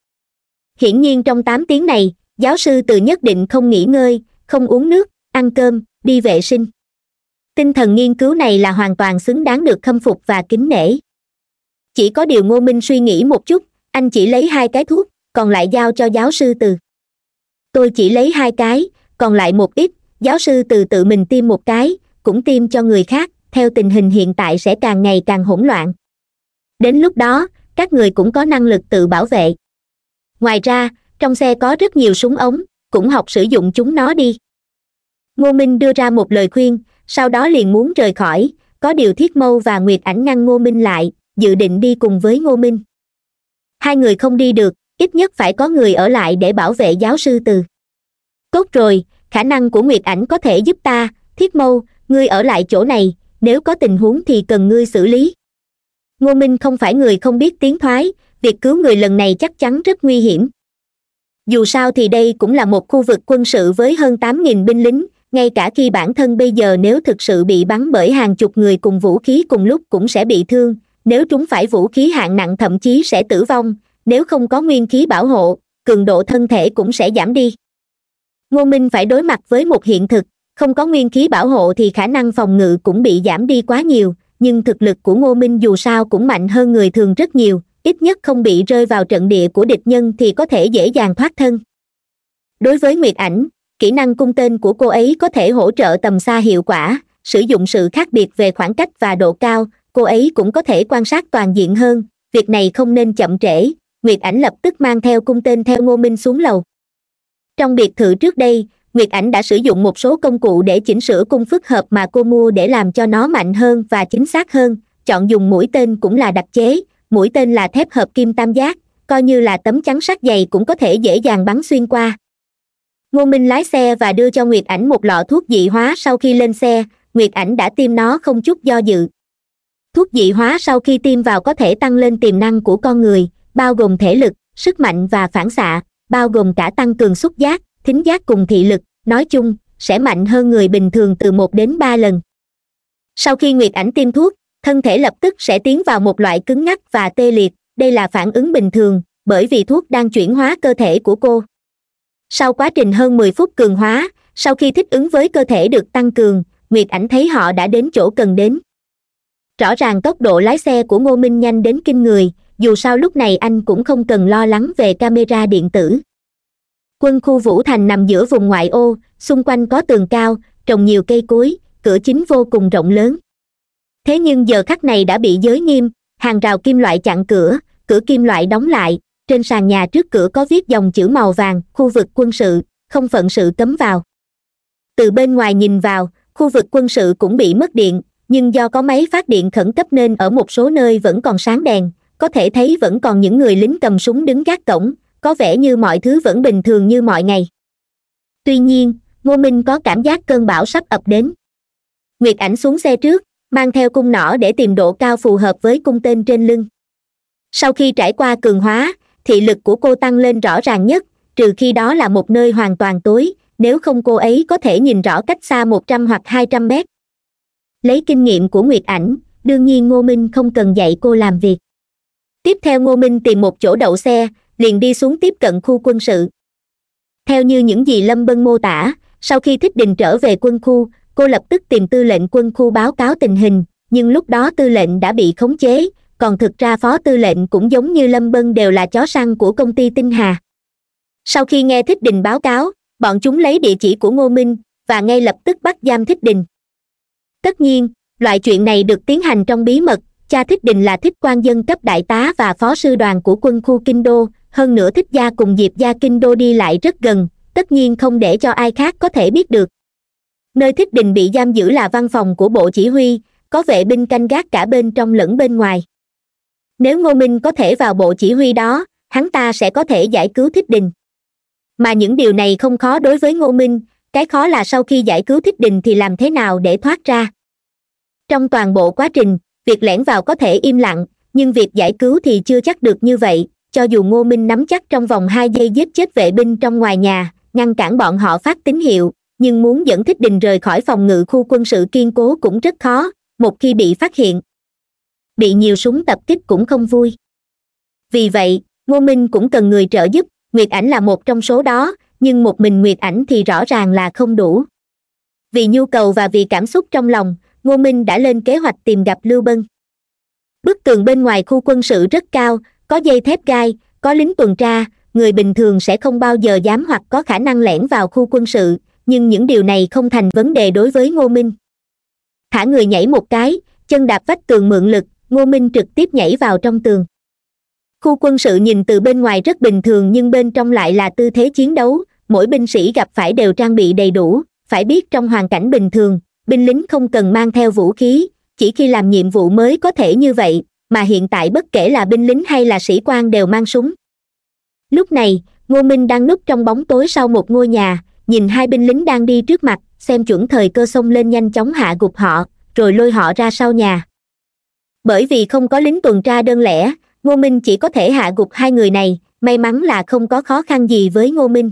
hiển nhiên trong tám tiếng này giáo sư từ nhất định không nghỉ ngơi không uống nước ăn cơm đi vệ sinh tinh thần nghiên cứu này là hoàn toàn xứng đáng được khâm phục và kính nể chỉ có điều ngô minh suy nghĩ một chút anh chỉ lấy hai cái thuốc còn lại giao cho giáo sư từ tôi chỉ lấy hai cái còn lại một ít giáo sư từ tự mình tiêm một cái cũng tiêm cho người khác theo tình hình hiện tại sẽ càng ngày càng hỗn loạn đến lúc đó các người cũng có năng lực tự bảo vệ ngoài ra trong xe có rất nhiều súng ống cũng học sử dụng chúng nó đi ngô minh đưa ra một lời khuyên sau đó liền muốn rời khỏi có điều thiết mâu và nguyệt ảnh ngăn ngô minh lại dự định đi cùng với ngô minh hai người không đi được ít nhất phải có người ở lại để bảo vệ giáo sư từ Cốt rồi khả năng của nguyệt ảnh có thể giúp ta thiết mâu ngươi ở lại chỗ này nếu có tình huống thì cần ngươi xử lý ngô minh không phải người không biết tiếng thoái việc cứu người lần này chắc chắn rất nguy hiểm dù sao thì đây cũng là một khu vực quân sự với hơn tám nghìn binh lính ngay cả khi bản thân bây giờ nếu thực sự bị bắn bởi hàng chục người cùng vũ khí cùng lúc cũng sẽ bị thương nếu chúng phải vũ khí hạng nặng thậm chí sẽ tử vong nếu không có nguyên khí bảo hộ cường độ thân thể cũng sẽ giảm đi ngô minh phải đối mặt với một hiện thực không có nguyên khí bảo hộ thì khả năng phòng ngự cũng bị giảm đi quá nhiều nhưng thực lực của ngô minh dù sao cũng mạnh hơn người thường rất nhiều ít nhất không bị rơi vào trận địa của địch nhân thì có thể dễ dàng thoát thân đối với nguyệt ảnh kỹ năng cung tên của cô ấy có thể hỗ trợ tầm xa hiệu quả sử dụng sự khác biệt về khoảng cách và độ cao cô ấy cũng có thể quan sát toàn diện hơn việc này không nên chậm trễ nguyệt ảnh lập tức mang theo cung tên theo ngô minh xuống lầu trong biệt thự trước đây nguyệt ảnh đã sử dụng một số công cụ để chỉnh sửa cung phức hợp mà cô mua để làm cho nó mạnh hơn và chính xác hơn chọn dùng mũi tên cũng là đặc chế mũi tên là thép hợp kim tam giác coi như là tấm chắn sắt dày cũng có thể dễ dàng bắn xuyên qua ngô minh lái xe và đưa cho nguyệt ảnh một lọ thuốc dị hóa sau khi lên xe nguyệt ảnh đã tiêm nó không chút do dự thuốc dị hóa sau khi tiêm vào có thể tăng lên tiềm năng của con người bao gồm thể lực sức mạnh và phản xạ bao gồm cả tăng cường xúc giác thính giác cùng thị lực nói chung sẽ mạnh hơn người bình thường từ một đến ba lần sau khi nguyệt ảnh tiêm thuốc thân thể lập tức sẽ tiến vào một loại cứng ngắc và tê liệt đây là phản ứng bình thường bởi vì thuốc đang chuyển hóa cơ thể của cô sau quá trình hơn mười phút cường hóa sau khi thích ứng với cơ thể được tăng cường nguyệt ảnh thấy họ đã đến chỗ cần đến rõ ràng tốc độ lái xe của ngô minh nhanh đến kinh người dù sao lúc này anh cũng không cần lo lắng về camera điện tử quân khu vũ thành nằm giữa vùng ngoại ô xung quanh có tường cao trồng nhiều cây cối cửa chính vô cùng rộng lớn thế nhưng giờ khắc này đã bị giới nghiêm hàng rào kim loại chặn cửa cửa kim loại đóng lại trên sàn nhà trước cửa có viết dòng chữ màu vàng khu vực quân sự không phận sự cấm vào từ bên ngoài nhìn vào khu vực quân sự cũng bị mất điện nhưng do có máy phát điện khẩn cấp nên ở một số nơi vẫn còn sáng đèn có thể thấy vẫn còn những người lính cầm súng đứng gác cổng có vẻ như mọi thứ vẫn bình thường như mọi ngày tuy nhiên ngô minh có cảm giác cơn bão sắp ập đến nguyệt ảnh xuống xe trước mang theo cung nỏ để tìm độ cao phù hợp với cung tên trên lưng sau khi trải qua cường hóa thị lực của cô tăng lên rõ ràng nhất trừ khi đó là một nơi hoàn toàn tối nếu không cô ấy có thể nhìn rõ cách xa một trăm hoặc hai trăm mét lấy kinh nghiệm của nguyệt ảnh đương nhiên ngô minh không cần dạy cô làm việc tiếp theo ngô minh tìm một chỗ đậu xe liền đi xuống tiếp cận khu quân sự theo như những gì lâm bân mô tả sau khi thích đình trở về quân khu cô lập tức tìm tư lệnh quân khu báo cáo tình hình nhưng lúc đó tư lệnh đã bị khống chế còn thực ra phó tư lệnh cũng giống như lâm bân đều là chó săn của công ty tinh hà sau khi nghe thích đình báo cáo bọn chúng lấy địa chỉ của ngô minh và ngay lập tức bắt giam thích đình tất nhiên loại chuyện này được tiến hành trong bí mật cha thích đình là thích quan dân cấp đại tá và phó sư đoàn của quân khu kinh đô hơn nữa thích gia cùng diệp gia kinh đô đi lại rất gần tất nhiên không để cho ai khác có thể biết được nơi thích đình bị giam giữ là văn phòng của bộ chỉ huy có vệ binh canh gác cả bên trong lẫn bên ngoài nếu ngô minh có thể vào bộ chỉ huy đó hắn ta sẽ có thể giải cứu thích đình mà những điều này không khó đối với ngô minh cái khó là sau khi giải cứu thích đình thì làm thế nào để thoát ra trong toàn bộ quá trình việc lẻn vào có thể im lặng nhưng việc giải cứu thì chưa chắc được như vậy cho dù ngô minh nắm chắc trong vòng hai giây giết chết vệ binh trong ngoài nhà ngăn cản bọn họ phát tín hiệu nhưng muốn dẫn thích đình rời khỏi phòng ngự khu quân sự kiên cố cũng rất khó một khi bị phát hiện bị nhiều súng tập kích cũng không vui vì vậy ngô minh cũng cần người trợ giúp nguyệt ảnh là một trong số đó nhưng một mình nguyệt ảnh thì rõ ràng là không đủ vì nhu cầu và vì cảm xúc trong lòng ngô minh đã lên kế hoạch tìm gặp lưu bân bức tường bên ngoài khu quân sự rất cao có dây thép gai có lính tuần tra người bình thường sẽ không bao giờ dám hoặc có khả năng lẻn vào khu quân sự nhưng những điều này không thành vấn đề đối với ngô minh thả người nhảy một cái chân đạp vách tường mượn lực ngô minh trực tiếp nhảy vào trong tường khu quân sự nhìn từ bên ngoài rất bình thường nhưng bên trong lại là tư thế chiến đấu mỗi binh sĩ gặp phải đều trang bị đầy đủ phải biết trong hoàn cảnh bình thường binh lính không cần mang theo vũ khí chỉ khi làm nhiệm vụ mới có thể như vậy mà hiện tại bất kể là binh lính hay là sĩ quan đều mang súng lúc này ngô minh đang núp trong bóng tối sau một ngôi nhà nhìn hai binh lính đang đi trước mặt xem chuẩn thời cơ xông lên nhanh chóng hạ gục họ rồi lôi họ ra sau nhà bởi vì không có lính tuần tra đơn lẻ ngô minh chỉ có thể hạ gục hai người này may mắn là không có khó khăn gì với ngô minh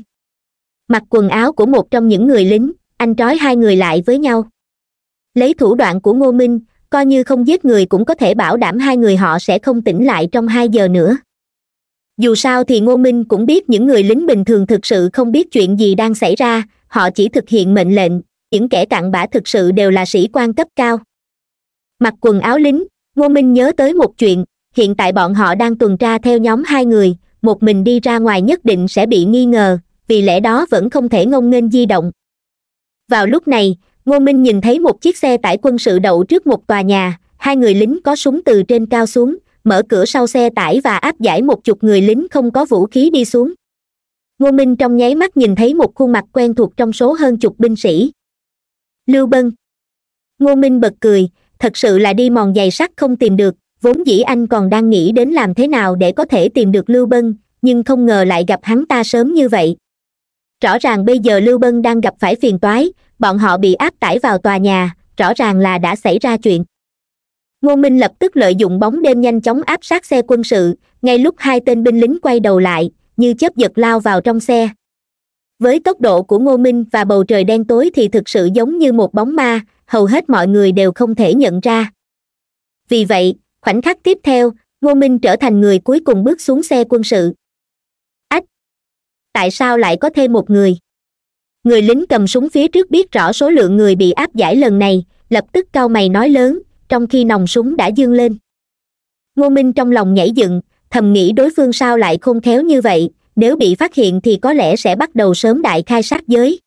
mặc quần áo của một trong những người lính anh trói hai người lại với nhau lấy thủ đoạn của ngô minh coi như không giết người cũng có thể bảo đảm hai người họ sẽ không tỉnh lại trong hai giờ nữa dù sao thì ngô minh cũng biết những người lính bình thường thực sự không biết chuyện gì đang xảy ra họ chỉ thực hiện mệnh lệnh những kẻ cặn bã thực sự đều là sĩ quan cấp cao mặc quần áo lính ngô minh nhớ tới một chuyện hiện tại bọn họ đang tuần tra theo nhóm hai người một mình đi ra ngoài nhất định sẽ bị nghi ngờ vì lẽ đó vẫn không thể ngông nghênh di động vào lúc này ngô minh nhìn thấy một chiếc xe tải quân sự đậu trước một tòa nhà hai người lính có súng từ trên cao xuống mở cửa sau xe tải và áp giải một chục người lính không có vũ khí đi xuống ngô minh trong nháy mắt nhìn thấy một khuôn mặt quen thuộc trong số hơn chục binh sĩ lưu bân ngô minh bật cười thật sự là đi mòn giày sắt không tìm được vốn dĩ anh còn đang nghĩ đến làm thế nào để có thể tìm được lưu bân nhưng không ngờ lại gặp hắn ta sớm như vậy rõ ràng bây giờ lưu bân đang gặp phải phiền toái bọn họ bị áp tải vào tòa nhà rõ ràng là đã xảy ra chuyện ngô minh lập tức lợi dụng bóng đêm nhanh chóng áp sát xe quân sự ngay lúc hai tên binh lính quay đầu lại như chớp giật lao vào trong xe với tốc độ của ngô minh và bầu trời đen tối thì thực sự giống như một bóng ma hầu hết mọi người đều không thể nhận ra vì vậy khoảnh khắc tiếp theo ngô minh trở thành người cuối cùng bước xuống xe quân sự ách tại sao lại có thêm một người người lính cầm súng phía trước biết rõ số lượng người bị áp giải lần này lập tức cau mày nói lớn trong khi nòng súng đã dương lên ngô minh trong lòng nhảy dựng thầm nghĩ đối phương sao lại khôn khéo như vậy nếu bị phát hiện thì có lẽ sẽ bắt đầu sớm đại khai sát giới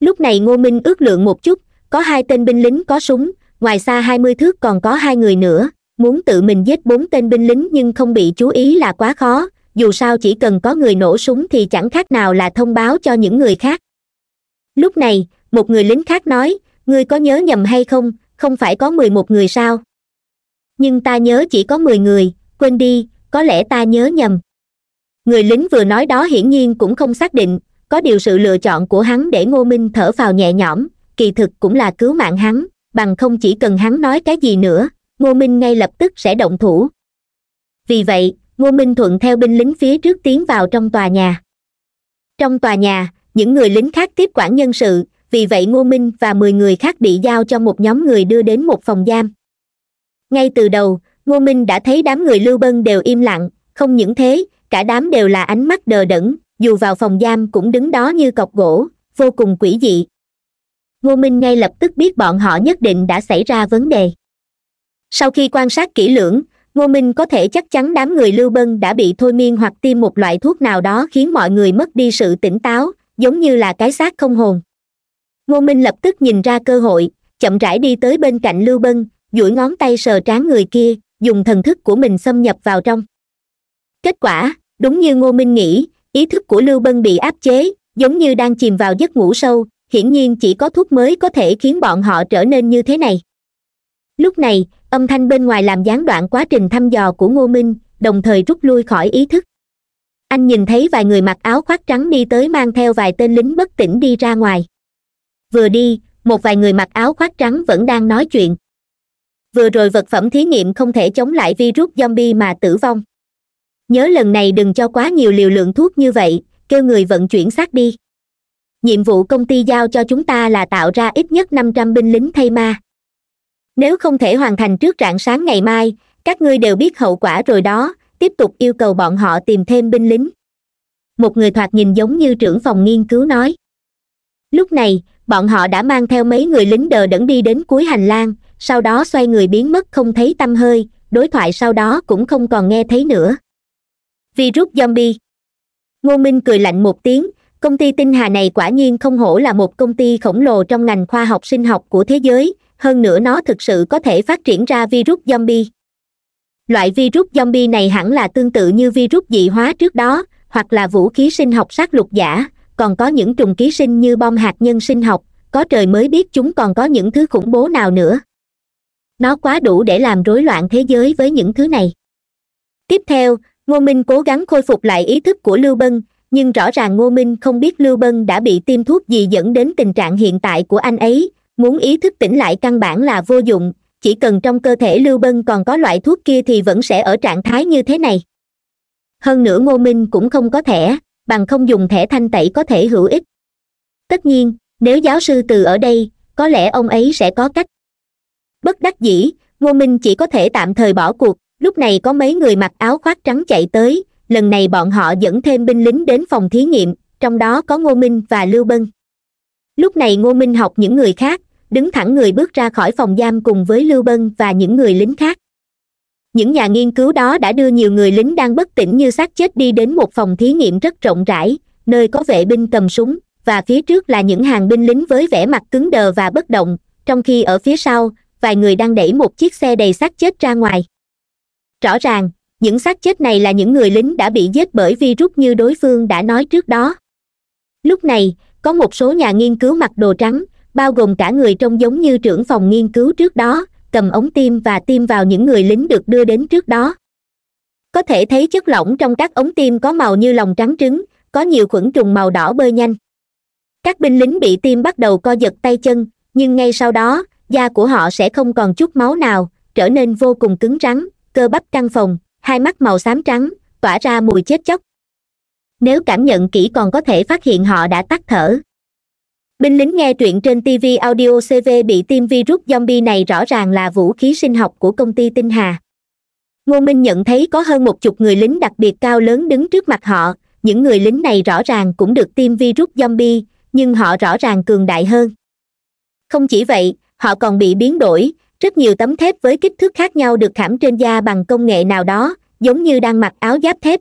lúc này ngô minh ước lượng một chút có hai tên binh lính có súng ngoài xa hai mươi thước còn có hai người nữa muốn tự mình giết bốn tên binh lính nhưng không bị chú ý là quá khó dù sao chỉ cần có người nổ súng thì chẳng khác nào là thông báo cho những người khác lúc này một người lính khác nói ngươi có nhớ nhầm hay không không phải có mười một người sao nhưng ta nhớ chỉ có mười người quên đi có lẽ ta nhớ nhầm người lính vừa nói đó hiển nhiên cũng không xác định có điều sự lựa chọn của hắn để ngô minh thở vào nhẹ nhõm kỳ thực cũng là cứu mạng hắn bằng không chỉ cần hắn nói cái gì nữa ngô minh ngay lập tức sẽ động thủ vì vậy ngô minh thuận theo binh lính phía trước tiến vào trong tòa nhà trong tòa nhà những người lính khác tiếp quản nhân sự vì vậy ngô minh và mười người khác bị giao cho một nhóm người đưa đến một phòng giam ngay từ đầu ngô minh đã thấy đám người lưu bân đều im lặng không những thế cả đám đều là ánh mắt đờ đẫn dù vào phòng giam cũng đứng đó như cọc gỗ vô cùng quỷ dị ngô minh ngay lập tức biết bọn họ nhất định đã xảy ra vấn đề sau khi quan sát kỹ lưỡng ngô minh có thể chắc chắn đám người lưu bân đã bị thôi miên hoặc tiêm một loại thuốc nào đó khiến mọi người mất đi sự tỉnh táo giống như là cái xác không hồn ngô minh lập tức nhìn ra cơ hội chậm rãi đi tới bên cạnh lưu bân duỗi ngón tay sờ trán người kia dùng thần thức của mình xâm nhập vào trong kết quả đúng như ngô minh nghĩ ý thức của lưu bân bị áp chế giống như đang chìm vào giấc ngủ sâu hiển nhiên chỉ có thuốc mới có thể khiến bọn họ trở nên như thế này lúc này âm thanh bên ngoài làm gián đoạn quá trình thăm dò của ngô minh đồng thời rút lui khỏi ý thức anh nhìn thấy vài người mặc áo khoác trắng đi tới mang theo vài tên lính bất tỉnh đi ra ngoài vừa đi một vài người mặc áo khoác trắng vẫn đang nói chuyện vừa rồi vật phẩm thí nghiệm không thể chống lại virus zombie mà tử vong nhớ lần này đừng cho quá nhiều liều lượng thuốc như vậy kêu người vận chuyển xác đi nhiệm vụ công ty giao cho chúng ta là tạo ra ít nhất năm trăm binh lính thay ma nếu không thể hoàn thành trước rạng sáng ngày mai các ngươi đều biết hậu quả rồi đó tiếp tục yêu cầu bọn họ tìm thêm binh lính một người thoạt nhìn giống như trưởng phòng nghiên cứu nói lúc này bọn họ đã mang theo mấy người lính đờ đẫn đi đến cuối hành lang sau đó xoay người biến mất không thấy t hơi đối thoại sau đó cũng không còn nghe thấy nữa virus zombie ngô minh cười lạnh một tiếng công ty tinh hà này quả nhiên không hổ là một công ty khổng lồ trong ngành khoa học sinh học của thế giới hơn nữa nó thực sự có thể phát triển ra virus zombie loại virus zombie này hẳn là tương tự như virus dị hóa trước đó hoặc là vũ khí sinh học sát lục giả còn có những trùng ký sinh như bom hạt nhân sinh học có trời mới biết chúng còn có những thứ khủng bố nào nữa nó quá đủ để làm rối loạn thế giới với những thứ này tiếp theo ngô minh cố gắng khôi phục lại ý thức của lưu bân nhưng rõ ràng ngô minh không biết lưu bân đã bị tiêm thuốc gì dẫn đến tình trạng hiện tại của anh ấy muốn ý thức tỉnh lại căn bản là vô dụng chỉ cần trong cơ thể lưu bân còn có loại thuốc kia thì vẫn sẽ ở trạng thái như thế này hơn nữa ngô minh cũng không có thẻ bằng không dùng thẻ thanh tẩy có thể hữu ích tất nhiên nếu giáo sư từ ở đây có lẽ ông ấy sẽ có cách bất đắc dĩ ngô minh chỉ có thể tạm thời bỏ cuộc lúc này có mấy người mặc áo khoác trắng chạy tới lần này bọn họ dẫn thêm binh lính đến phòng thí nghiệm trong đó có ngô minh và lưu bân lúc này ngô minh học những người khác đứng thẳng người bước ra khỏi phòng giam cùng với lưu bân và những người lính khác những nhà nghiên cứu đó đã đưa nhiều người lính đang bất tỉnh như xác chết đi đến một phòng thí nghiệm rất rộng rãi nơi có vệ binh cầm súng và phía trước là những hàng binh lính với vẻ mặt cứng đờ và bất động trong khi ở phía sau vài người đang đẩy một chiếc xe đầy xác chết ra ngoài rõ ràng những xác chết này là những người lính đã bị giết bởi virus như đối phương đã nói trước đó lúc này có một số nhà nghiên cứu mặc đồ trắng bao gồm cả người trông giống như trưởng phòng nghiên cứu trước đó cầm ống tim và tiêm vào những người lính được đưa đến trước đó có thể thấy chất lỏng trong các ống tim có màu như lòng trắng trứng có nhiều khuẩn trùng màu đỏ bơi nhanh các binh lính bị tiêm bắt đầu co giật tay chân nhưng ngay sau đó da của họ sẽ không còn chút máu nào trở nên vô cùng cứng rắn cơ bắp căng phồng, hai mắt màu xám trắng tỏa ra mùi chết chóc nếu cảm nhận kỹ còn có thể phát hiện họ đã tắt thở binh lính nghe truyện trên tv audio cv bị tiêm virus zombie này rõ ràng là vũ khí sinh học của công ty tinh hà ngô minh nhận thấy có hơn một chục người lính đặc biệt cao lớn đứng trước mặt họ những người lính này rõ ràng cũng được tiêm virus zombie nhưng họ rõ ràng cường đại hơn không chỉ vậy họ còn bị biến đổi rất nhiều tấm thép với kích thước khác nhau được khảm trên da bằng công nghệ nào đó giống như đang mặc áo giáp thép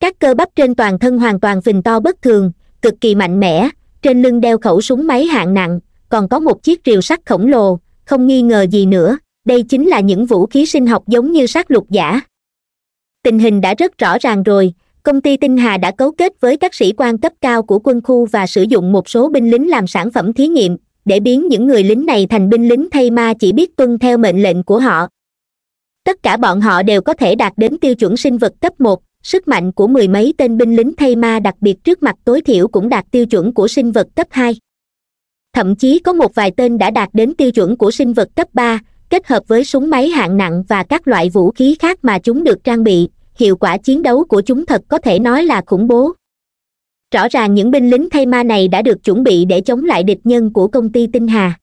các cơ bắp trên toàn thân hoàn toàn phình to bất thường cực kỳ mạnh mẽ trên lưng đeo khẩu súng máy hạng nặng còn có một chiếc rìu sắt khổng lồ không nghi ngờ gì nữa đây chính là những vũ khí sinh học giống như sát lục giả tình hình đã rất rõ ràng rồi công ty tinh hà đã cấu kết với các sĩ quan cấp cao của quân khu và sử dụng một số binh lính làm sản phẩm thí nghiệm để biến những người lính này thành binh lính thay ma chỉ biết tuân theo mệnh lệnh của họ tất cả bọn họ đều có thể đạt đến tiêu chuẩn sinh vật cấp một sức mạnh của mười mấy tên binh lính thay ma đặc biệt trước mặt tối thiểu cũng đạt tiêu chuẩn của sinh vật cấp hai thậm chí có một vài tên đã đạt đến tiêu chuẩn của sinh vật cấp ba kết hợp với súng máy hạng nặng và các loại vũ khí khác mà chúng được trang bị hiệu quả chiến đấu của chúng thật có thể nói là khủng bố rõ ràng những binh lính thay ma này đã được chuẩn bị để chống lại địch nhân của công ty tinh hà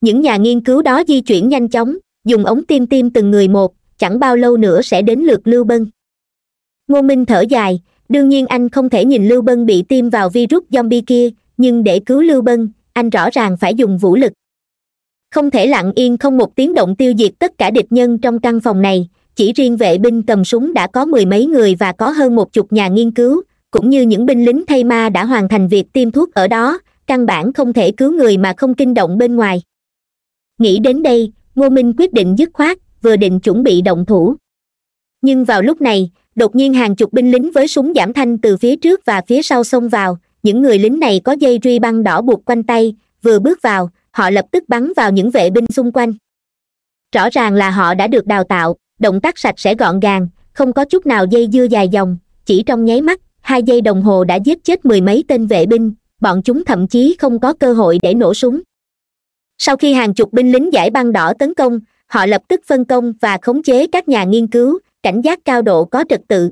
những nhà nghiên cứu đó di chuyển nhanh chóng dùng ống tiêm tiêm từng người một chẳng bao lâu nữa sẽ đến lượt lưu bân ngô minh thở dài đương nhiên anh không thể nhìn lưu bân bị tiêm vào virus zombie kia nhưng để cứu lưu bân anh rõ ràng phải dùng vũ lực không thể lặng yên không một tiếng động tiêu diệt tất cả địch nhân trong căn phòng này chỉ riêng vệ binh cầm súng đã có mười mấy người và có hơn một chục nhà nghiên cứu cũng như những binh lính thay ma đã hoàn thành việc tiêm thuốc ở đó căn bản không thể cứu người mà không kinh động bên ngoài nghĩ đến đây ngô minh quyết định dứt khoát vừa định chuẩn bị động thủ nhưng vào lúc này đột nhiên hàng chục binh lính với súng giảm thanh từ phía trước và phía sau xông vào những người lính này có dây ruy băng đỏ buộc quanh tay vừa bước vào họ lập tức bắn vào những vệ binh xung quanh rõ ràng là họ đã được đào tạo động tác sạch sẽ gọn gàng không có chút nào dây dưa dài dòng chỉ trong nháy mắt hai giây đồng hồ đã giết chết mười mấy tên vệ binh bọn chúng thậm chí không có cơ hội để nổ súng sau khi hàng chục binh lính giải băng đỏ tấn công họ lập tức phân công và khống chế các nhà nghiên cứu cảnh giác cao độ có trật tự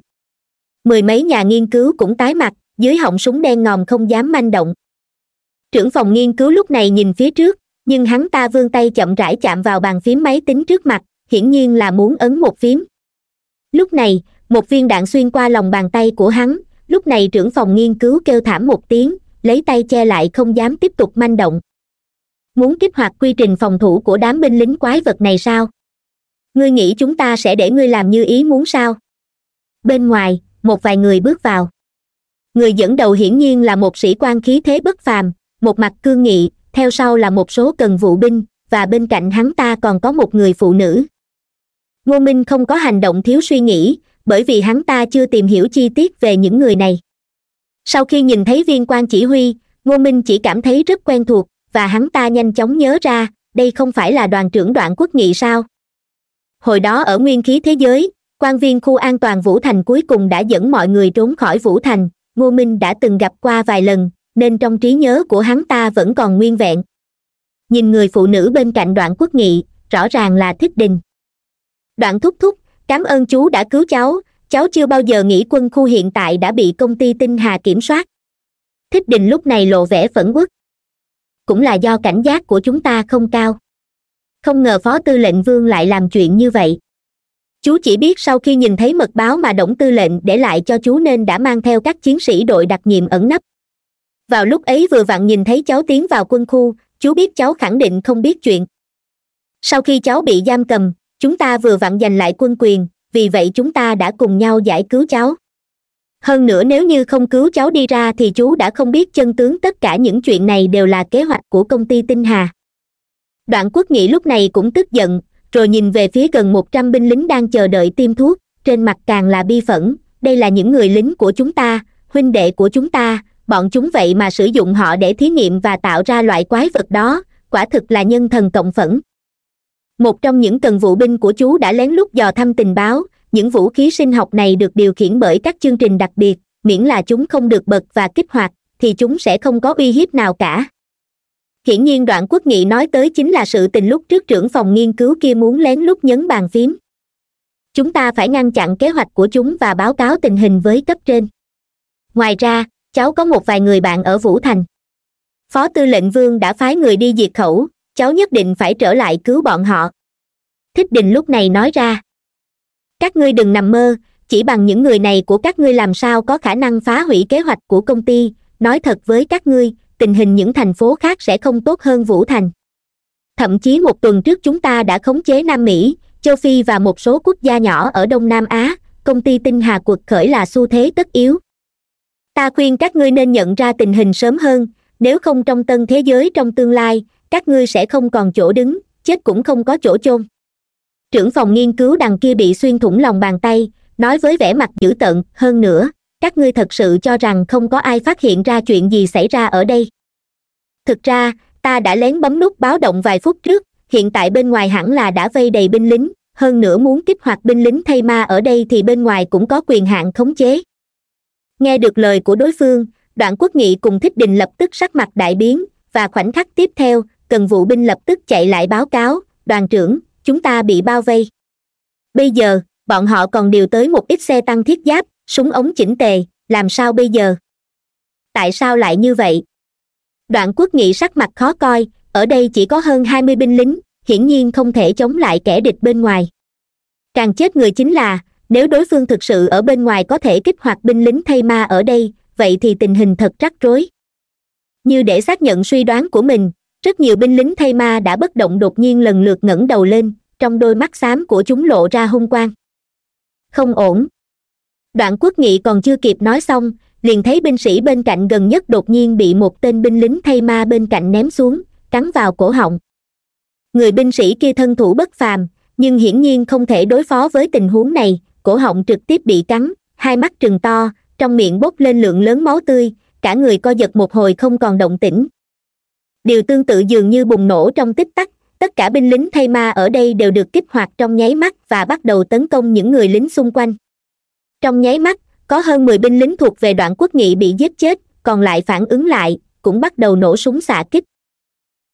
mười mấy nhà nghiên cứu cũng tái mặt dưới họng súng đen ngòm không dám manh động trưởng phòng nghiên cứu lúc này nhìn phía trước nhưng hắn ta vươn tay chậm rãi chạm vào bàn phím máy tính trước mặt hiển nhiên là muốn ấn một phím lúc này một viên đạn xuyên qua lòng bàn tay của hắn lúc này trưởng phòng nghiên cứu kêu thảm một tiếng lấy tay che lại không dám tiếp tục manh động muốn kích hoạt quy trình phòng thủ của đám binh lính quái vật này sao ngươi nghĩ chúng ta sẽ để ngươi làm như ý muốn sao bên ngoài một vài người bước vào người dẫn đầu hiển nhiên là một sĩ quan khí thế bất phàm một mặt cương nghị theo sau là một số cần vụ binh và bên cạnh hắn ta còn có một người phụ nữ ngô minh không có hành động thiếu suy nghĩ bởi vì hắn ta chưa tìm hiểu chi tiết về những người này sau khi nhìn thấy viên quan chỉ huy ngô minh chỉ cảm thấy rất quen thuộc và hắn ta nhanh chóng nhớ ra đây không phải là đoàn trưởng đoạn quốc nghị sao hồi đó ở nguyên khí thế giới quan viên khu an toàn vũ thành cuối cùng đã dẫn mọi người trốn khỏi vũ thành ngô minh đã từng gặp qua vài lần nên trong trí nhớ của hắn ta vẫn còn nguyên vẹn nhìn người phụ nữ bên cạnh đoạn quốc nghị rõ ràng là thích đình đoạn thúc thúc cảm ơn chú đã cứu cháu cháu chưa bao giờ nghĩ quân khu hiện tại đã bị công ty tinh hà kiểm soát thích đình lúc này lộ vẻ phẫn quốc cũng là do cảnh giác của chúng ta không cao không ngờ phó tư lệnh vương lại làm chuyện như vậy chú chỉ biết sau khi nhìn thấy mật báo mà đổng tư lệnh để lại cho chú nên đã mang theo các chiến sĩ đội đặc nhiệm ẩn nấp vào lúc ấy vừa vặn nhìn thấy cháu tiến vào quân khu chú biết cháu khẳng định không biết chuyện sau khi cháu bị giam cầm chúng ta vừa vặn giành lại quân quyền vì vậy chúng ta đã cùng nhau giải cứu cháu hơn nữa nếu như không cứu cháu đi ra thì chú đã không biết chân tướng tất cả những chuyện này đều là kế hoạch của công ty tinh hà đoạn quốc nghĩ lúc này cũng tức giận rồi nhìn về phía gần một trăm binh lính đang chờ đợi tiêm thuốc trên mặt càng là bi phẫn đây là những người lính của chúng ta huynh đệ của chúng ta bọn chúng vậy mà sử dụng họ để thí nghiệm và tạo ra loại quái vật đó quả thực là nhân thần cộng phẫn một trong những cần vũ binh của chú đã lén lút dò thăm tình báo những vũ khí sinh học này được điều khiển bởi các chương trình đặc biệt miễn là chúng không được bật và kích hoạt thì chúng sẽ không có uy hiếp nào cả hiển nhiên đoạn quốc nghị nói tới chính là sự tình lúc trước trưởng phòng nghiên cứu kia muốn lén lút nhấn bàn phím chúng ta phải ngăn chặn kế hoạch của chúng và báo cáo tình hình với cấp trên ngoài ra cháu có một vài người bạn ở vũ thành phó tư lệnh vương đã phái người đi diệt khẩu cháu nhất định phải trở lại cứu bọn họ thích đình lúc này nói ra các ngươi đừng nằm mơ chỉ bằng những người này của các ngươi làm sao có khả năng phá hủy kế hoạch của công ty nói thật với các ngươi tình hình những thành phố khác sẽ không tốt hơn vũ thành thậm chí một tuần trước chúng ta đã khống chế nam mỹ châu phi và một số quốc gia nhỏ ở đông nam á công ty tinh hà cuộc khởi là xu thế tất yếu ta khuyên các ngươi nên nhận ra tình hình sớm hơn nếu không trong tân thế giới trong tương lai các ngươi sẽ không còn chỗ đứng chết cũng không có chỗ chôn trưởng phòng nghiên cứu đằng kia bị xuyên thủng lòng bàn tay nói với vẻ mặt dữ tợn hơn nữa các ngươi thật sự cho rằng không có ai phát hiện ra chuyện gì xảy ra ở đây thực ra ta đã lén bấm nút báo động vài phút trước hiện tại bên ngoài hẳn là đã vây đầy binh lính hơn nữa muốn kích hoạt binh lính thay ma ở đây thì bên ngoài cũng có quyền hạn khống chế nghe được lời của đối phương đoạn quốc nghị cùng thích đình lập tức sắc mặt đại biến và khoảnh khắc tiếp theo cần vụ binh lập tức chạy lại báo cáo đoàn trưởng chúng ta bị bao vây bây giờ bọn họ còn điều tới một ít xe tăng thiết giáp súng ống chỉnh tề làm sao bây giờ tại sao lại như vậy đoạn quốc nghị sắc mặt khó coi ở đây chỉ có hơn hai mươi binh lính hiển nhiên không thể chống lại kẻ địch bên ngoài càng chết người chính là nếu đối phương thực sự ở bên ngoài có thể kích hoạt binh lính thay ma ở đây vậy thì tình hình thật rắc rối như để xác nhận suy đoán của mình rất nhiều binh lính thay ma đã bất động đột nhiên lần lượt ngẩng đầu lên trong đôi mắt xám của chúng lộ ra hung quang không ổn đoạn quốc nghị còn chưa kịp nói xong liền thấy binh sĩ bên cạnh gần nhất đột nhiên bị một tên binh lính thay ma bên cạnh ném xuống cắn vào cổ họng người binh sĩ kia thân thủ bất phàm nhưng hiển nhiên không thể đối phó với tình huống này cổ họng trực tiếp bị cắn hai mắt trừng to trong miệng bốc lên lượng lớn máu tươi cả người co giật một hồi không còn động tĩnh điều tương tự dường như bùng nổ trong tích tắc tất cả binh lính thay ma ở đây đều được kích hoạt trong nháy mắt và bắt đầu tấn công những người lính xung quanh trong nháy mắt có hơn mười binh lính thuộc về đoạn quốc nghị bị giết chết còn lại phản ứng lại cũng bắt đầu nổ súng xạ kích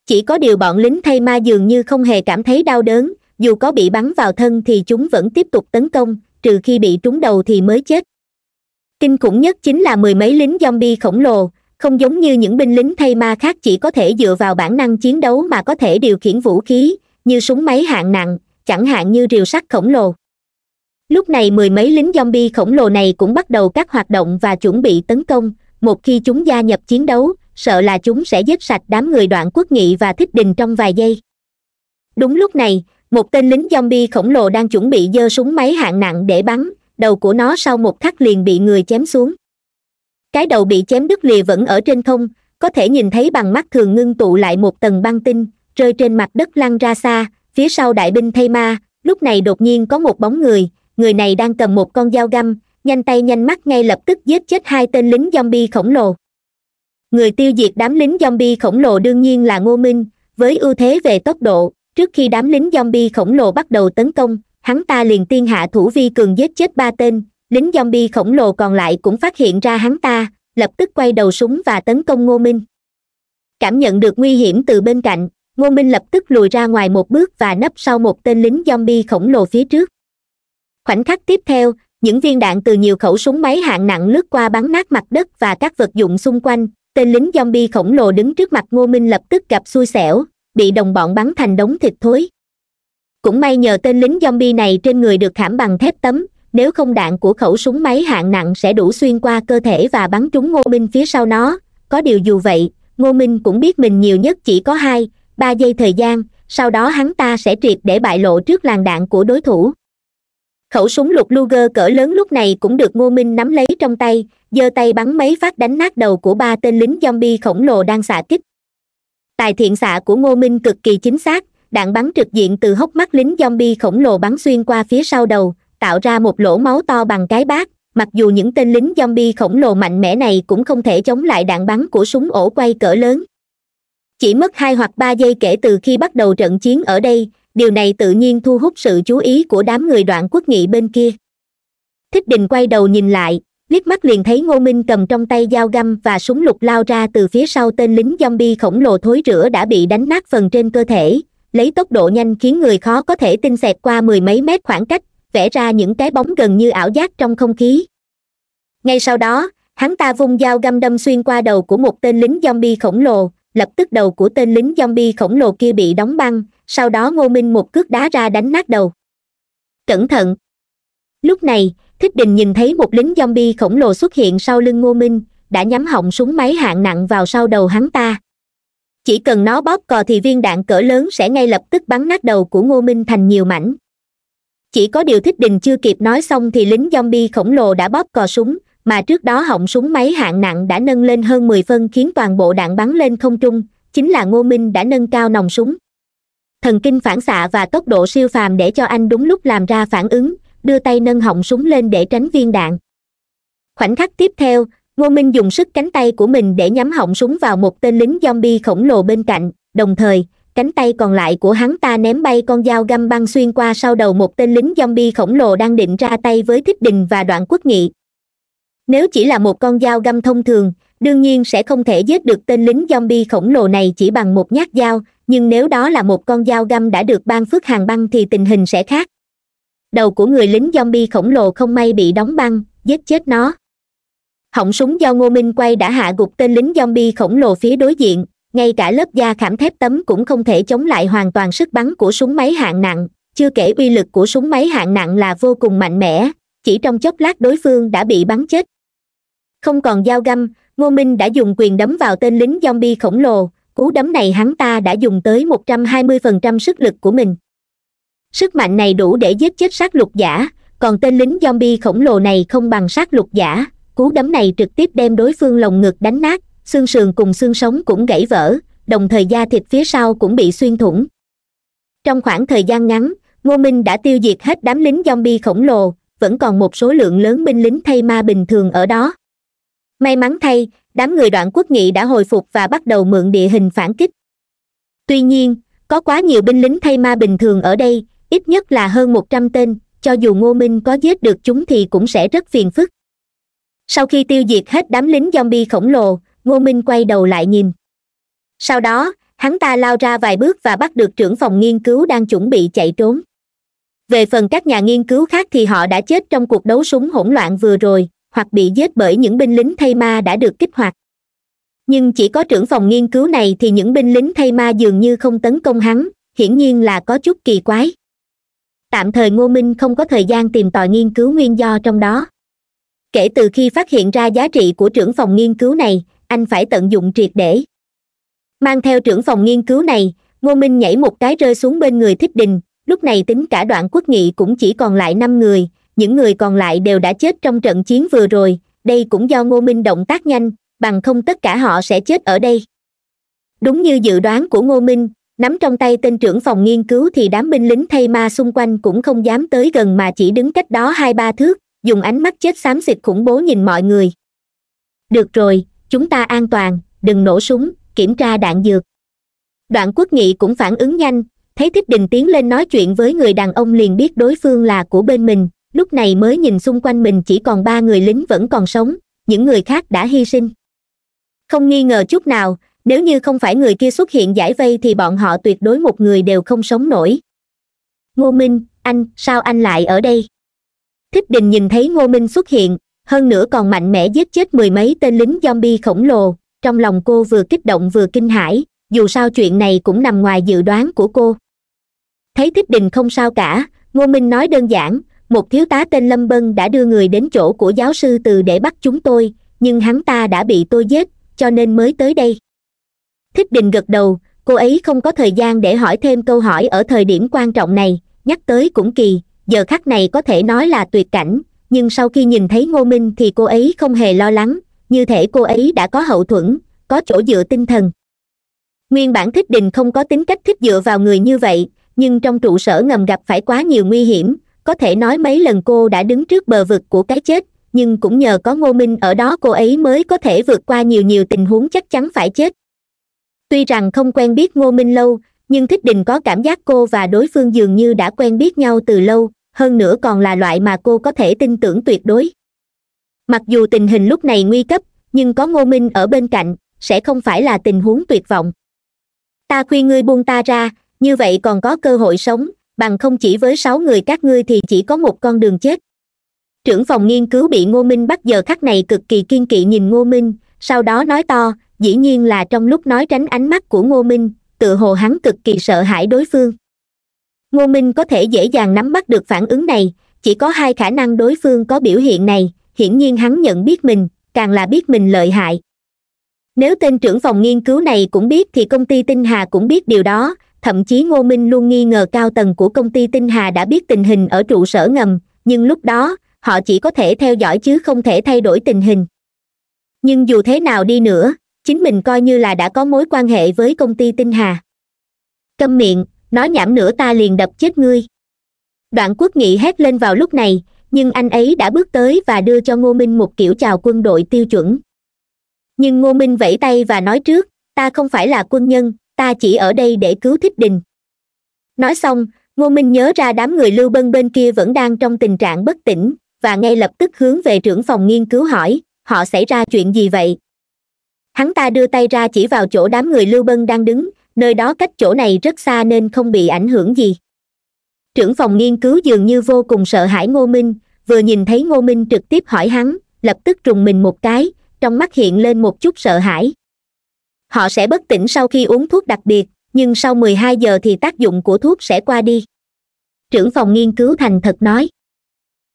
chỉ có điều bọn lính thay ma dường như không hề cảm thấy đau đớn dù có bị bắn vào thân thì chúng vẫn tiếp tục tấn công trừ khi bị trúng đầu thì mới chết kinh khủng nhất chính là mười mấy lính zombie khổng lồ không giống như những binh lính thay ma khác chỉ có thể dựa vào bản năng chiến đấu mà có thể điều khiển vũ khí như súng máy hạng nặng chẳng hạn như rìu sắt khổng lồ lúc này mười mấy lính zombie khổng lồ này cũng bắt đầu các hoạt động và chuẩn bị tấn công một khi chúng gia nhập chiến đấu sợ là chúng sẽ giết sạch đám người đoạn quốc nghị và thích đình trong vài giây đúng lúc này một tên lính zombie khổng lồ đang chuẩn bị dơ súng máy hạng nặng để bắn đầu của nó sau một khắc liền bị người chém xuống cái đầu bị chém đứt lìa vẫn ở trên không có thể nhìn thấy bằng mắt thường ngưng tụ lại một tầng băng tinh rơi trên mặt đất lăn ra xa phía sau đại binh thây ma lúc này đột nhiên có một bóng người người này đang cầm một con dao găm nhanh tay nhanh mắt ngay lập tức giết chết hai tên lính zombie khổng lồ người tiêu diệt đám lính zombie khổng lồ đương nhiên là ngô minh với ưu thế về tốc độ trước khi đám lính zombie khổng lồ bắt đầu tấn công hắn ta liền tiên hạ thủ vi cường giết chết ba tên lính zombie khổng lồ còn lại cũng phát hiện ra hắn ta lập tức quay đầu súng và tấn công ngô minh cảm nhận được nguy hiểm từ bên cạnh ngô minh lập tức lùi ra ngoài một bước và nấp sau một tên lính zombie khổng lồ phía trước khoảnh khắc tiếp theo những viên đạn từ nhiều khẩu súng máy hạng nặng lướt qua bắn nát mặt đất và các vật dụng xung quanh tên lính zombie khổng lồ đứng trước mặt ngô minh lập tức gặp xui xẻo bị đồng bọn bắn thành đống thịt thối cũng may nhờ tên lính zombie này trên người được khảm bằng thép tấm nếu không đạn của khẩu súng máy hạng nặng sẽ đủ xuyên qua cơ thể và bắn trúng ngô minh phía sau nó có điều dù vậy ngô minh cũng biết mình nhiều nhất chỉ có hai ba giây thời gian sau đó hắn ta sẽ triệt để bại lộ trước làn đạn của đối thủ khẩu súng lục luger cỡ lớn lúc này cũng được ngô minh nắm lấy trong tay giơ tay bắn mấy phát đánh nát đầu của ba tên lính zombie khổng lồ đang xạ kích tài thiện xạ của ngô minh cực kỳ chính xác đạn bắn trực diện từ hốc mắt lính zombie khổng lồ bắn xuyên qua phía sau đầu tạo ra một lỗ máu to bằng cái bát mặc dù những tên lính zombie khổng lồ mạnh mẽ này cũng không thể chống lại đạn bắn của súng ổ quay cỡ lớn chỉ mất hai hoặc ba giây kể từ khi bắt đầu trận chiến ở đây điều này tự nhiên thu hút sự chú ý của đám người đoạn quốc nghị bên kia thích đình quay đầu nhìn lại liếc mắt liền thấy ngô minh cầm trong tay dao găm và súng lục lao ra từ phía sau tên lính zombie khổng lồ thối rữa đã bị đánh nát phần trên cơ thể lấy tốc độ nhanh khiến người khó có thể tin xẹt qua mười mấy mét khoảng cách vẽ ra những cái bóng gần như ảo giác trong không khí ngay sau đó hắn ta vung dao găm đâm xuyên qua đầu của một tên lính zombie khổng lồ lập tức đầu của tên lính zombie khổng lồ kia bị đóng băng sau đó ngô minh một cước đá ra đánh nát đầu cẩn thận lúc này thích đình nhìn thấy một lính zombie khổng lồ xuất hiện sau lưng ngô minh đã nhắm họng súng máy hạng nặng vào sau đầu hắn ta chỉ cần nó bóp cò thì viên đạn cỡ lớn sẽ ngay lập tức bắn nát đầu của ngô minh thành nhiều mảnh chỉ có điều thích đình chưa kịp nói xong thì lính zombie khổng lồ đã bóp cò súng mà trước đó họng súng máy hạng nặng đã nâng lên hơn mười phân khiến toàn bộ đạn bắn lên không trung chính là ngô minh đã nâng cao nòng súng thần kinh phản xạ và tốc độ siêu phàm để cho anh đúng lúc làm ra phản ứng đưa tay nâng họng súng lên để tránh viên đạn khoảnh khắc tiếp theo ngô minh dùng sức cánh tay của mình để nhắm họng súng vào một tên lính zombie khổng lồ bên cạnh đồng thời cánh tay còn lại của hắn ta ném bay con dao găm băng xuyên qua sau đầu một tên lính zombie khổng lồ đang định ra tay với thích đình và đoạn quốc nghị nếu chỉ là một con dao găm thông thường đương nhiên sẽ không thể giết được tên lính zombie khổng lồ này chỉ bằng một nhát dao nhưng nếu đó là một con dao găm đã được ban phước hàng băng thì tình hình sẽ khác đầu của người lính zombie khổng lồ không may bị đóng băng giết chết nó họng súng do ngô minh quay đã hạ gục tên lính zombie khổng lồ phía đối diện ngay cả lớp da khảm thép tấm cũng không thể chống lại hoàn toàn sức bắn của súng máy hạng nặng chưa kể uy lực của súng máy hạng nặng là vô cùng mạnh mẽ chỉ trong chốc lát đối phương đã bị bắn chết không còn dao găm ngô minh đã dùng quyền đấm vào tên lính zombie khổng lồ cú đấm này hắn ta đã dùng tới một trăm hai mươi phần trăm sức lực của mình sức mạnh này đủ để giết chết sát lục giả còn tên lính zombie khổng lồ này không bằng sát lục giả cú đấm này trực tiếp đem đối phương lồng ngực đánh nát xương sườn cùng xương sống cũng gãy vỡ đồng thời da thịt phía sau cũng bị xuyên thủng trong khoảng thời gian ngắn ngô minh đã tiêu diệt hết đám lính zombie khổng lồ vẫn còn một số lượng lớn binh lính thay ma bình thường ở đó may mắn thay đám người đoạn quốc nghị đã hồi phục và bắt đầu mượn địa hình phản kích tuy nhiên có quá nhiều binh lính thay ma bình thường ở đây ít nhất là hơn một trăm tên cho dù ngô minh có giết được chúng thì cũng sẽ rất phiền phức sau khi tiêu diệt hết đám lính zombie khổng lồ ngô minh quay đầu lại nhìn sau đó hắn ta lao ra vài bước và bắt được trưởng phòng nghiên cứu đang chuẩn bị chạy trốn về phần các nhà nghiên cứu khác thì họ đã chết trong cuộc đấu súng hỗn loạn vừa rồi hoặc bị giết bởi những binh lính thay ma đã được kích hoạt nhưng chỉ có trưởng phòng nghiên cứu này thì những binh lính thay ma dường như không tấn công hắn hiển nhiên là có chút kỳ quái tạm thời ngô minh không có thời gian tìm tòi nghiên cứu nguyên do trong đó kể từ khi phát hiện ra giá trị của trưởng phòng nghiên cứu này anh phải tận dụng triệt để mang theo trưởng phòng nghiên cứu này ngô minh nhảy một cái rơi xuống bên người thích đình lúc này tính cả đoạn quốc nghị cũng chỉ còn lại năm người những người còn lại đều đã chết trong trận chiến vừa rồi đây cũng do ngô minh động tác nhanh bằng không tất cả họ sẽ chết ở đây đúng như dự đoán của ngô minh nắm trong tay tên trưởng phòng nghiên cứu thì đám binh lính thay ma xung quanh cũng không dám tới gần mà chỉ đứng cách đó hai ba thước dùng ánh mắt chết xám xịt khủng bố nhìn mọi người được rồi chúng ta an toàn đừng nổ súng kiểm tra đạn dược đoạn quốc nghị cũng phản ứng nhanh thấy thích đình tiến lên nói chuyện với người đàn ông liền biết đối phương là của bên mình lúc này mới nhìn xung quanh mình chỉ còn ba người lính vẫn còn sống những người khác đã hy sinh không nghi ngờ chút nào nếu như không phải người kia xuất hiện giải vây thì bọn họ tuyệt đối một người đều không sống nổi ngô minh anh sao anh lại ở đây thích đình nhìn thấy ngô minh xuất hiện hơn nữa còn mạnh mẽ giết chết mười mấy tên lính zombie khổng lồ trong lòng cô vừa kích động vừa kinh hãi dù sao chuyện này cũng nằm ngoài dự đoán của cô thấy thích đình không sao cả ngô minh nói đơn giản một thiếu tá tên lâm bân đã đưa người đến chỗ của giáo sư từ để bắt chúng tôi nhưng hắn ta đã bị tôi giết cho nên mới tới đây thích đình gật đầu cô ấy không có thời gian để hỏi thêm câu hỏi ở thời điểm quan trọng này nhắc tới cũng kỳ giờ khắc này có thể nói là tuyệt cảnh nhưng sau khi nhìn thấy ngô minh thì cô ấy không hề lo lắng như thể cô ấy đã có hậu thuẫn có chỗ dựa tinh thần nguyên bản thích đình không có tính cách thích dựa vào người như vậy nhưng trong trụ sở ngầm gặp phải quá nhiều nguy hiểm có thể nói mấy lần cô đã đứng trước bờ vực của cái chết nhưng cũng nhờ có ngô minh ở đó cô ấy mới có thể vượt qua nhiều nhiều tình huống chắc chắn phải chết tuy rằng không quen biết ngô minh lâu nhưng thích đình có cảm giác cô và đối phương dường như đã quen biết nhau từ lâu hơn nữa còn là loại mà cô có thể tin tưởng tuyệt đối mặc dù tình hình lúc này nguy cấp nhưng có ngô minh ở bên cạnh sẽ không phải là tình huống tuyệt vọng ta khuyên ngươi buông ta ra như vậy còn có cơ hội sống bằng không chỉ với sáu người các ngươi thì chỉ có một con đường chết trưởng phòng nghiên cứu bị ngô minh bắt giờ khắc này cực kỳ kiên kỵ nhìn ngô minh sau đó nói to dĩ nhiên là trong lúc nói tránh ánh mắt của ngô minh tự hồ hắn cực kỳ sợ hãi đối phương ngô minh có thể dễ dàng nắm bắt được phản ứng này chỉ có hai khả năng đối phương có biểu hiện này hiển nhiên hắn nhận biết mình càng là biết mình lợi hại nếu tên trưởng phòng nghiên cứu này cũng biết thì công ty tinh hà cũng biết điều đó thậm chí ngô minh luôn nghi ngờ cao tầng của công ty tinh hà đã biết tình hình ở trụ sở ngầm nhưng lúc đó họ chỉ có thể theo dõi chứ không thể thay đổi tình hình nhưng dù thế nào đi nữa chính mình coi như là đã có mối quan hệ với công ty tinh hà câm miệng nói nhảm nữa ta liền đập chết ngươi đoạn quốc nghị hét lên vào lúc này nhưng anh ấy đã bước tới và đưa cho ngô minh một kiểu chào quân đội tiêu chuẩn nhưng ngô minh vẫy tay và nói trước ta không phải là quân nhân ta chỉ ở đây để cứu thích đình nói xong ngô minh nhớ ra đám người lưu bân bên kia vẫn đang trong tình trạng bất tỉnh và ngay lập tức hướng về trưởng phòng nghiên cứu hỏi họ xảy ra chuyện gì vậy hắn ta đưa tay ra chỉ vào chỗ đám người lưu bân đang đứng nơi đó cách chỗ này rất xa nên không bị ảnh hưởng gì trưởng phòng nghiên cứu dường như vô cùng sợ hãi ngô minh vừa nhìn thấy ngô minh trực tiếp hỏi hắn lập tức trùng mình một cái trong mắt hiện lên một chút sợ hãi họ sẽ bất tỉnh sau khi uống thuốc đặc biệt nhưng sau 12 giờ thì tác dụng của thuốc sẽ qua đi trưởng phòng nghiên cứu thành thật nói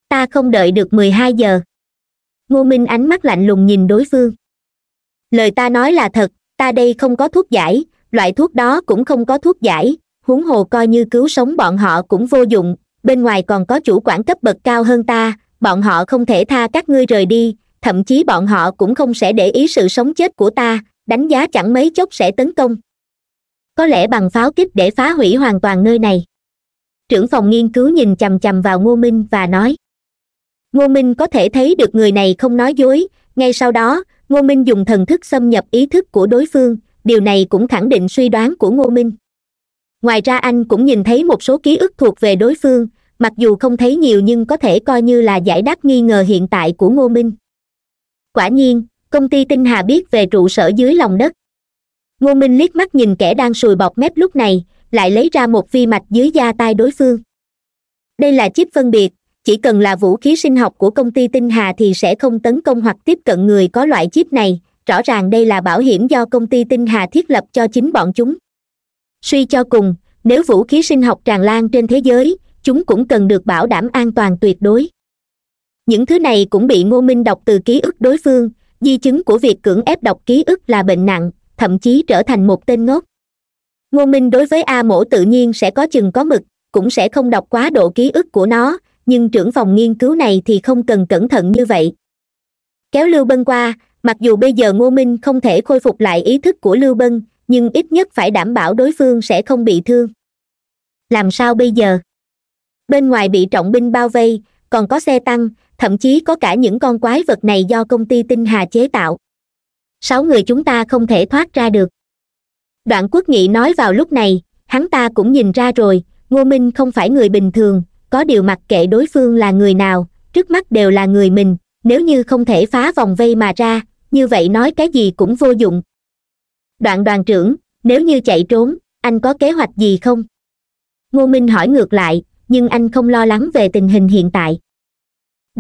ta không đợi được 12 giờ ngô minh ánh mắt lạnh lùng nhìn đối phương lời ta nói là thật ta đây không có thuốc giải loại thuốc đó cũng không có thuốc giải huống hồ coi như cứu sống bọn họ cũng vô dụng bên ngoài còn có chủ quản cấp bậc cao hơn ta bọn họ không thể tha các ngươi rời đi thậm chí bọn họ cũng không sẽ để ý sự sống chết của ta đánh giá chẳng mấy chốc sẽ tấn công có lẽ bằng pháo kích để phá hủy hoàn toàn nơi này trưởng phòng nghiên cứu nhìn chằm chằm vào ngô minh và nói ngô minh có thể thấy được người này không nói dối ngay sau đó ngô minh dùng thần thức xâm nhập ý thức của đối phương điều này cũng khẳng định suy đoán của ngô minh ngoài ra anh cũng nhìn thấy một số ký ức thuộc về đối phương mặc dù không thấy nhiều nhưng có thể coi như là giải đáp nghi ngờ hiện tại của ngô minh quả nhiên công ty tinh hà biết về trụ sở dưới lòng đất ngô minh liếc mắt nhìn kẻ đang sùi bọt mép lúc này lại lấy ra một vi mạch dưới da tay đối phương đây là chip phân biệt chỉ cần là vũ khí sinh học của công ty tinh hà thì sẽ không tấn công hoặc tiếp cận người có loại chip này rõ ràng đây là bảo hiểm do công ty tinh hà thiết lập cho chính bọn chúng suy cho cùng nếu vũ khí sinh học tràn lan trên thế giới chúng cũng cần được bảo đảm an toàn tuyệt đối những thứ này cũng bị ngô minh đọc từ ký ức đối phương di chứng của việc cưỡng ép đọc ký ức là bệnh nặng thậm chí trở thành một tên ngốc ngô minh đối với a mổ tự nhiên sẽ có chừng có mực cũng sẽ không đọc quá độ ký ức của nó nhưng trưởng phòng nghiên cứu này thì không cần cẩn thận như vậy kéo lưu bân qua mặc dù bây giờ ngô minh không thể khôi phục lại ý thức của lưu bân nhưng ít nhất phải đảm bảo đối phương sẽ không bị thương làm sao bây giờ bên ngoài bị trọng binh bao vây còn có xe tăng thậm chí có cả những con quái vật này do công ty tinh hà chế tạo sáu người chúng ta không thể thoát ra được đoạn quốc nghị nói vào lúc này hắn ta cũng nhìn ra rồi ngô minh không phải người bình thường có điều mặc kệ đối phương là người nào trước mắt đều là người mình nếu như không thể phá vòng vây mà ra như vậy nói cái gì cũng vô dụng đoạn đoàn trưởng nếu như chạy trốn anh có kế hoạch gì không ngô minh hỏi ngược lại nhưng anh không lo lắng về tình hình hiện tại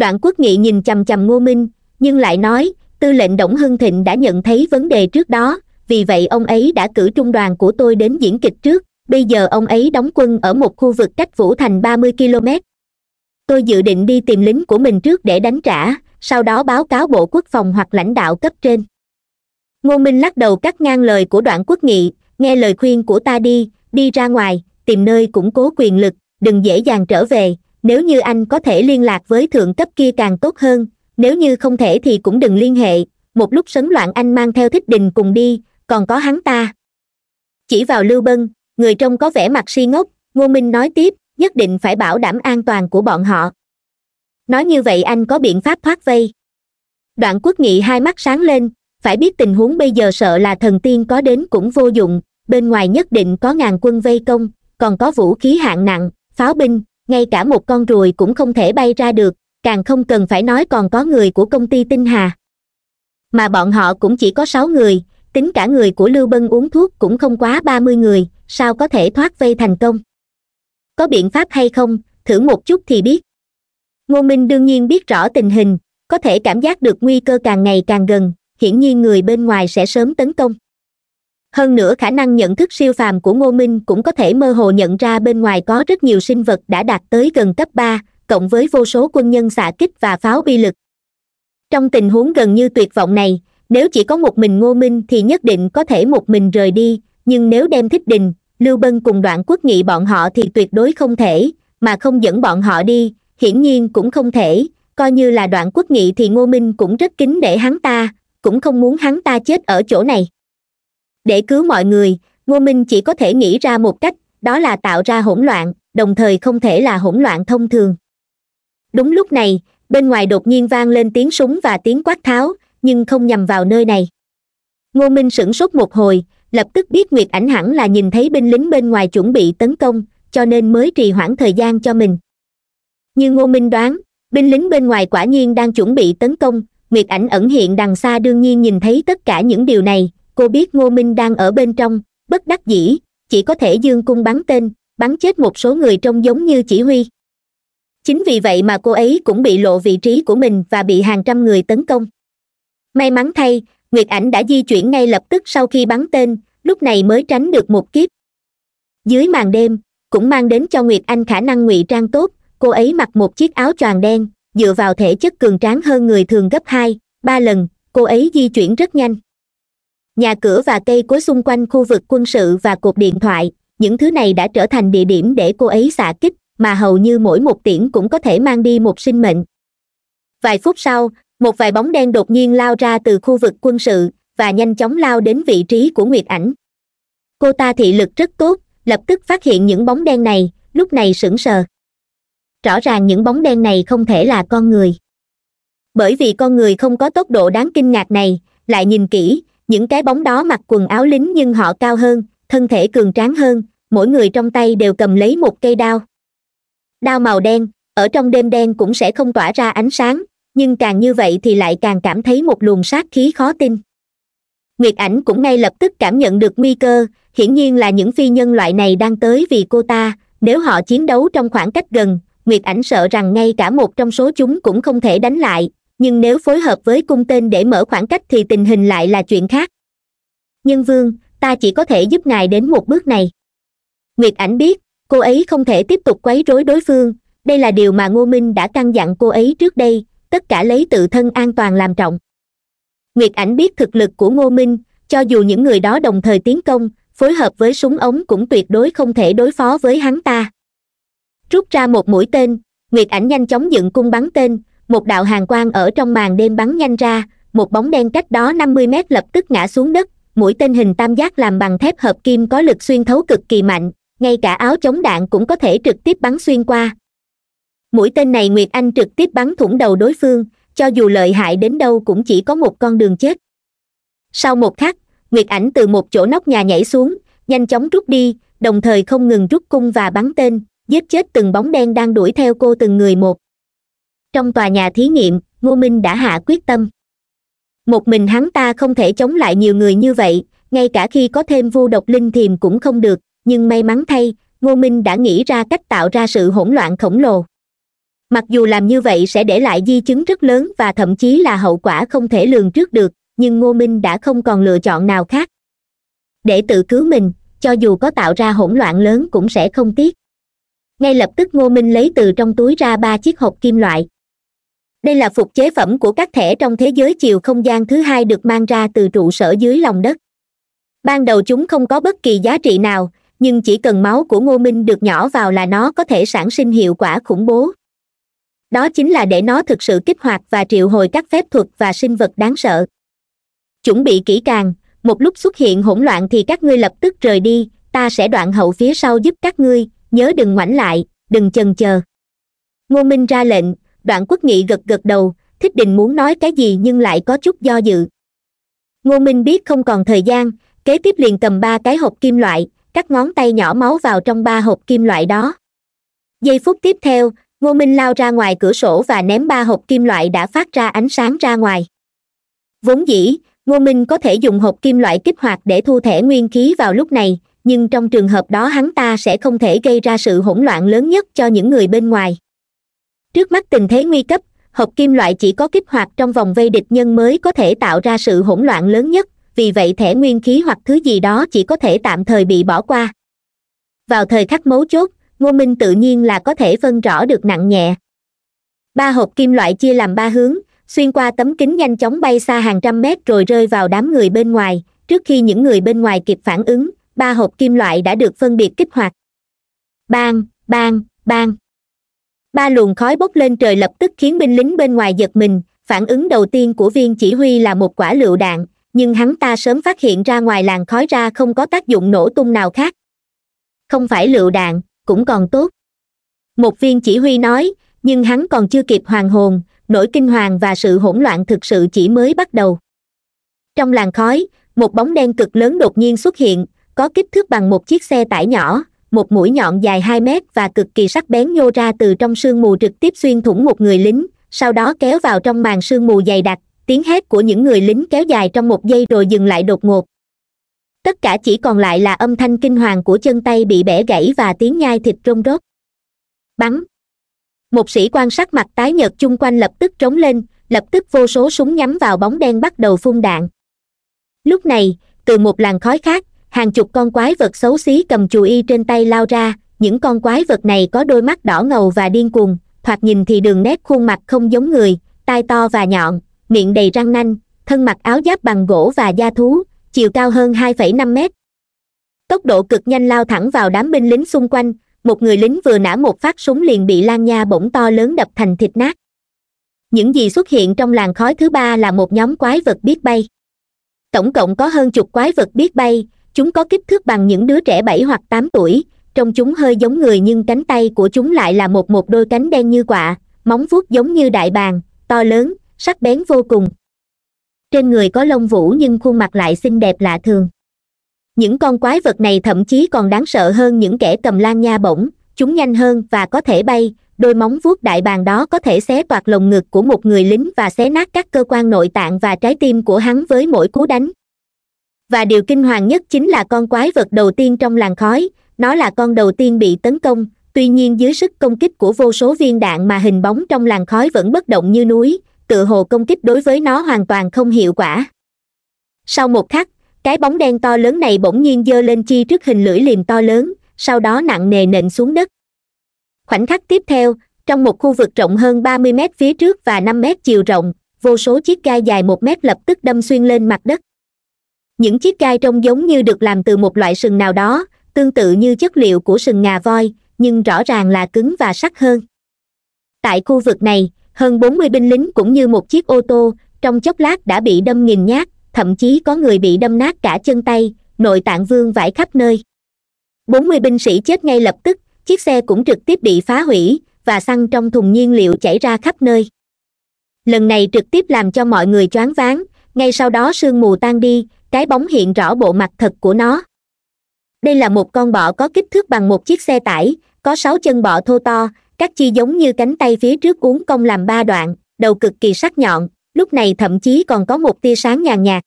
đoạn quốc nghị nhìn chằm chằm ngô minh nhưng lại nói tư lệnh đổng hưng thịnh đã nhận thấy vấn đề trước đó vì vậy ông ấy đã cử trung đoàn của tôi đến diễn kịch trước bây giờ ông ấy đóng quân ở một khu vực cách vũ thành ba mươi km tôi dự định đi tìm lính của mình trước để đánh trả sau đó báo cáo bộ quốc phòng hoặc lãnh đạo cấp trên ngô minh lắc đầu cắt ngang lời của đoạn quốc nghị nghe lời khuyên của ta đi đi ra ngoài tìm nơi củng cố quyền lực đừng dễ dàng trở về nếu như anh có thể liên lạc với thượng cấp kia càng tốt hơn nếu như không thể thì cũng đừng liên hệ một lúc sấn loạn anh mang theo thích đình cùng đi còn có hắn ta chỉ vào lưu bân người trông có vẻ mặt si ngốc ngô minh nói tiếp nhất định phải bảo đảm an toàn của bọn họ nói như vậy anh có biện pháp thoát vây đoạn quốc nghị hai mắt sáng lên phải biết tình huống bây giờ sợ là thần tiên có đến cũng vô dụng bên ngoài nhất định có ngàn quân vây công còn có vũ khí hạng nặng pháo binh ngay cả một con ruồi cũng không thể bay ra được càng không cần phải nói còn có người của công ty tinh hà mà bọn họ cũng chỉ có sáu người tính cả người của lưu bân uống thuốc cũng không quá ba mươi người sao có thể thoát vây thành công có biện pháp hay không thử một chút thì biết ngô minh đương nhiên biết rõ tình hình có thể cảm giác được nguy cơ càng ngày càng gần hiển nhiên người bên ngoài sẽ sớm tấn công hơn nữa khả năng nhận thức siêu phàm của ngô minh cũng có thể mơ hồ nhận ra bên ngoài có rất nhiều sinh vật đã đạt tới gần cấp ba cộng với vô số quân nhân xạ kích và pháo bi lực trong tình huống gần như tuyệt vọng này nếu chỉ có một mình ngô minh thì nhất định có thể một mình rời đi nhưng nếu đem thích đình lưu bân cùng đoạn quốc nghị bọn họ thì tuyệt đối không thể mà không dẫn bọn họ đi hiển nhiên cũng không thể coi như là đoạn quốc nghị thì ngô minh cũng rất kính để hắn ta cũng không muốn hắn ta chết ở chỗ này để cứu mọi người ngô minh chỉ có thể nghĩ ra một cách đó là tạo ra hỗn loạn đồng thời không thể là hỗn loạn thông thường đúng lúc này bên ngoài đột nhiên vang lên tiếng súng và tiếng quát tháo nhưng không nhằm vào nơi này ngô minh sửng sốt một hồi lập tức biết nguyệt ảnh hẳn là nhìn thấy binh lính bên ngoài chuẩn bị tấn công cho nên mới trì hoãn thời gian cho mình như ngô minh đoán binh lính bên ngoài quả nhiên đang chuẩn bị tấn công nguyệt ảnh ẩn hiện đằng xa đương nhiên nhìn thấy tất cả những điều này cô biết ngô minh đang ở bên trong bất đắc dĩ chỉ có thể dương cung bắn tên bắn chết một số người trông giống như chỉ huy chính vì vậy mà cô ấy cũng bị lộ vị trí của mình và bị hàng trăm người tấn công may mắn thay nguyệt ảnh đã di chuyển ngay lập tức sau khi bắn tên lúc này mới tránh được một kiếp dưới màn đêm cũng mang đến cho nguyệt anh khả năng ngụy trang tốt cô ấy mặc một chiếc áo choàng đen dựa vào thể chất cường tráng hơn người thường gấp hai ba lần cô ấy di chuyển rất nhanh nhà cửa và cây cối xung quanh khu vực quân sự và cột điện thoại những thứ này đã trở thành địa điểm để cô ấy xạ kích mà hầu như mỗi một tiễn cũng có thể mang đi một sinh mệnh vài phút sau một vài bóng đen đột nhiên lao ra từ khu vực quân sự và nhanh chóng lao đến vị trí của nguyệt ảnh cô ta thị lực rất tốt lập tức phát hiện những bóng đen này lúc này sững sờ rõ ràng những bóng đen này không thể là con người bởi vì con người không có tốc độ đáng kinh ngạc này lại nhìn kỹ những cái bóng đó mặc quần áo lính nhưng họ cao hơn thân thể cường tráng hơn mỗi người trong tay đều cầm lấy một cây đao đao màu đen ở trong đêm đen cũng sẽ không tỏa ra ánh sáng nhưng càng như vậy thì lại càng cảm thấy một luồng sát khí khó tin nguyệt ảnh cũng ngay lập tức cảm nhận được nguy cơ hiển nhiên là những phi nhân loại này đang tới vì cô ta nếu họ chiến đấu trong khoảng cách gần nguyệt ảnh sợ rằng ngay cả một trong số chúng cũng không thể đánh lại nhưng nếu phối hợp với cung tên để mở khoảng cách thì tình hình lại là chuyện khác nhân vương ta chỉ có thể giúp ngài đến một bước này nguyệt ảnh biết cô ấy không thể tiếp tục quấy rối đối phương đây là điều mà ngô minh đã căn dặn cô ấy trước đây tất cả lấy tự thân an toàn làm trọng nguyệt ảnh biết thực lực của ngô minh cho dù những người đó đồng thời tiến công phối hợp với súng ống cũng tuyệt đối không thể đối phó với hắn ta rút ra một mũi tên nguyệt ảnh nhanh chóng dựng cung bắn tên một đạo hàng quang ở trong màn đêm bắn nhanh ra một bóng đen cách đó năm mươi mét lập tức ngã xuống đất mũi tên hình tam giác làm bằng thép hợp kim có lực xuyên thấu cực kỳ mạnh ngay cả áo chống đạn cũng có thể trực tiếp bắn xuyên qua mũi tên này nguyệt anh trực tiếp bắn thủng đầu đối phương cho dù lợi hại đến đâu cũng chỉ có một con đường chết sau một khắc nguyệt ảnh từ một chỗ nóc nhà nhảy xuống nhanh chóng rút đi đồng thời không ngừng rút cung và bắn tên giết chết từng bóng đen đang đuổi theo cô từng người một trong tòa nhà thí nghiệm ngô minh đã hạ quyết tâm một mình hắn ta không thể chống lại nhiều người như vậy ngay cả khi có thêm vu độc linh thiềm cũng không được nhưng may mắn thay ngô minh đã nghĩ ra cách tạo ra sự hỗn loạn khổng lồ mặc dù làm như vậy sẽ để lại di chứng rất lớn và thậm chí là hậu quả không thể lường trước được nhưng ngô minh đã không còn lựa chọn nào khác để tự cứu mình cho dù có tạo ra hỗn loạn lớn cũng sẽ không tiếc ngay lập tức ngô minh lấy từ trong túi ra ba chiếc hộp kim loại đây là phục chế phẩm của các thẻ trong thế giới chiều không gian thứ hai được mang ra từ trụ sở dưới lòng đất ban đầu chúng không có bất kỳ giá trị nào nhưng chỉ cần máu của ngô minh được nhỏ vào là nó có thể sản sinh hiệu quả khủng bố đó chính là để nó thực sự kích hoạt và triệu hồi các phép thuật và sinh vật đáng sợ chuẩn bị kỹ càng một lúc xuất hiện hỗn loạn thì các ngươi lập tức rời đi ta sẽ đoạn hậu phía sau giúp các ngươi nhớ đừng ngoảnh lại đừng chần chờ ngô minh ra lệnh đoạn quốc nghị gật gật đầu thích đình muốn nói cái gì nhưng lại có chút do dự ngô minh biết không còn thời gian kế tiếp liền cầm ba cái hộp kim loại cắt ngón tay nhỏ máu vào trong ba hộp kim loại đó giây phút tiếp theo ngô minh lao ra ngoài cửa sổ và ném ba hộp kim loại đã phát ra ánh sáng ra ngoài vốn dĩ ngô minh có thể dùng hộp kim loại kích hoạt để thu thẻ nguyên khí vào lúc này nhưng trong trường hợp đó hắn ta sẽ không thể gây ra sự hỗn loạn lớn nhất cho những người bên ngoài trước mắt tình thế nguy cấp hộp kim loại chỉ có kích hoạt trong vòng vây địch nhân mới có thể tạo ra sự hỗn loạn lớn nhất vì vậy thẻ nguyên khí hoặc thứ gì đó chỉ có thể tạm thời bị bỏ qua vào thời khắc mấu chốt ngô minh tự nhiên là có thể phân rõ được nặng nhẹ ba hộp kim loại chia làm ba hướng xuyên qua tấm kính nhanh chóng bay xa hàng trăm mét rồi rơi vào đám người bên ngoài trước khi những người bên ngoài kịp phản ứng ba hộp kim loại đã được phân biệt kích hoạt bang bang bang ba luồng khói bốc lên trời lập tức khiến binh lính bên ngoài giật mình phản ứng đầu tiên của viên chỉ huy là một quả lựu đạn nhưng hắn ta sớm phát hiện ra ngoài làn khói ra không có tác dụng nổ tung nào khác không phải lựu đạn cũng còn tốt một viên chỉ huy nói nhưng hắn còn chưa kịp hoàn hồn nỗi kinh hoàng và sự hỗn loạn thực sự chỉ mới bắt đầu trong làn khói một bóng đen cực lớn đột nhiên xuất hiện có kích thước bằng một chiếc xe tải nhỏ một mũi nhọn dài hai mét và cực kỳ sắc bén nhô ra từ trong sương mù trực tiếp xuyên thủng một người lính sau đó kéo vào trong màn sương mù dày đặc tiếng hét của những người lính kéo dài trong một giây rồi dừng lại đột ngột tất cả chỉ còn lại là âm thanh kinh hoàng của chân tay bị bẻ gãy và tiếng nhai thịt rông rốt bắn một sĩ quan sắc mặt tái nhợt chung quanh lập tức trống lên lập tức vô số súng nhắm vào bóng đen bắt đầu phun đạn lúc này từ một làn khói khác hàng chục con quái vật xấu xí cầm chù y trên tay lao ra những con quái vật này có đôi mắt đỏ ngầu và điên cuồng thoạt nhìn thì đường nét khuôn mặt không giống người tai to và nhọn miệng đầy răng nanh thân mặc áo giáp bằng gỗ và da thú chiều cao hơn 2,5 mét tốc độ cực nhanh lao thẳng vào đám binh lính xung quanh một người lính vừa nã một phát súng liền bị lan nha bỗng to lớn đập thành thịt nát những gì xuất hiện trong làng khói thứ ba là một nhóm quái vật biết bay tổng cộng có hơn chục quái vật biết bay chúng có kích thước bằng những đứa trẻ bảy hoặc tám tuổi trông chúng hơi giống người nhưng cánh tay của chúng lại là một một đôi cánh đen như quạ móng vuốt giống như đại bàng to lớn sắc bén vô cùng trên người có lông vũ nhưng khuôn mặt lại xinh đẹp lạ thường những con quái vật này thậm chí còn đáng sợ hơn những kẻ cầm lan nha bổng chúng nhanh hơn và có thể bay đôi móng vuốt đại bàng đó có thể xé toạc lồng ngực của một người lính và xé nát các cơ quan nội tạng và trái tim của hắn với mỗi cú đánh và điều kinh hoàng nhất chính là con quái vật đầu tiên trong làng khói nó là con đầu tiên bị tấn công tuy nhiên dưới sức công kích của vô số viên đạn mà hình bóng trong làng khói vẫn bất động như núi tựa hồ công kích đối với nó hoàn toàn không hiệu quả sau một khắc cái bóng đen to lớn này bỗng nhiên dơ lên chi trước hình lưỡi liềm to lớn sau đó nặng nề nện xuống đất khoảnh khắc tiếp theo trong một khu vực rộng hơn 30 mét phía trước và 5 mét chiều rộng vô số chiếc gai dài một mét lập tức đâm xuyên lên mặt đất những chiếc gai trông giống như được làm từ một loại sừng nào đó tương tự như chất liệu của sừng ngà voi nhưng rõ ràng là cứng và sắc hơn tại khu vực này hơn bốn mươi binh lính cũng như một chiếc ô tô trong chốc lát đã bị đâm nghìn nhát thậm chí có người bị đâm nát cả chân tay nội tạng vương vãi khắp nơi bốn mươi binh sĩ chết ngay lập tức chiếc xe cũng trực tiếp bị phá hủy và xăng trong thùng nhiên liệu chảy ra khắp nơi lần này trực tiếp làm cho mọi người choáng váng ngay sau đó sương mù tan đi cái bóng hiện rõ bộ mặt thật của nó đây là một con bọ có kích thước bằng một chiếc xe tải có sáu chân bọ thô to các chi giống như cánh tay phía trước uốn cong làm ba đoạn đầu cực kỳ sắc nhọn lúc này thậm chí còn có một tia sáng nhàn nhạt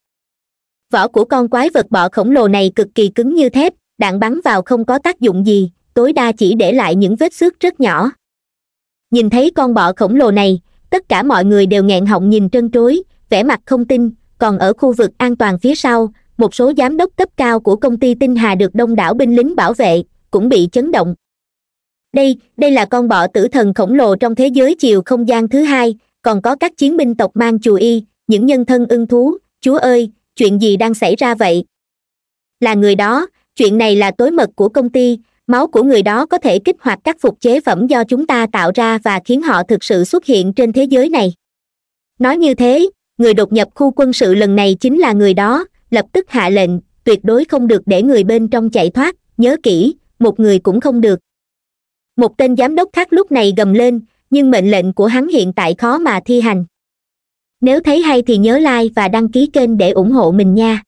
vỏ của con quái vật bọ khổng lồ này cực kỳ cứng như thép đạn bắn vào không có tác dụng gì tối đa chỉ để lại những vết xước rất nhỏ nhìn thấy con bọ khổng lồ này tất cả mọi người đều nghẹn họng nhìn trân trối vẻ mặt không tin còn ở khu vực an toàn phía sau một số giám đốc cấp cao của công ty tinh hà được đông đảo binh lính bảo vệ cũng bị chấn động đây đây là con bọ tử thần khổng lồ trong thế giới chiều không gian thứ hai còn có các chiến binh tộc mang chùa y những nhân thân ưng thú chúa ơi chuyện gì đang xảy ra vậy là người đó chuyện này là tối mật của công ty máu của người đó có thể kích hoạt các phục chế phẩm do chúng ta tạo ra và khiến họ thực sự xuất hiện trên thế giới này nói như thế người đột nhập khu quân sự lần này chính là người đó lập tức hạ lệnh tuyệt đối không được để người bên trong chạy thoát nhớ kỹ một người cũng không được một tên giám đốc khác lúc này gầm lên nhưng mệnh lệnh của hắn hiện tại khó mà thi hành nếu thấy hay thì nhớ like và đăng ký kênh để ủng hộ mình nha